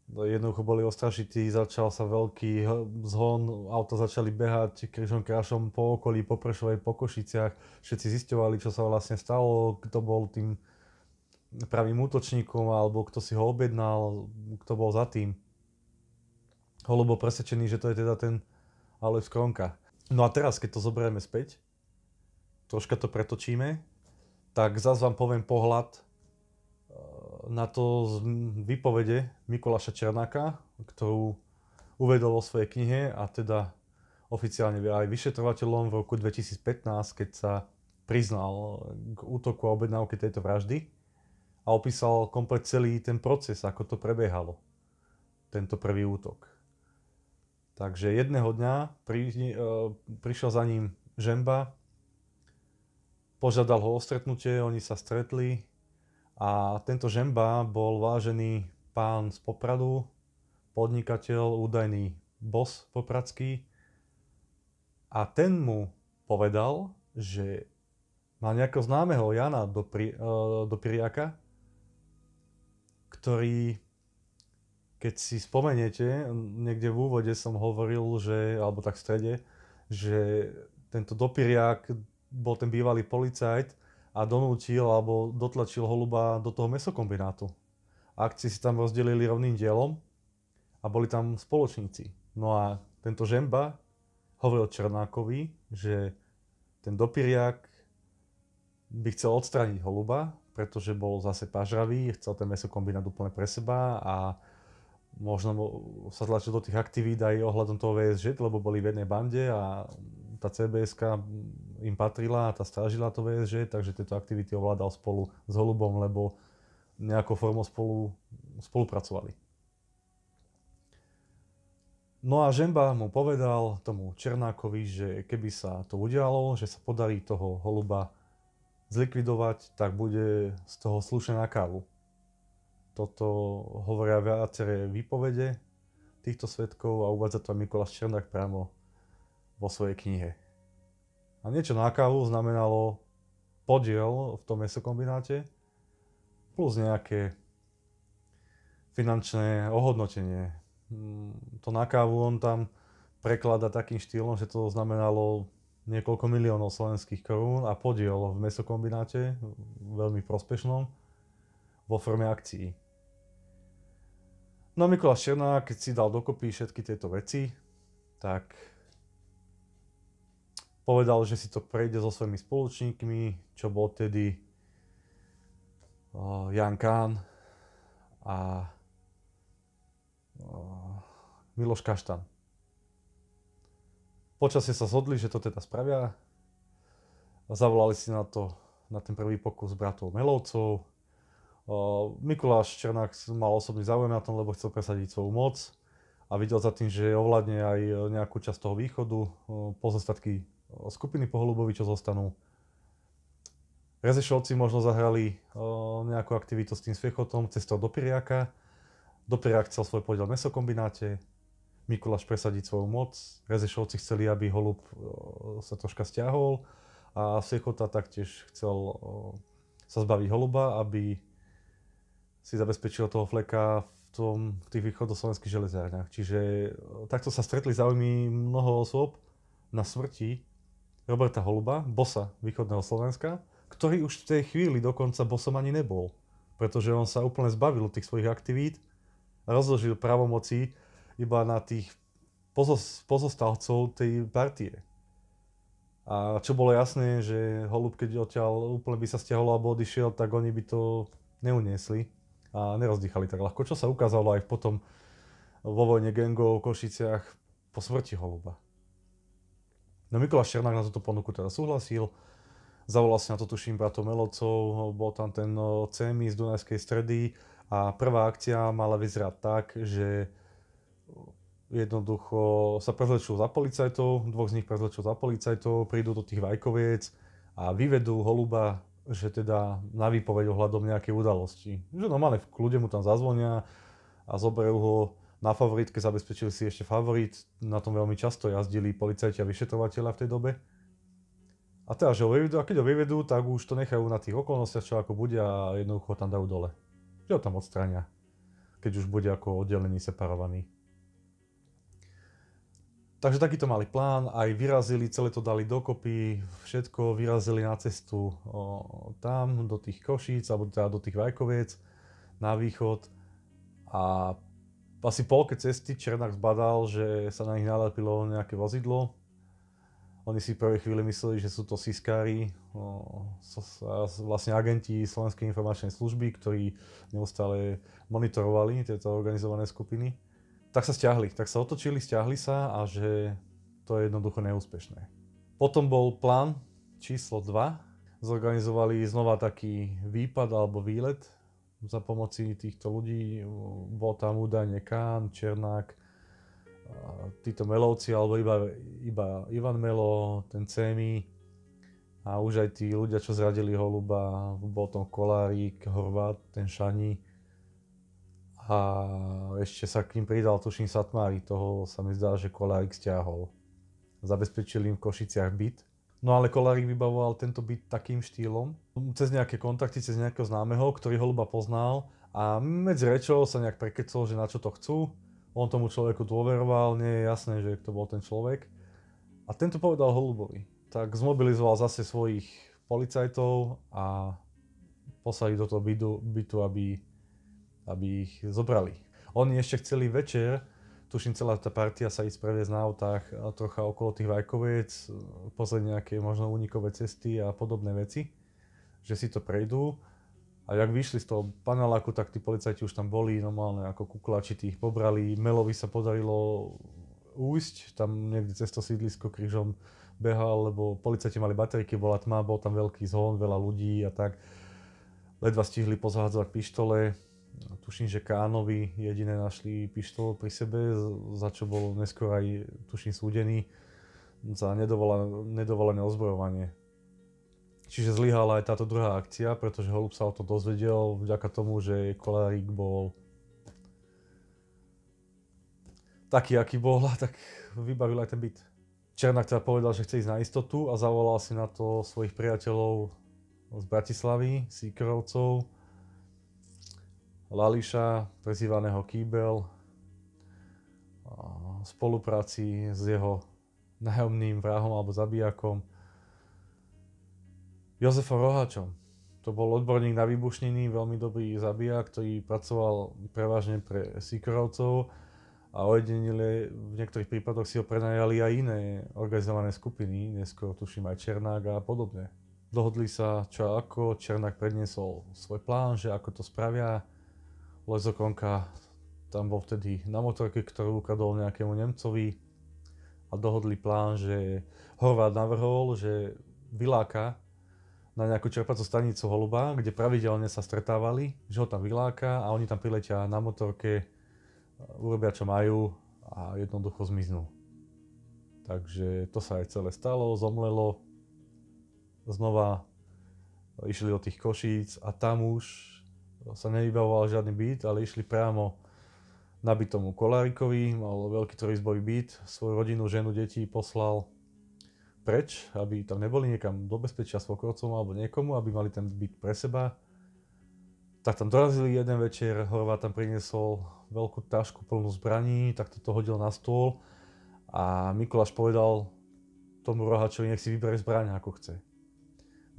No, jednoducho boli ostrašití, začal sa veľký zhon, auta začali behať križom krášom po okolí, po Prešovej, po Košiciach, všetci zisťovali, čo sa vlastne stalo, kto bol tým pravým útočníkom, alebo kto si ho objednal, kto bol za tým. Holo bol presvedčený, že to je teda ten Aleš Kronka. No a teraz, keď to zoberieme späť, troška to pretočíme, tak zase vám poviem pohľad na to z výpovede Mikuláša Černáka, ktorú uvedol vo svojej knihe a teda oficiálne aj vyšetrovateľom v roku 2015, keď sa priznal k útoku a objednávke tejto vraždy a opísal komplet celý ten proces, ako to prebiehalo, tento prvý útok. Takže jedného dňa pri, e, prišiel za ním Žemba, požiadal ho o stretnutie, oni sa stretli, a tento Žemba bol vážený pán z Popradu, podnikateľ, údajný bos popradský. A ten mu povedal, že má nejakého známeho Jana do, pri, eh, do Piriaka, ktorý, keď si spomeniete, niekde v úvode som hovoril, že, alebo tak v strede, že tento dopiriak bol ten bývalý policajt, a donútil alebo dotlačil holuba do toho mesokombinátu. Akci si tam rozdelili rovným dielom a boli tam spoločníci. No a tento žemba hovoril Černákovi, že ten dopiriak by chcel odstrániť holuba, pretože bol zase pažravý, chcel ten meso kombinať úplne pre seba a možno sa tlačil do tých aktivít aj ohľadom toho VSŽ, lebo boli v jednej bande a tá cbs im patrila a tá strážila to VSŽ, takže tieto aktivity ovládal spolu s Holubom, lebo nejakou formou spolu, spolupracovali. No a Žemba mu povedal tomu Černákovi, že keby sa to udialo, že sa podarí toho holuba zlikvidovať, tak bude z toho slušne na kávu. Toto hovoria viaceré výpovede týchto svetkov a uvádza to aj Mikuláš Černák priamo vo svojej knihe. A niečo na kávu znamenalo podiel v tom mesokombináte plus nejaké finančné ohodnotenie. Mm, to na kávu on tam preklada takým štýlom, že to znamenalo niekoľko miliónov slovenských korún a podiel v mesokombináte, veľmi prospešnom, vo forme akcií. No Mikuláš Černák, keď si dal dokopy všetky tieto veci, tak Povedal, že si to prejde so svojimi spoločníkmi, čo bol tedy uh, Jan Kán a uh, Miloš Kaštan. Počasie sa zhodli, že to teda spravia. Zavolali si na to, na ten prvý pokus bratov Melovcov. Uh, Mikuláš Černák mal osobný záujem na tom, lebo chcel presadiť svoju moc a videl za tým, že ovládne aj nejakú časť toho východu, pozostatky skupiny po čo zostanú. Rezešovci možno zahrali nejakú aktivitu s tým sviechotom cestou do Piriaka. Do Piriak chcel svoj podiel v mesokombináte. Mikuláš presadiť svoju moc. Rezešovci chceli, aby Holub sa troška stiahol a Sviechota taktiež chcel sa zbaviť Holuba, aby si zabezpečil toho fleka v, tom, v tých východoslovenských železiarniach. Čiže takto sa stretli záujmy mnoho osôb na smrti Roberta Holuba, bosa východného Slovenska, ktorý už v tej chvíli dokonca bosom ani nebol, pretože on sa úplne zbavil tých svojich aktivít, rozložil pravomoci iba na tých pozostalcov tej partie. A čo bolo jasné, že Holub, keď odtiaľ úplne by sa stiahol alebo odišiel, tak oni by to neuniesli a nerozdýchali tak ľahko, čo sa ukázalo aj potom vo vojne gengov v Košiciach po smrti Holuba. No Mikuláš Černák na túto ponuku teda súhlasil, zavolal si na to tuším bratov Melovcov, bol tam ten no, CMI z Dunajskej stredy a prvá akcia mala vyzerať tak, že jednoducho sa prezlečú za policajtov, dvoch z nich prezlečú za policajtov, prídu do tých vajkoviec a vyvedú holuba, že teda na výpoveď ohľadom nejakej udalosti. Že normálne v kľude mu tam zazvonia a zoberú ho na favoritke zabezpečili si ešte favorit, na tom veľmi často jazdili policajti a vyšetrovateľa v tej dobe. A teda, že ho vyvedú, a keď ho vyvedú, tak už to nechajú na tých okolnostiach, čo ako bude a jednoducho tam dajú dole. Že ho tam odstrania, keď už bude ako oddelený, separovaný. Takže takýto mali plán, aj vyrazili, celé to dali dokopy, všetko vyrazili na cestu o, tam, do tých Košíc, alebo teda do tých Vajkoviec, na východ a asi polke cesty Černák zbadal, že sa na nich nalepilo nejaké vozidlo. Oni si prvej chvíli mysleli, že sú to siskári, no, vlastne agenti Slovenskej informačnej služby, ktorí neustále monitorovali tieto organizované skupiny. Tak sa stiahli, tak sa otočili, stiahli sa a že to je jednoducho neúspešné. Potom bol plán číslo 2. Zorganizovali znova taký výpad alebo výlet za pomoci týchto ľudí. Bol tam údajne Kán, Černák, títo Melovci, alebo iba, iba Ivan Melo, ten Cemi a už aj tí ľudia, čo zradili Holuba, bol tam Kolárik, Horvát, ten Šani a ešte sa k ním pridal tuším Satmári, toho sa mi zdá, že Kolárik stiahol. Zabezpečili im v Košiciach byt, No ale Kolárik vybavoval tento byt takým štýlom, cez nejaké kontakty, cez nejakého známeho, ktorý ľuba poznal a medzi rečou sa nejak prekecol, že na čo to chcú. On tomu človeku dôveroval, nie je jasné, že to bol ten človek. A tento povedal Holubovi. Tak zmobilizoval zase svojich policajtov a poslali do toho bytu, bytu aby, aby ich zobrali. Oni ešte chceli večer tuším celá tá partia sa ísť previesť na autách a trocha okolo tých Vajkoviec, pozrieť nejaké možno únikové cesty a podobné veci, že si to prejdú. A jak vyšli z toho paneláku, tak tí policajti už tam boli normálne ako kuklači, tých pobrali. Melovi sa podarilo újsť, tam niekde cez to sídlisko krížom behal, lebo policajti mali baterky, bola tma, bol tam veľký zhon, veľa ľudí a tak. Ledva stihli pozhádzovať pištole, No, tuším, že Kánovi jediné našli pištol pri sebe, za čo bol neskôr aj, tuším, súdený za nedovolené ozbrojovanie. Čiže zlyhala aj táto druhá akcia, pretože Holub sa o to dozvedel vďaka tomu, že kolárik bol taký, aký bol, tak vybavil aj ten byt. Černák teda povedal, že chce ísť na istotu a zavolal si na to svojich priateľov z Bratislavy, Sikrovcov, Lališa, prezývaného Kýbel, v spolupráci s jeho nájomným vrahom alebo zabijakom Jozefom Rohačom. To bol odborník na vybušniny, veľmi dobrý zabijak, ktorý pracoval prevažne pre Sikorovcov a ojedinili, v niektorých prípadoch si ho prenajali aj iné organizované skupiny, neskôr tuším aj Černák a podobne. Dohodli sa, čo ako, Černák predniesol svoj plán, že ako to spravia, Lezokonka tam bol vtedy na motorke, ktorú ukradol nejakému Nemcovi a dohodli plán, že Horvát navrhol, že vyláka na nejakú čerpacú stanicu Holuba, kde pravidelne sa stretávali, že ho tam vyláka a oni tam priletia na motorke, urobia čo majú a jednoducho zmiznú. Takže to sa aj celé stalo, zomlelo, znova išli do tých košíc a tam už sa nevybavoval žiadny byt, ale išli priamo bytomu Kolárikovi, mal veľký trojizbový byt, svoju rodinu, ženu, deti poslal preč, aby tam neboli niekam do bezpečia svokrovcom alebo niekomu, aby mali ten byt pre seba. Tak tam dorazili jeden večer, Horvá tam priniesol veľkú tašku plnú zbraní, tak to hodil na stôl a Mikuláš povedal tomu rohačovi, nech si vybere zbraň ako chce.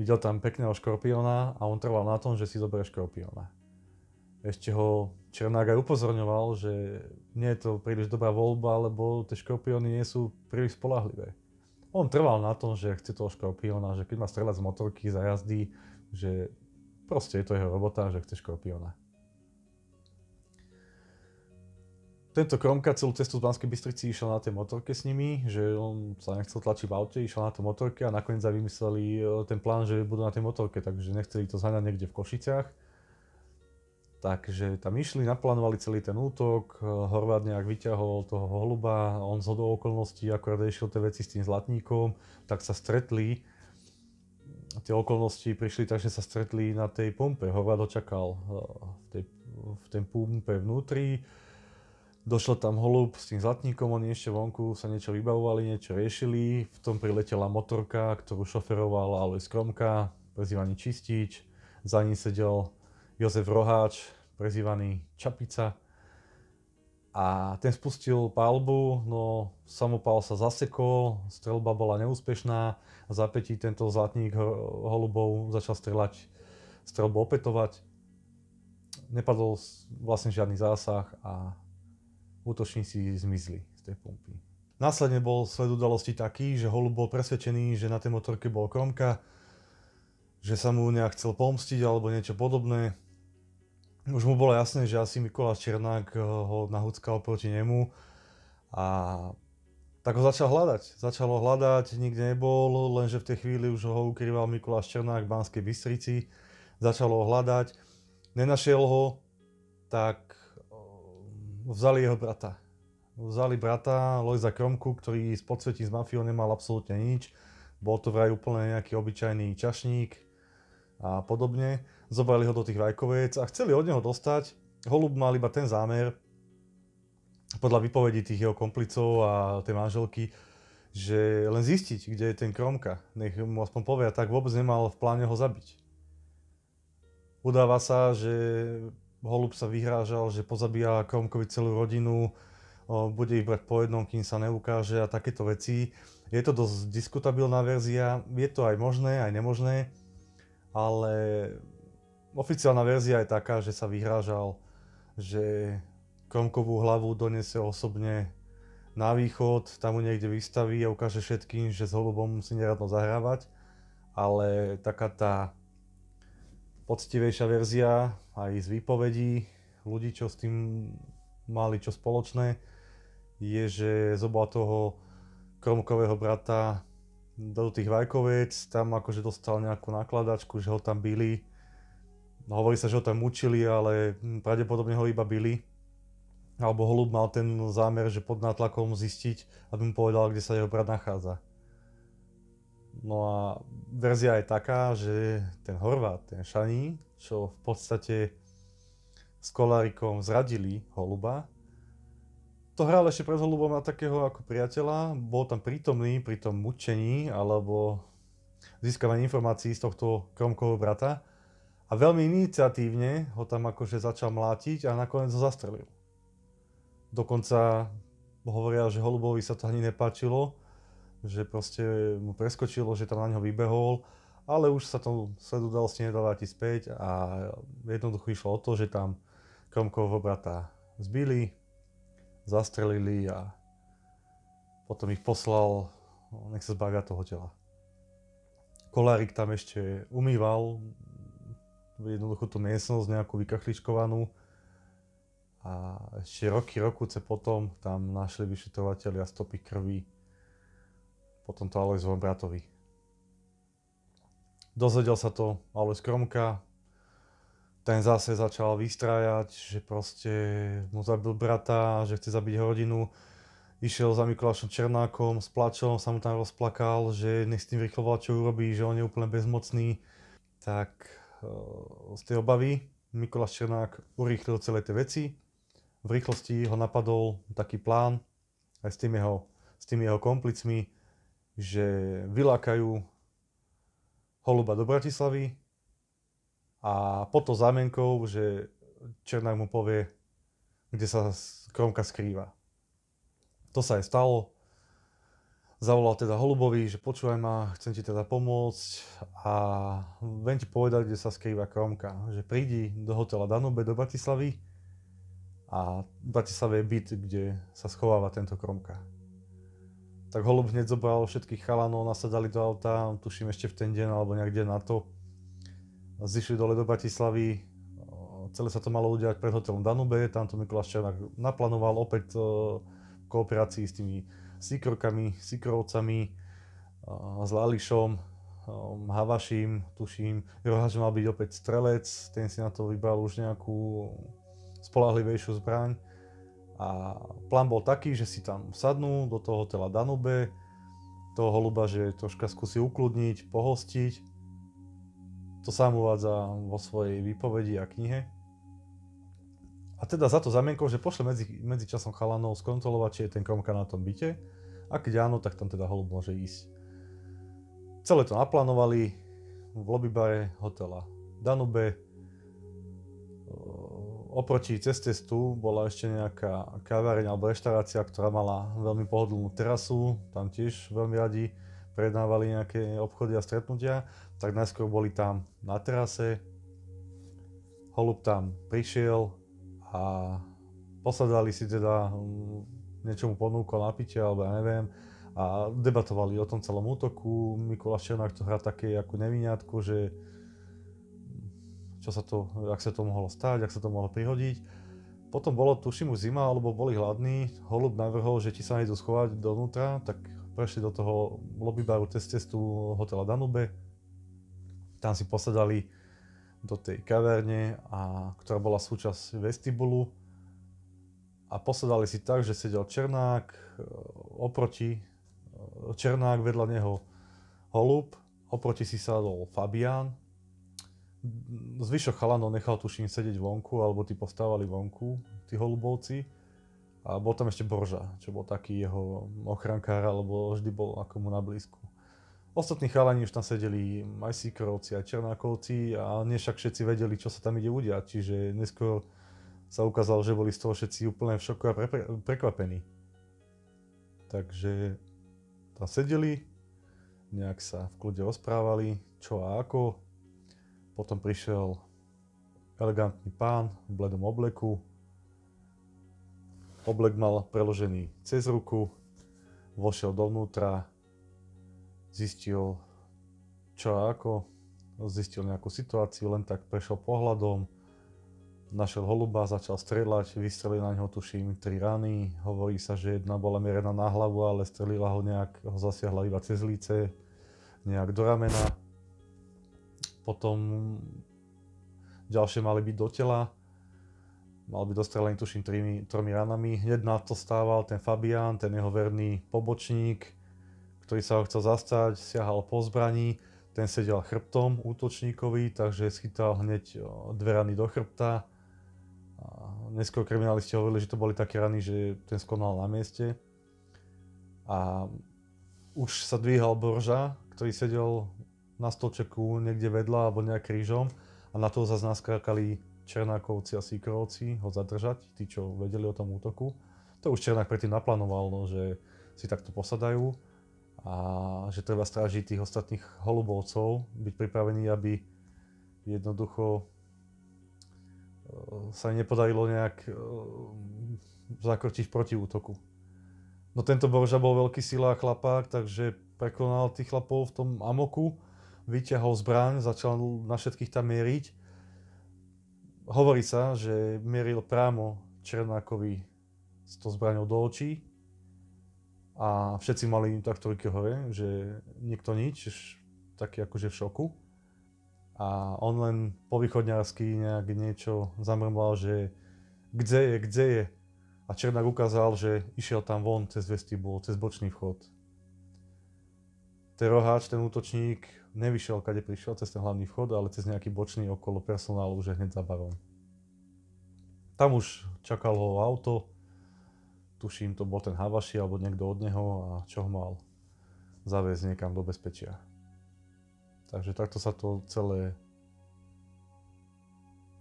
Videl tam pekného škorpióna a on trval na tom, že si zoberie škorpióna ešte ho Černák aj upozorňoval, že nie je to príliš dobrá voľba, lebo tie škorpióny nie sú príliš spolahlivé. On trval na tom, že chce toho škorpióna, že keď má strelať z motorky, za jazdy, že proste je to jeho robota, že chce škorpióna. Tento Kromka celú cestu z Banskej Bystrici išiel na tej motorke s nimi, že on sa nechcel tlačiť v aute, išiel na tej motorke a nakoniec aj vymysleli eh, ten plán, že budú na tej motorke, takže nechceli to zhaňať niekde v Košiciach Takže tam išli, naplánovali celý ten útok, eh, Horvát nejak vyťahol toho holuba, on do okolností akorát riešil tie veci s tým zlatníkom, tak sa stretli. Tie okolnosti prišli tak, že sa stretli na tej pompe. Horvát očakal eh, v tej, v tej pumpe vnútri. Došiel tam holub s tým zlatníkom, oni ešte vonku sa niečo vybavovali, niečo riešili. V tom priletela motorka, ktorú šoferoval Alois Kromka, prezývaný Čistič. Za ním sedel Jozef Roháč, prezývaný Čapica. A ten spustil palbu, no samopál sa zasekol, strelba bola neúspešná a zapätí tento zlatník holubov začal strelať, strelbu opetovať. Nepadol vlastne žiadny zásah a útočníci zmizli z tej pumpy. Následne bol sled udalosti taký, že Holub bol presvedčený, že na tej motorke bol Kromka, že sa mu nejak chcel pomstiť alebo niečo podobné už mu bolo jasné, že asi Mikuláš Černák eh, ho nahúckal proti nemu a tak ho začal hľadať. Začal ho hľadať, nikde nebol, lenže v tej chvíli už ho ukrýval Mikuláš Černák v Banskej Bystrici. Začal ho hľadať, nenašiel ho, tak eh, vzali jeho brata. Vzali brata Lojza Kromku, ktorý s podsvetím z mafiou nemal absolútne nič. Bol to vraj úplne nejaký obyčajný čašník a podobne zobrali ho do tých vajkoviec a chceli od neho dostať. Holub mal iba ten zámer, podľa vypovedí tých jeho komplicov a tej manželky, že len zistiť, kde je ten Kromka. Nech mu aspoň povie, a tak vôbec nemal v pláne ho zabiť. Udáva sa, že Holub sa vyhrážal, že pozabíja Kromkovi celú rodinu, bude ich brať po jednom, kým sa neukáže a takéto veci. Je to dosť diskutabilná verzia, je to aj možné, aj nemožné, ale Oficiálna verzia je taká, že sa vyhrážal, že Kromkovú hlavu donese osobne na východ, tam ho niekde vystaví a ukáže všetkým, že s holubom musí neradno zahrávať. Ale taká tá poctivejšia verzia aj z výpovedí ľudí, čo s tým mali čo spoločné, je, že zoba toho Kromkového brata do tých vajkovec, tam akože dostal nejakú nakladačku, že ho tam byli No, hovorí sa, že ho tam mučili, ale hm, pravdepodobne ho iba byli. Alebo Holub mal ten zámer, že pod nátlakom zistiť, aby mu povedal, kde sa jeho brat nachádza. No a verzia je taká, že ten Horvát, ten Šaní, čo v podstate s Kolárikom zradili Holuba, to hral ešte pred Holubom na takého ako priateľa, bol tam prítomný pri tom mučení alebo získavaní informácií z tohto Kromkovho brata a veľmi iniciatívne ho tam akože začal mlátiť a nakoniec ho zastrelil. Dokonca hovoria, že Holubovi sa to ani nepáčilo, že proste mu preskočilo, že tam na neho vybehol, ale už sa to sledu udalosti nedal vrátiť späť a jednoducho išlo o to, že tam Kromkovho brata zbili, zastrelili a potom ich poslal, nech sa zbaga toho tela. Kolárik tam ešte umýval jednoducho tú miestnosť nejakú vykachličkovanú a ešte roky, rokuce potom tam našli vyšetrovateľia stopy krvi po tomto Alojzovom bratovi. Dozvedel sa to Alojz Kromka, ten zase začal vystrajať, že proste mu zabil brata, že chce zabiť jeho rodinu. Išiel za Mikulášom Černákom s plačom, sa mu tam rozplakal, že nech s tým rýchlo čo urobí, že on je úplne bezmocný. Tak Eh, z tej obavy Mikuláš Černák urýchlil celé tie veci. V rýchlosti ho napadol taký plán aj s tým jeho, s jeho komplicmi, že vylákajú Holuba do Bratislavy a pod to zámenkou, že Černák mu povie, kde sa Kromka skrýva. To sa aj stalo zavolal teda Holubovi, že počúvaj ma, chcem ti teda pomôcť a viem ti povedať, kde sa skrýva Kromka, že prídi do hotela Danube do Bratislavy a v Bratislave je byt, kde sa schováva tento Kromka. Tak Holub hneď zobral všetkých chalanov, nasadali do auta, tuším ešte v ten deň alebo nejak deň na to. Zišli dole do Bratislavy, celé sa to malo udiať pred hotelom Danube, tam to Mikuláš Černák naplánoval opäť v eh, kooperácii s tými Sikrokami, Sikrovcami, s Lališom, Havašim, tuším. Rohač mal byť opäť strelec, ten si na to vybral už nejakú spolahlivejšiu zbraň. A plán bol taký, že si tam sadnú do toho hotela Danube, toho holuba, že troška skúsi ukludniť, pohostiť. To sám uvádza vo svojej výpovedi a knihe. A teda za to zamienkou, že pošle medzi, medzi časom chalanov skontrolovať, či je ten Kromka na tom byte. A keď áno, tak tam teda holub môže ísť. Celé to naplánovali v bare hotela Danube. Oproti ceste tu bola ešte nejaká kaváreň alebo reštaurácia, ktorá mala veľmi pohodlnú terasu. Tam tiež veľmi radi predávali nejaké obchody a stretnutia, tak najskôr boli tam na terase. Holub tam prišiel, a posadali si teda hm, niečomu ponúkol napitie alebo ja neviem a debatovali o tom celom útoku. Mikuláš Černák to hrá také ako neviniatko, že čo sa to, ak sa to mohlo stať, ak sa to mohlo prihodiť. Potom bolo, tuším, už zima, alebo boli hladní. Holub navrhol, že ti sa nejdu schovať donútra, tak prešli do toho lobby baru cez cestu hotela Danube. Tam si posadali do tej kaverne, a, ktorá bola súčasť vestibulu. A posadali si tak, že sedel Černák e, oproti, e, Černák vedľa neho Holub, oproti si sadol Fabián. Zvyšok chalanov nechal tuším sedieť vonku, alebo tí postávali vonku, tí holubovci. A bol tam ešte Borža, čo bol taký jeho ochrankár, alebo vždy bol ako mu na blízku. Ostatní chalani už tam sedeli aj Sikorovci, aj Černákovci a nie však všetci vedeli, čo sa tam ide udiať. Čiže neskôr sa ukázalo, že boli z toho všetci úplne v šoku a pre, pre, prekvapení. Takže tam sedeli, nejak sa v kľude rozprávali, čo a ako. Potom prišiel elegantný pán v bledom obleku. Oblek mal preložený cez ruku, vošiel dovnútra, zistil čo a ako, zistil nejakú situáciu, len tak prešiel pohľadom, našiel holuba, začal strieľať, vystrelil na neho tuším tri rany, hovorí sa, že jedna bola mierená na hlavu, ale strelila ho nejak, ho zasiahla iba cez líce, nejak do ramena. Potom ďalšie mali byť do tela, mal byť dostrelený tuším trými, tromi ranami. Hneď na to stával ten Fabian, ten jeho verný pobočník, ktorý sa ho chcel zastať, siahal po zbraní, ten sedel chrbtom útočníkovi, takže schytal hneď dve rany do chrbta. Neskôr kriminalisti hovorili, že to boli také rany, že ten skonal na mieste. A už sa dvíhal Borža, ktorý sedel na stolčeku niekde vedľa alebo nejak krížom a na to zase naskákali Černákovci a Sikrovci ho zadržať, tí, čo vedeli o tom útoku. To už Černák predtým naplánoval, no, že si takto posadajú a že treba strážiť tých ostatných holubovcov, byť pripravený, aby jednoducho e, sa nepodarilo nejak e, zakročiť proti útoku. No tento Borža bol veľký sila a chlapák, takže prekonal tých chlapov v tom amoku, vyťahol zbraň, začal na všetkých tam mieriť. Hovorí sa, že mieril prámo Černákovi s tou zbraňou do očí, a všetci mali takto hore, že nikto nič, taký akože v šoku. A on len po východňarsky nejak niečo zamrmlal, že kde je, kde je. A Černák ukázal, že išiel tam von cez vestibul, cez bočný vchod. Ten roháč, ten útočník, nevyšiel, kade prišiel, cez ten hlavný vchod, ale cez nejaký bočný okolo personálu, že hneď za barom. Tam už ho auto, tuším, to bol ten Havaši alebo niekto od neho a čo ho mal zaviesť niekam do bezpečia. Takže takto sa to celé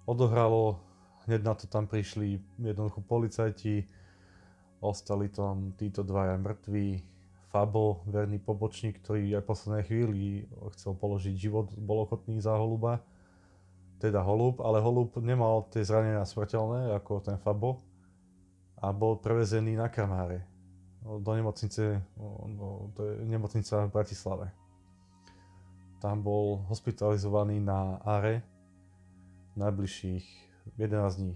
odohralo. Hneď na to tam prišli jednoducho policajti, ostali tam títo dvaja mŕtvi, Fabo, verný pobočník, ktorý aj v poslednej chvíli chcel položiť život, bol ochotný za holuba, teda holub, ale holub nemal tie zranenia smrteľné ako ten Fabo, a bol prevezený na Kamáre do nemocnice, no, to je nemocnica v Bratislave. Tam bol hospitalizovaný na are najbližších 11 dní.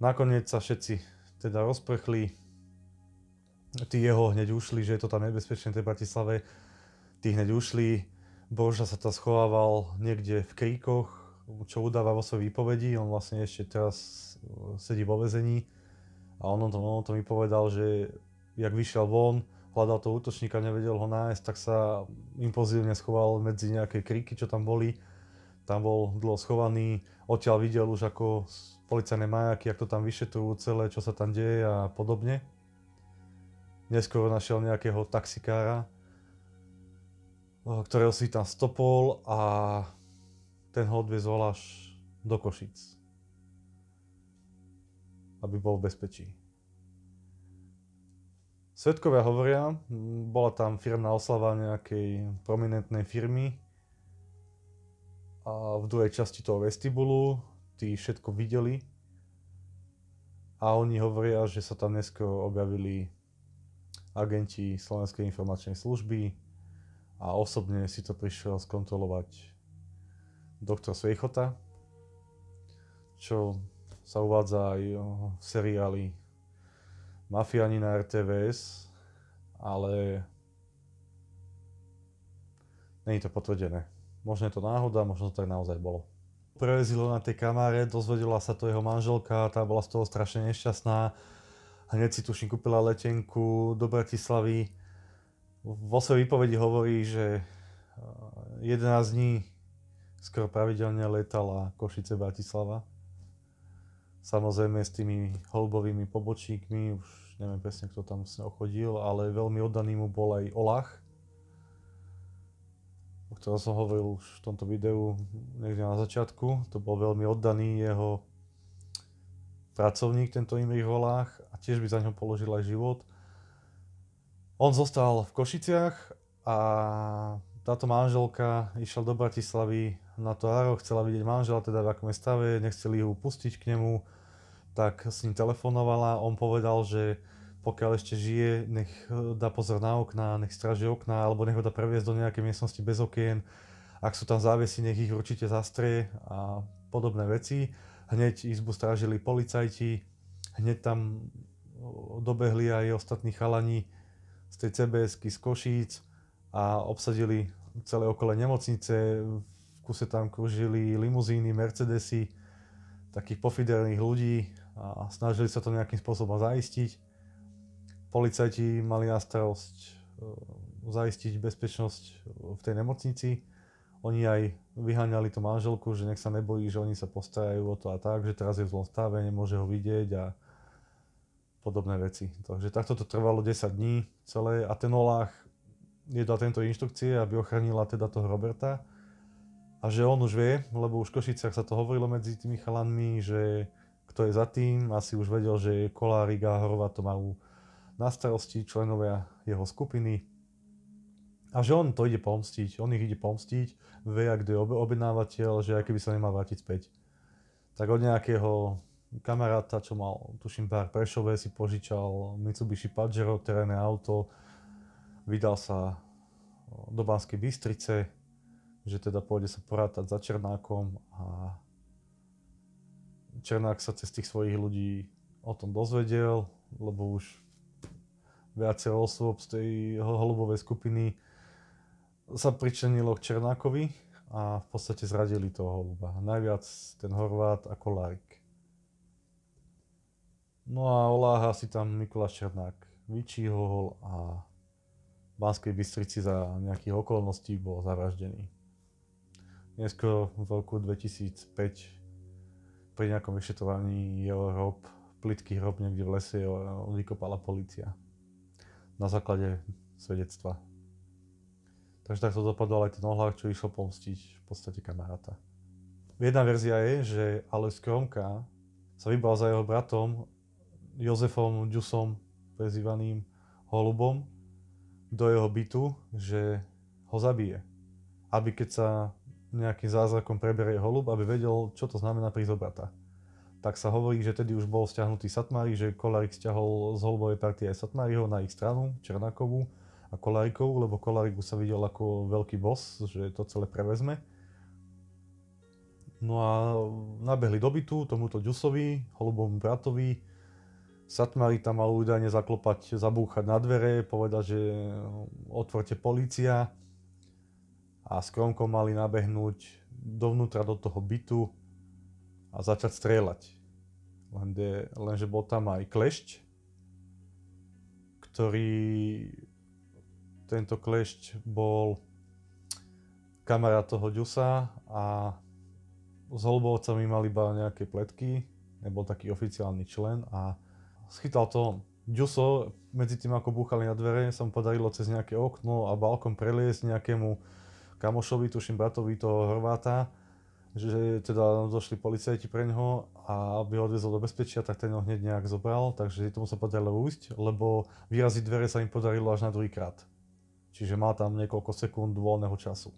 Nakoniec sa všetci teda rozprchli, tí jeho hneď ušli, že je to tam nebezpečné v tej Bratislave, tí hneď ušli, Boža sa tam schovával niekde v kríkoch, čo udáva vo svojej výpovedi, on vlastne ešte teraz e, sedí vo vezení a on to, on to mi povedal, že jak vyšiel von, hľadal toho útočníka, nevedel ho nájsť, tak sa impozívne schoval medzi nejaké kríky, čo tam boli. Tam bol dlho schovaný, odtiaľ videl už ako policajné majaky, ako to tam vyšetrujú celé, čo sa tam deje a podobne. Neskôr našiel nejakého taxikára, e, ktorého si tam stopol a ten ho odviezol až do Košic, aby bol v bezpečí. Svetkovia hovoria, bola tam firmná oslava nejakej prominentnej firmy a v druhej časti toho vestibulu tí všetko videli a oni hovoria, že sa tam neskoro objavili agenti Slovenskej informačnej služby a osobne si to prišiel skontrolovať doktor Svejchota, čo sa uvádza aj v seriáli Mafiani na RTVS, ale není to potvrdené. Možno je to náhoda, možno to tak naozaj bolo. Prevezilo na tej kamáre, dozvedela sa to jeho manželka, tá bola z toho strašne nešťastná. Hneď si tuším kúpila letenku do Bratislavy. Vo svojej výpovedi hovorí, že 11 e, dní skoro pravidelne letala Košice Bratislava. Samozrejme s tými holbovými pobočníkmi, už neviem presne, kto tam sa chodil, ale veľmi oddaný mu bol aj Olach, o ktorom som hovoril už v tomto videu niekde na začiatku. To bol veľmi oddaný jeho pracovník, tento Imrich Olach, a tiež by za ňo položil aj život. On zostal v Košiciach a táto manželka išla do Bratislavy na to Aro, chcela vidieť manžela, teda v akom je stave, nechceli ju pustiť k nemu, tak s ním telefonovala, on povedal, že pokiaľ ešte žije, nech e, dá pozor na okná, nech straží okná, alebo nech ho dá previesť do nejakej miestnosti bez okien. Ak sú tam závesy, nech ich určite zastrie a podobné veci. Hneď izbu strážili policajti, hneď tam e, dobehli aj ostatní chalani z tej cbs z Košíc a obsadili celé okolo nemocnice, kuse tam kružili limuzíny, Mercedesy, takých pofiderných ľudí a snažili sa to nejakým spôsobom zaistiť. Policajti mali na starosť e, zaistiť bezpečnosť v tej nemocnici. Oni aj vyháňali tú manželku, že nech sa nebojí, že oni sa postarajú o to a tak, že teraz je v zlom stave, nemôže ho vidieť a podobné veci. Takže takto to trvalo 10 dní celé a ten Olach jedla tento inštrukcie, aby ochránila teda toho Roberta a že on už vie, lebo už v Košiciach sa to hovorilo medzi tými chalanmi, že kto je za tým, asi už vedel, že Kolárik a Horová to majú na starosti členovia jeho skupiny a že on to ide pomstiť, on ich ide pomstiť, vie, kto je objednávateľ, že aj keby sa nemal vrátiť späť. Tak od nejakého kamaráta, čo mal, tuším, pár Prešové, si požičal Mitsubishi Pajero, terénne auto, vydal sa do Banskej Bystrice, že teda pôjde sa porátať za Černákom a Černák sa cez tých svojich ľudí o tom dozvedel, lebo už viacero osôb z tej holubovej skupiny sa pričlenilo k Černákovi a v podstate zradili toho holuba. Najviac ten Horvát a Kolárik. No a oláha si tam Mikuláš Černák vyčíhol a v Banskej Bystrici za nejakých okolností bol zavraždený neskôr v roku 2005 pri nejakom vyšetrovaní jeho hrob, plitký hrob niekde v lese, vykopala policia na základe svedectva. Takže takto dopadol aj ten ohľad, čo išlo pomstiť v podstate kamaráta. Jedna verzia je, že Alois Kromka sa vybral za jeho bratom Jozefom Ďusom, prezývaným Holubom, do jeho bytu, že ho zabije. Aby keď sa nejakým zázrakom preberie holub, aby vedel, čo to znamená prísť obrata. Tak sa hovorí, že tedy už bol stiahnutý Satmári, že kolarik stiahol z holubovej partie aj Satmáriho na ich stranu, Černákovú a Kolarikovú, lebo kolariku sa videl ako veľký boss, že to celé prevezme. No a nabehli do bytu tomuto Ďusovi, holubom bratovi, Satmári tam mal údajne zaklopať, zabúchať na dvere, povedať, že otvorte policia, a Kromkom mali nabehnúť dovnútra do toho bytu a začať strieľať. Lenže, lenže bol tam aj klešť, ktorý tento klešť bol kamarát toho Ďusa a s holbovcami mali iba nejaké pletky, nebol taký oficiálny člen a schytal to Ďuso, medzi tým ako búchali na dvere, sa mu podarilo cez nejaké okno a balkon preliesť nejakému kamošovi, tuším bratovi toho Horváta, že teda došli policajti pre neho a aby ho odviezol do bezpečia, tak ten ho hneď nejak zobral, takže tomu sa podarilo ujsť, lebo vyraziť dvere sa im podarilo až na druhýkrát. Čiže mal tam niekoľko sekúnd voľného času.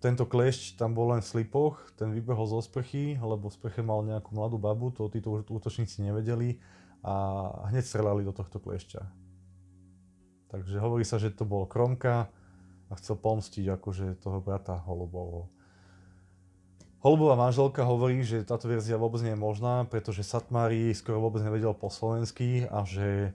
Tento klešť tam bol len v slipoch, ten vybehol zo sprchy, lebo v sprche mal nejakú mladú babu, to títo útočníci nevedeli a hneď strelali do tohto klešťa. Takže hovorí sa, že to bol Kromka, a chcel pomstiť akože toho brata Holubovo. Holubová manželka hovorí, že táto verzia vôbec nie je možná, pretože Satmári skoro vôbec nevedel po slovensky a že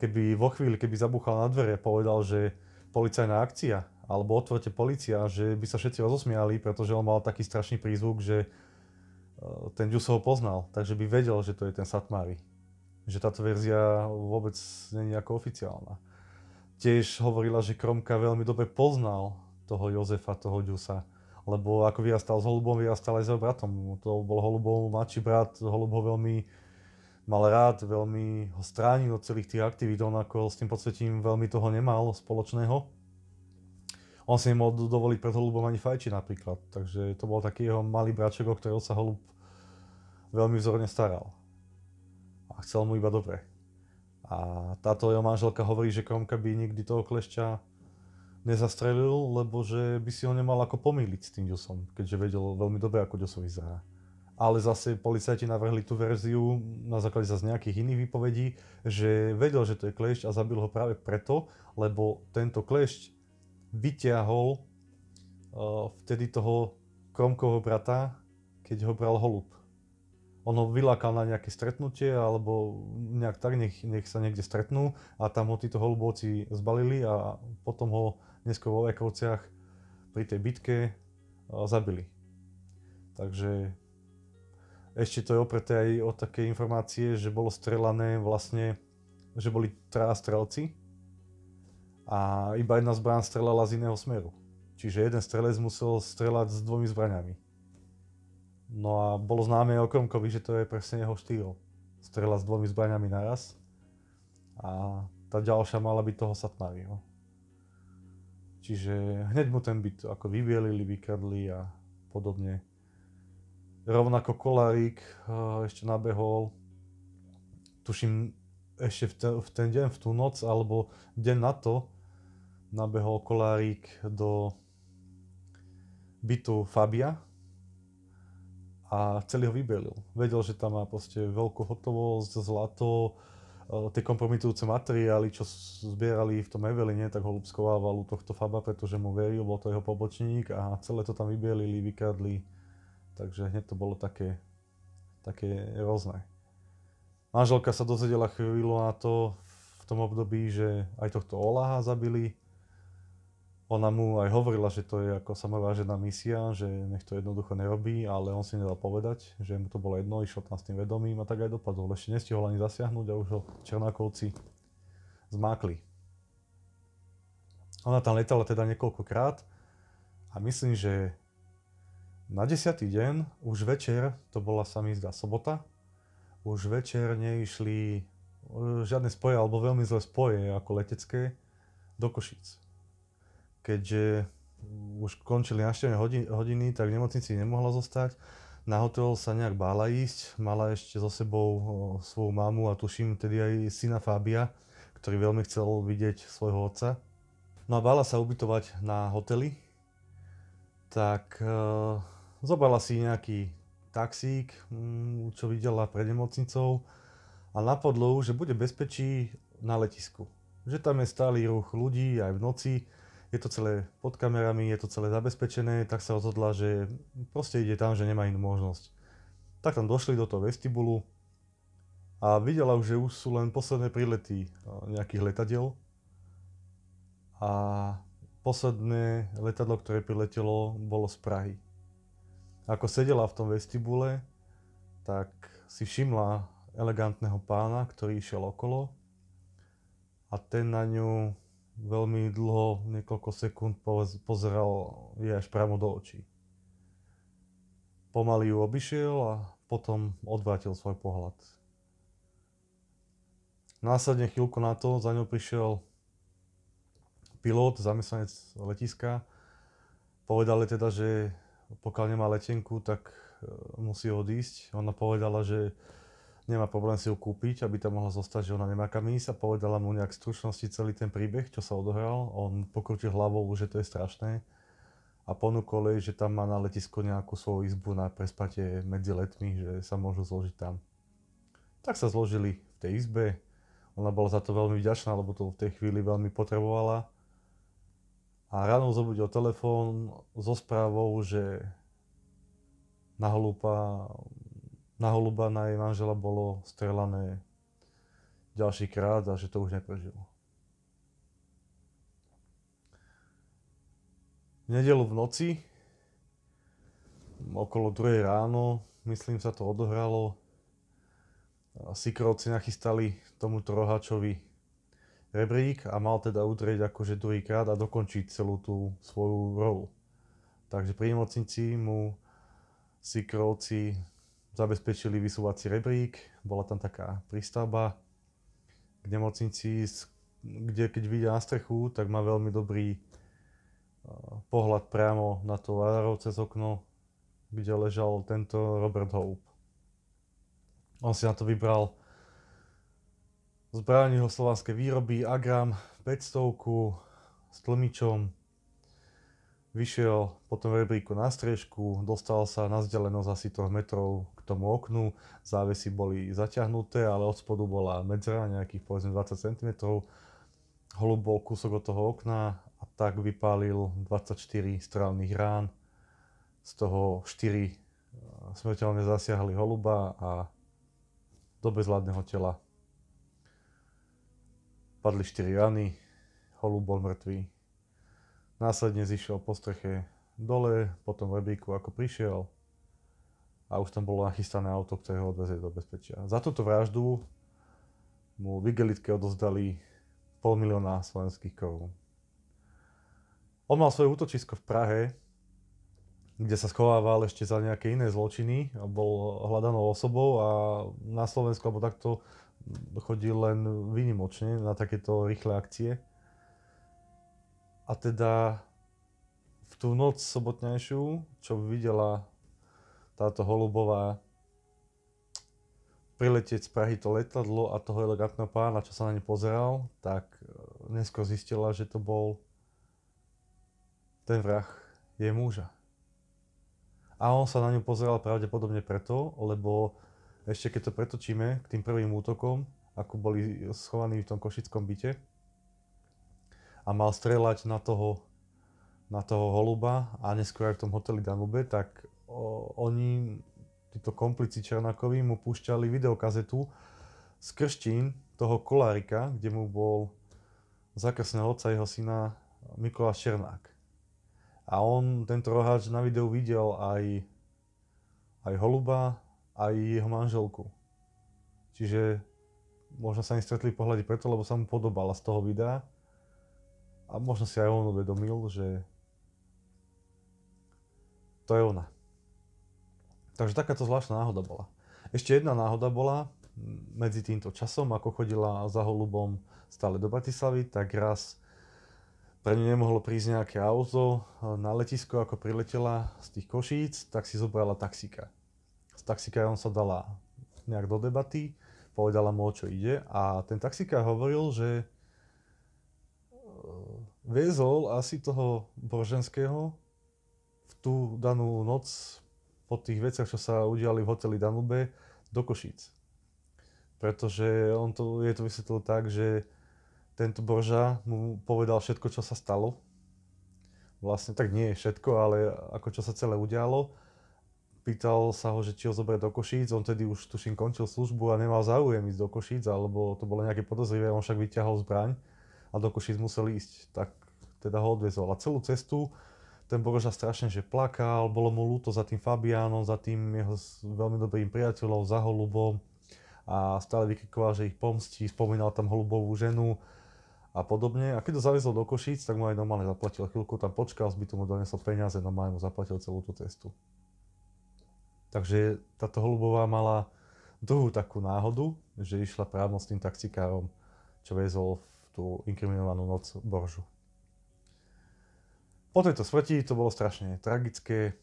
keby vo chvíli, keby zabúchal na dvere, povedal, že policajná akcia alebo otvorte policia, že by sa všetci rozosmiali, pretože on mal taký strašný prízvuk, že e, ten Ďus ho poznal, takže by vedel, že to je ten Satmári. Že táto verzia vôbec nie je ako oficiálna tiež hovorila, že Kromka veľmi dobre poznal toho Jozefa, toho Ďusa. Lebo ako vyrastal s Holubom, vyrastal aj s jeho bratom. To bol Holubov mladší brat, Holub ho veľmi mal rád, veľmi ho stránil od celých tých aktivít, on ako s tým podsvetím veľmi toho nemal spoločného. On si nemohol dovoliť pred Holubom ani fajči napríklad, takže to bol taký jeho malý braček, o ktorého sa Holub veľmi vzorne staral. A chcel mu iba dobre. A táto jeho manželka hovorí, že Kromka by nikdy toho klešťa nezastrelil, lebo že by si ho nemal ako pomýliť s tým Josom, keďže vedel veľmi dobre, ako Joso vyzerá. Ale zase policajti navrhli tú verziu na základe zase nejakých iných výpovedí, že vedel, že to je klešť a zabil ho práve preto, lebo tento klešť vyťahol eh, vtedy toho Kromkovho brata, keď ho bral holub ono vylákal na nejaké stretnutie alebo nejak tak, nech, nech sa niekde stretnú a tam ho títo holubovci zbalili a potom ho neskôr vo Ekovciach pri tej bitke e, zabili. Takže ešte to je opreté aj o také informácie, že bolo strelané vlastne, že boli traja strelci a iba jedna zbraň strelala z iného smeru. Čiže jeden strelec musel strelať s dvomi zbraňami. No a bolo známe Okromkovi, že to je presne jeho štýl. Strela s dvomi zbraniami naraz. A tá ďalšia mala byť toho Satmáriho. Čiže hneď mu ten byt ako vybielili, vykradli a podobne. Rovnako Kolarík eh, ešte nabehol, tuším ešte v ten, v ten deň, v tú noc, alebo deň na to, nabehol Kolárik do bytu Fabia, a celý ho vybelil. Vedel, že tam má proste veľkú hotovosť, zlato, e, tie kompromitujúce materiály, čo zbierali v tom Eveline, tak ho lupskovával u tohto Faba, pretože mu veril, bol to jeho pobočník a celé to tam vybielili, vykradli. Takže hneď to bolo také, také rôzne. Manželka sa dozvedela chvíľu na to v tom období, že aj tohto Olaha zabili, ona mu aj hovorila, že to je ako samovážená misia, že nech to jednoducho nerobí, ale on si nedal povedať, že mu to bolo jedno, išiel tam s tým vedomím a tak aj dopadol. Ešte nestihol ani zasiahnuť a už ho Černákovci zmákli. Ona tam letala teda niekoľkokrát a myslím, že na 10. deň, už večer, to bola sa mi zdá sobota, už večer neišli e, žiadne spoje alebo veľmi zlé spoje ako letecké do Košic keďže mm, už končili naštevne hodiny, tak v nemocnici nemohla zostať. Na hotel sa nejak bála ísť, mala ešte so sebou svoju mamu a tuším tedy aj syna Fábia, ktorý veľmi chcel vidieť svojho otca. No a bála sa ubytovať na hoteli, tak e, zobrala si nejaký taxík, mm, čo videla pred nemocnicou a napadlo, že bude bezpečí na letisku. Že tam je stály ruch ľudí aj v noci, je to celé pod kamerami, je to celé zabezpečené, tak sa rozhodla, že proste ide tam, že nemá inú možnosť. Tak tam došli do toho vestibulu a videla už, že už sú len posledné prílety eh, nejakých letadiel a posledné letadlo, ktoré priletelo, bolo z Prahy. Ako sedela v tom vestibule, tak si všimla elegantného pána, ktorý išiel okolo a ten na ňu veľmi dlho, niekoľko sekúnd pozeral je až priamo do očí. Pomaly ju obišiel a potom odvrátil svoj pohľad. Následne chvíľku na to za ňou prišiel pilot, zamestnanec letiska. Povedal teda, že pokiaľ nemá letenku, tak e, musí odísť. Ona povedala, že nemá problém si ju kúpiť, aby tam mohla zostať, že ona nemá kam ísť a povedala mu nejak stručnosti celý ten príbeh, čo sa odohral. On pokrutil hlavou, že to je strašné a ponúkol jej, že tam má na letisku nejakú svoju izbu na prespatie medzi letmi, že sa môžu zložiť tam. Tak sa zložili v tej izbe, ona bola za to veľmi vďačná, lebo to v tej chvíli veľmi potrebovala. A ráno zobudil telefón so správou, že na hlúpa na holuba na jej manžela bolo strelané ďalší krát a že to už neprežilo. V nedelu v noci, okolo 2 ráno, myslím sa to odohralo, Sikrovci nachystali tomuto rohačovi rebrík a mal teda udrieť akože druhýkrát a dokončiť celú tú svoju rolu. Takže pri nemocnici mu Sikrovci zabezpečili vysúvací rebrík, bola tam taká prístavba k nemocnici, kde keď vidia na strechu, tak má veľmi dobrý e, pohľad priamo na to továrov cez okno, kde ležal tento Robert Hope. On si na to vybral zbraň juhoslovanskej výroby Agram 500 s tlmičom vyšiel po tom rebríku na strežku, dostal sa na vzdialenosť asi troch metrov k tomu oknu, závesy boli zaťahnuté, ale od spodu bola medzera nejakých povedzme 20 cm, holub bol kúsok od toho okna a tak vypálil 24 strelných rán, z toho 4 eh, smrteľne zasiahli holuba a do bezvládneho tela. Padli 4 rany, holub bol mŕtvý. Následne zišiel po streche dole, potom v rebríku ako prišiel a už tam bolo nachystané auto, ktoré ho odvezie do bezpečia. Za túto vraždu mu v Igelitke odozdali pol milióna slovenských korún. On mal svoje útočisko v Prahe, kde sa schovával ešte za nejaké iné zločiny a bol hľadanou osobou a na Slovensku alebo takto chodil len výnimočne na takéto rýchle akcie. A teda v tú noc sobotnejšiu, čo videla táto holubová priletieť z Prahy to letadlo a toho elegantného pána, čo sa na ne pozeral, tak e, neskôr zistila, že to bol ten vrah jej muža. A on sa na ňu pozeral pravdepodobne preto, lebo ešte keď to pretočíme k tým prvým útokom, ako boli schovaní v tom košickom byte, a mal strelať na toho, na toho holuba a neskôr aj v tom hoteli Danube, tak o, oni, títo komplici Černákovi, mu púšťali videokazetu z krštín toho kolárika, kde mu bol zakrstného otca jeho syna Mikuláš Černák. A on, tento roháč, na videu videl aj, aj holuba, aj jeho manželku. Čiže možno sa im stretli pohľady preto, lebo sa mu podobala z toho videa a možno si aj on uvedomil, že to je ona. Takže takáto zvláštna náhoda bola. Ešte jedna náhoda bola medzi týmto časom, ako chodila za holubom stále do Bratislavy, tak raz pre ňu nemohlo prísť nejaké auto e, na letisko, ako priletela z tých košíc, tak si zobrala Z S on sa dala nejak do debaty, povedala mu, o čo ide a ten taxíka hovoril, že viezol asi toho Boženského v tú danú noc po tých veciach, čo sa udiali v hoteli Danube, do Košíc. Pretože on to, je to vysvetlil tak, že tento Borža mu povedal všetko, čo sa stalo. Vlastne tak nie všetko, ale ako čo sa celé udialo. Pýtal sa ho, že či ho zoberie do Košíc, on tedy už tuším končil službu a nemal záujem ísť do Košíc, alebo to bolo nejaké podozrivé, on však vyťahol zbraň a do Košic musel ísť, tak teda ho odviezol. A celú cestu ten Boroža strašne, že plakal, bolo mu ľúto za tým Fabiánom, za tým jeho veľmi dobrým priateľom, za Holubom a stále vykrikoval, že ich pomstí, spomínal tam Holubovú ženu a podobne. A keď ho zaviezol do Košíc, tak mu aj normálne zaplatil. Chvíľku tam počkal, by mu donesol peniaze, normálne mu zaplatil celú tú cestu. Takže táto Holubová mala druhú takú náhodu, že išla právno s tým taxikárom, čo viezol tú inkriminovanú noc Boržu. Po tejto smrti to bolo strašne tragické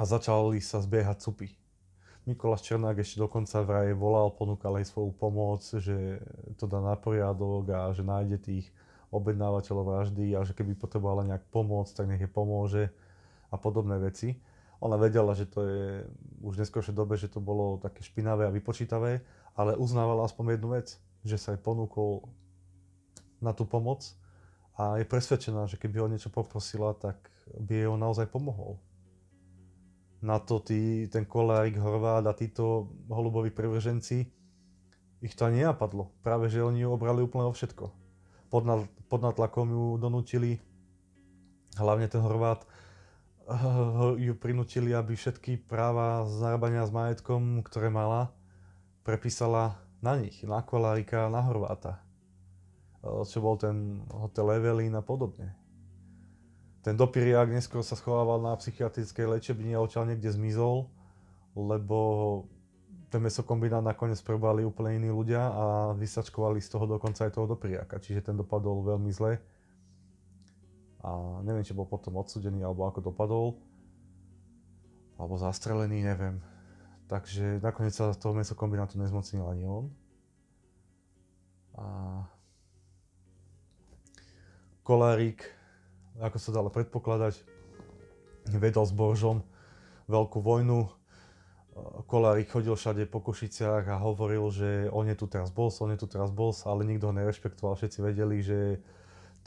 a začali sa zbiehať cupy. Mikuláš Černák ešte dokonca vraj volal, ponúkal aj svoju pomoc, že to dá na poriadok a že nájde tých objednávateľov vraždy a že keby potrebovala nejak pomoc, tak nech je pomôže a podobné veci. Ona vedela, že to je už v neskôršej dobe, že to bolo také špinavé a vypočítavé, ale uznávala aspoň jednu vec, že sa jej ponúkol na tú pomoc a je presvedčená, že keby ho niečo poprosila, tak by jej on naozaj pomohol. Na to tí, ten Kolárik, Horváth a títo holuboví privrženci, ich to ani nenapadlo. Práve, že oni ju obrali úplne o všetko. Pod, na, pod natlakom ju donútili, hlavne ten Horvát, eh, ju prinútili, aby všetky práva zarábania s majetkom, ktoré mala, prepísala na nich, na Kolárika, na Horváta, čo bol ten hotel Evelyn a podobne. Ten dopiriak neskôr sa schovával na psychiatrickej lečebni a odtiaľ niekde zmizol, lebo ten mesokombinát nakoniec prebali úplne iní ľudia a vysačkovali z toho dokonca aj toho dopriaka, čiže ten dopadol veľmi zle. A neviem, či bol potom odsudený, alebo ako dopadol. Alebo zastrelený, neviem. Takže nakoniec sa toho mesokombinátu nezmocnil ani on. A Kolárik, ako sa dalo predpokladať, vedol s Boržom veľkú vojnu. Kolárik chodil všade po Košiciach a hovoril, že on je tu teraz bol, on je tu teraz bol, ale nikto ho nerešpektoval, všetci vedeli, že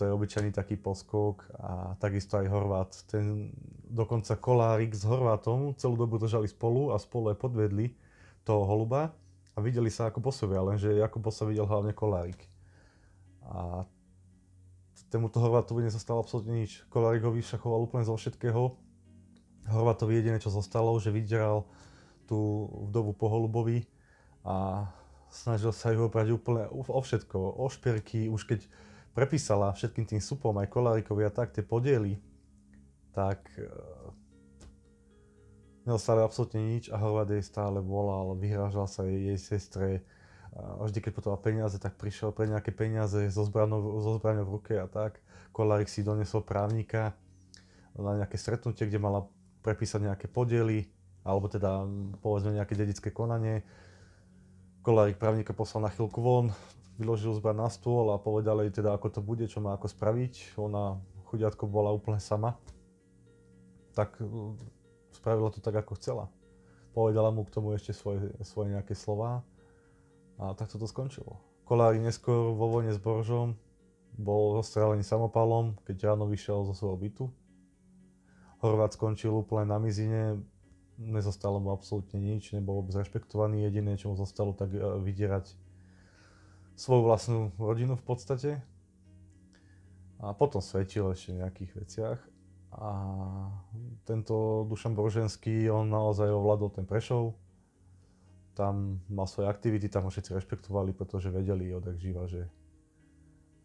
to je obyčajný taký poskok a takisto aj Horvát. Ten dokonca Kolárik s Horvátom celú dobu držali spolu a spolu aj podvedli toho holuba a videli sa ako posovia, lenže ako posa videl hlavne Kolárik. A tomuto Horvátovi nezostalo absolútne nič. Kolárik ho vyšachoval úplne zo všetkého. Horvátovi jediné, čo zostalo, že vydieral tú vdovu po holubovi a snažil sa ju oprať úplne o všetko. O špierky, už keď prepísala všetkým tým supom aj kolárikovi a tak tie podiely, tak uh, e, nedostali absolútne nič a Horvát jej stále volal, vyhrážal sa jej, jej sestre. A vždy, keď potom peniaze, tak prišiel pre nejaké peniaze so zbraňou, so zbraňou v ruke a tak. Kolárik si donesol právnika na nejaké stretnutie, kde mala prepísať nejaké podiely, alebo teda povedzme nejaké dedické konanie. Kolárik právnika poslal na chvíľku von, vyložil zbraň na stôl a povedal jej teda, ako to bude, čo má ako spraviť. Ona, chudiatko, bola úplne sama. Tak e, spravila to tak, ako chcela. Povedala mu k tomu ešte svoje, svoje nejaké slova a tak to skončilo. Kolári neskôr vo vojne s Boržom bol rozstrelený samopalom, keď ráno vyšiel zo svojho bytu. Horvát skončil úplne na mizine, nezostalo mu absolútne nič, nebol vôbec rešpektovaný, jediné, čo mu zostalo, tak e, vydierať svoju vlastnú rodinu v podstate. A potom svedčil ešte v nejakých veciach. A tento Dušan Boženský, on naozaj ovládol ten Prešov. Tam mal svoje aktivity, tam ho všetci rešpektovali, pretože vedeli odjak živa, že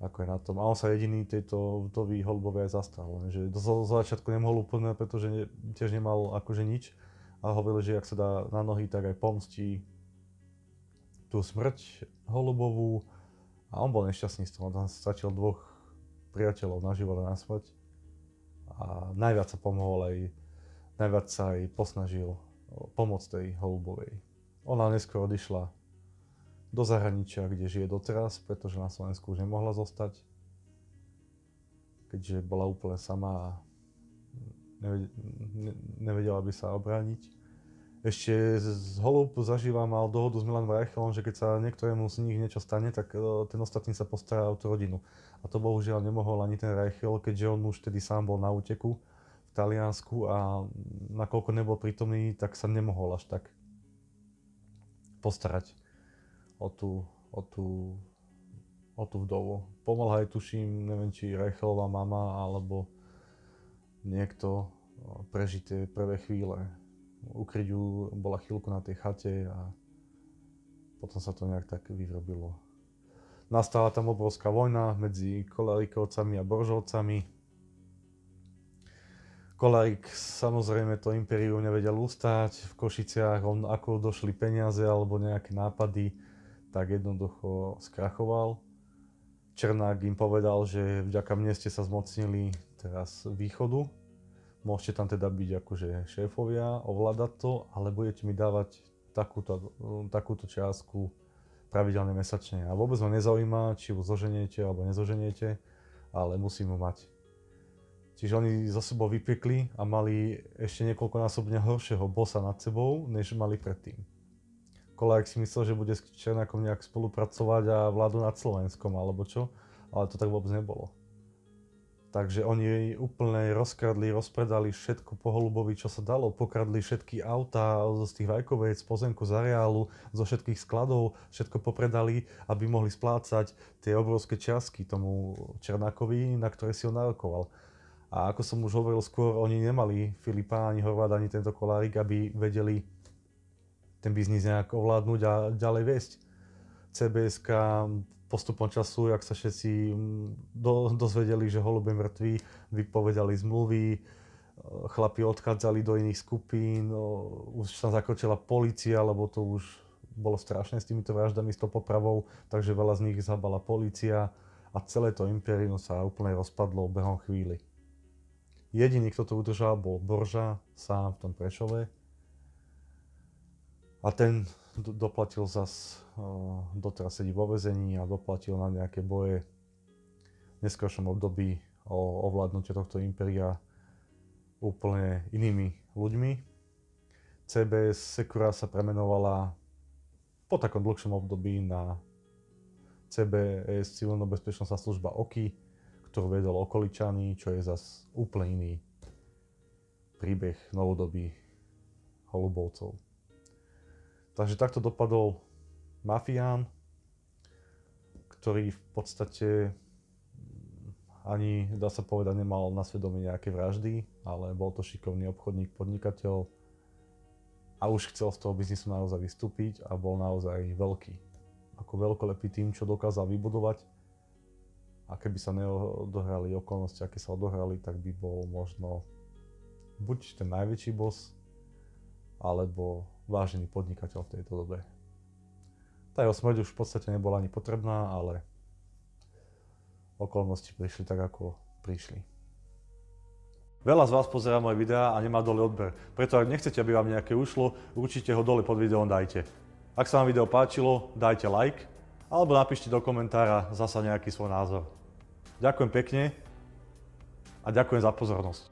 ako je na tom. A on sa jediný tejto vdovy Holbovej aj zastal, lenže do začiatku nemohol úplne, pretože ne, tiež nemal akože nič. A hovoril, že ak sa dá na nohy, tak aj pomstí tú smrť holubovú a on bol nešťastný z toho, tam stačil dvoch priateľov na život a na smrť a najviac sa pomohol aj, najviac sa aj posnažil pomoc tej holubovej. Ona neskôr odišla do zahraničia, kde žije doteraz, pretože na Slovensku už nemohla zostať, keďže bola úplne sama a nevedela by sa obrániť ešte z Holub zažíva, mal dohodu s Milanom Rajchelom, že keď sa niektorému z nich niečo stane, tak e, ten ostatný sa postará o tú rodinu. A to bohužiaľ nemohol ani ten Reichel, keďže on už tedy sám bol na úteku v Taliansku a nakoľko nebol prítomný, tak sa nemohol až tak postarať o tú, o tú, o tú vdovu. Pomohla aj tuším, neviem, či Reichelová mama alebo niekto prežité prvé chvíle ukryť ju, bola chvíľku na tej chate a potom sa to nejak tak vyrobilo. Nastala tam obrovská vojna medzi Kolarikovcami a boržovcami. Kolarik samozrejme to imperium nevedel ustať, v Košiciach on ako došli peniaze alebo nejaké nápady, tak jednoducho skrachoval. Černák im povedal, že vďaka mne ste sa zmocnili teraz východu, Môžete tam teda byť akože šéfovia, ovládať to, ale budete mi dávať takúto, takúto čiastku pravidelne mesačne. A vôbec ma nezaujíma, či ho zoženiete alebo nezoženiete, ale musím ho mať. Čiže oni za sebou vypiekli a mali ešte niekoľkonásobne horšieho bossa nad sebou, než mali predtým. Kolárek si myslel, že bude s Černákom nejak spolupracovať a vládu nad Slovenskom alebo čo, ale to tak vôbec nebolo. Takže oni úplne rozkradli, rozpredali všetko po Holubovi, čo sa dalo. Pokradli všetky autá z tých vajkovec, pozemku z areálu, zo všetkých skladov, všetko popredali, aby mohli splácať tie obrovské čiastky tomu Černákovi, na ktoré si ho narokoval. A ako som už hovoril skôr, oni nemali Filipa, ani Horváda, ani tento kolárik, aby vedeli ten biznis nejak ovládnuť a ďalej viesť. CBSK postupom času, jak sa všetci mm, do, dozvedeli, že holub je mŕtvý, vypovedali zmluvy, e, chlapi odchádzali do iných skupín, e, už sa zakočila policia, lebo to už bolo strašné s týmito vraždami, s tou popravou, takže veľa z nich zabala policia a celé to imperium sa úplne rozpadlo behom chvíli. Jediný, kto to udržal, bol Borža sám v tom Prešove. A ten doplatil zas, doteraz sedí vo vezení a doplatil na nejaké boje v neskôršom období o ovládnutie tohto impéria úplne inými ľuďmi. CBS Sekura sa premenovala po takom dlhšom období na CBS bezpečnostná služba OKI, ktorú vedol okoličaný, čo je zas úplne iný príbeh novodobí holubovcov. Takže takto dopadol mafián, ktorý v podstate mm, ani, dá sa povedať, nemal na svedomí nejaké vraždy, ale bol to šikovný obchodník, podnikateľ a už chcel z toho biznisu naozaj vystúpiť a bol naozaj veľký. Ako veľkolepý tým, čo dokázal vybudovať a keby sa neodohrali okolnosti, aké sa odohrali, tak by bol možno buď ten najväčší boss alebo vážený podnikateľ v tejto dobe. Tá jeho smrť už v podstate nebola ani potrebná, ale okolnosti prišli tak, ako prišli. Veľa z vás pozerá moje videá a nemá dole odber, preto ak nechcete, aby vám nejaké ušlo, určite ho dole pod videom dajte. Ak sa vám video páčilo, dajte like alebo napíšte do komentára zasa nejaký svoj názor. Ďakujem pekne a ďakujem za pozornosť.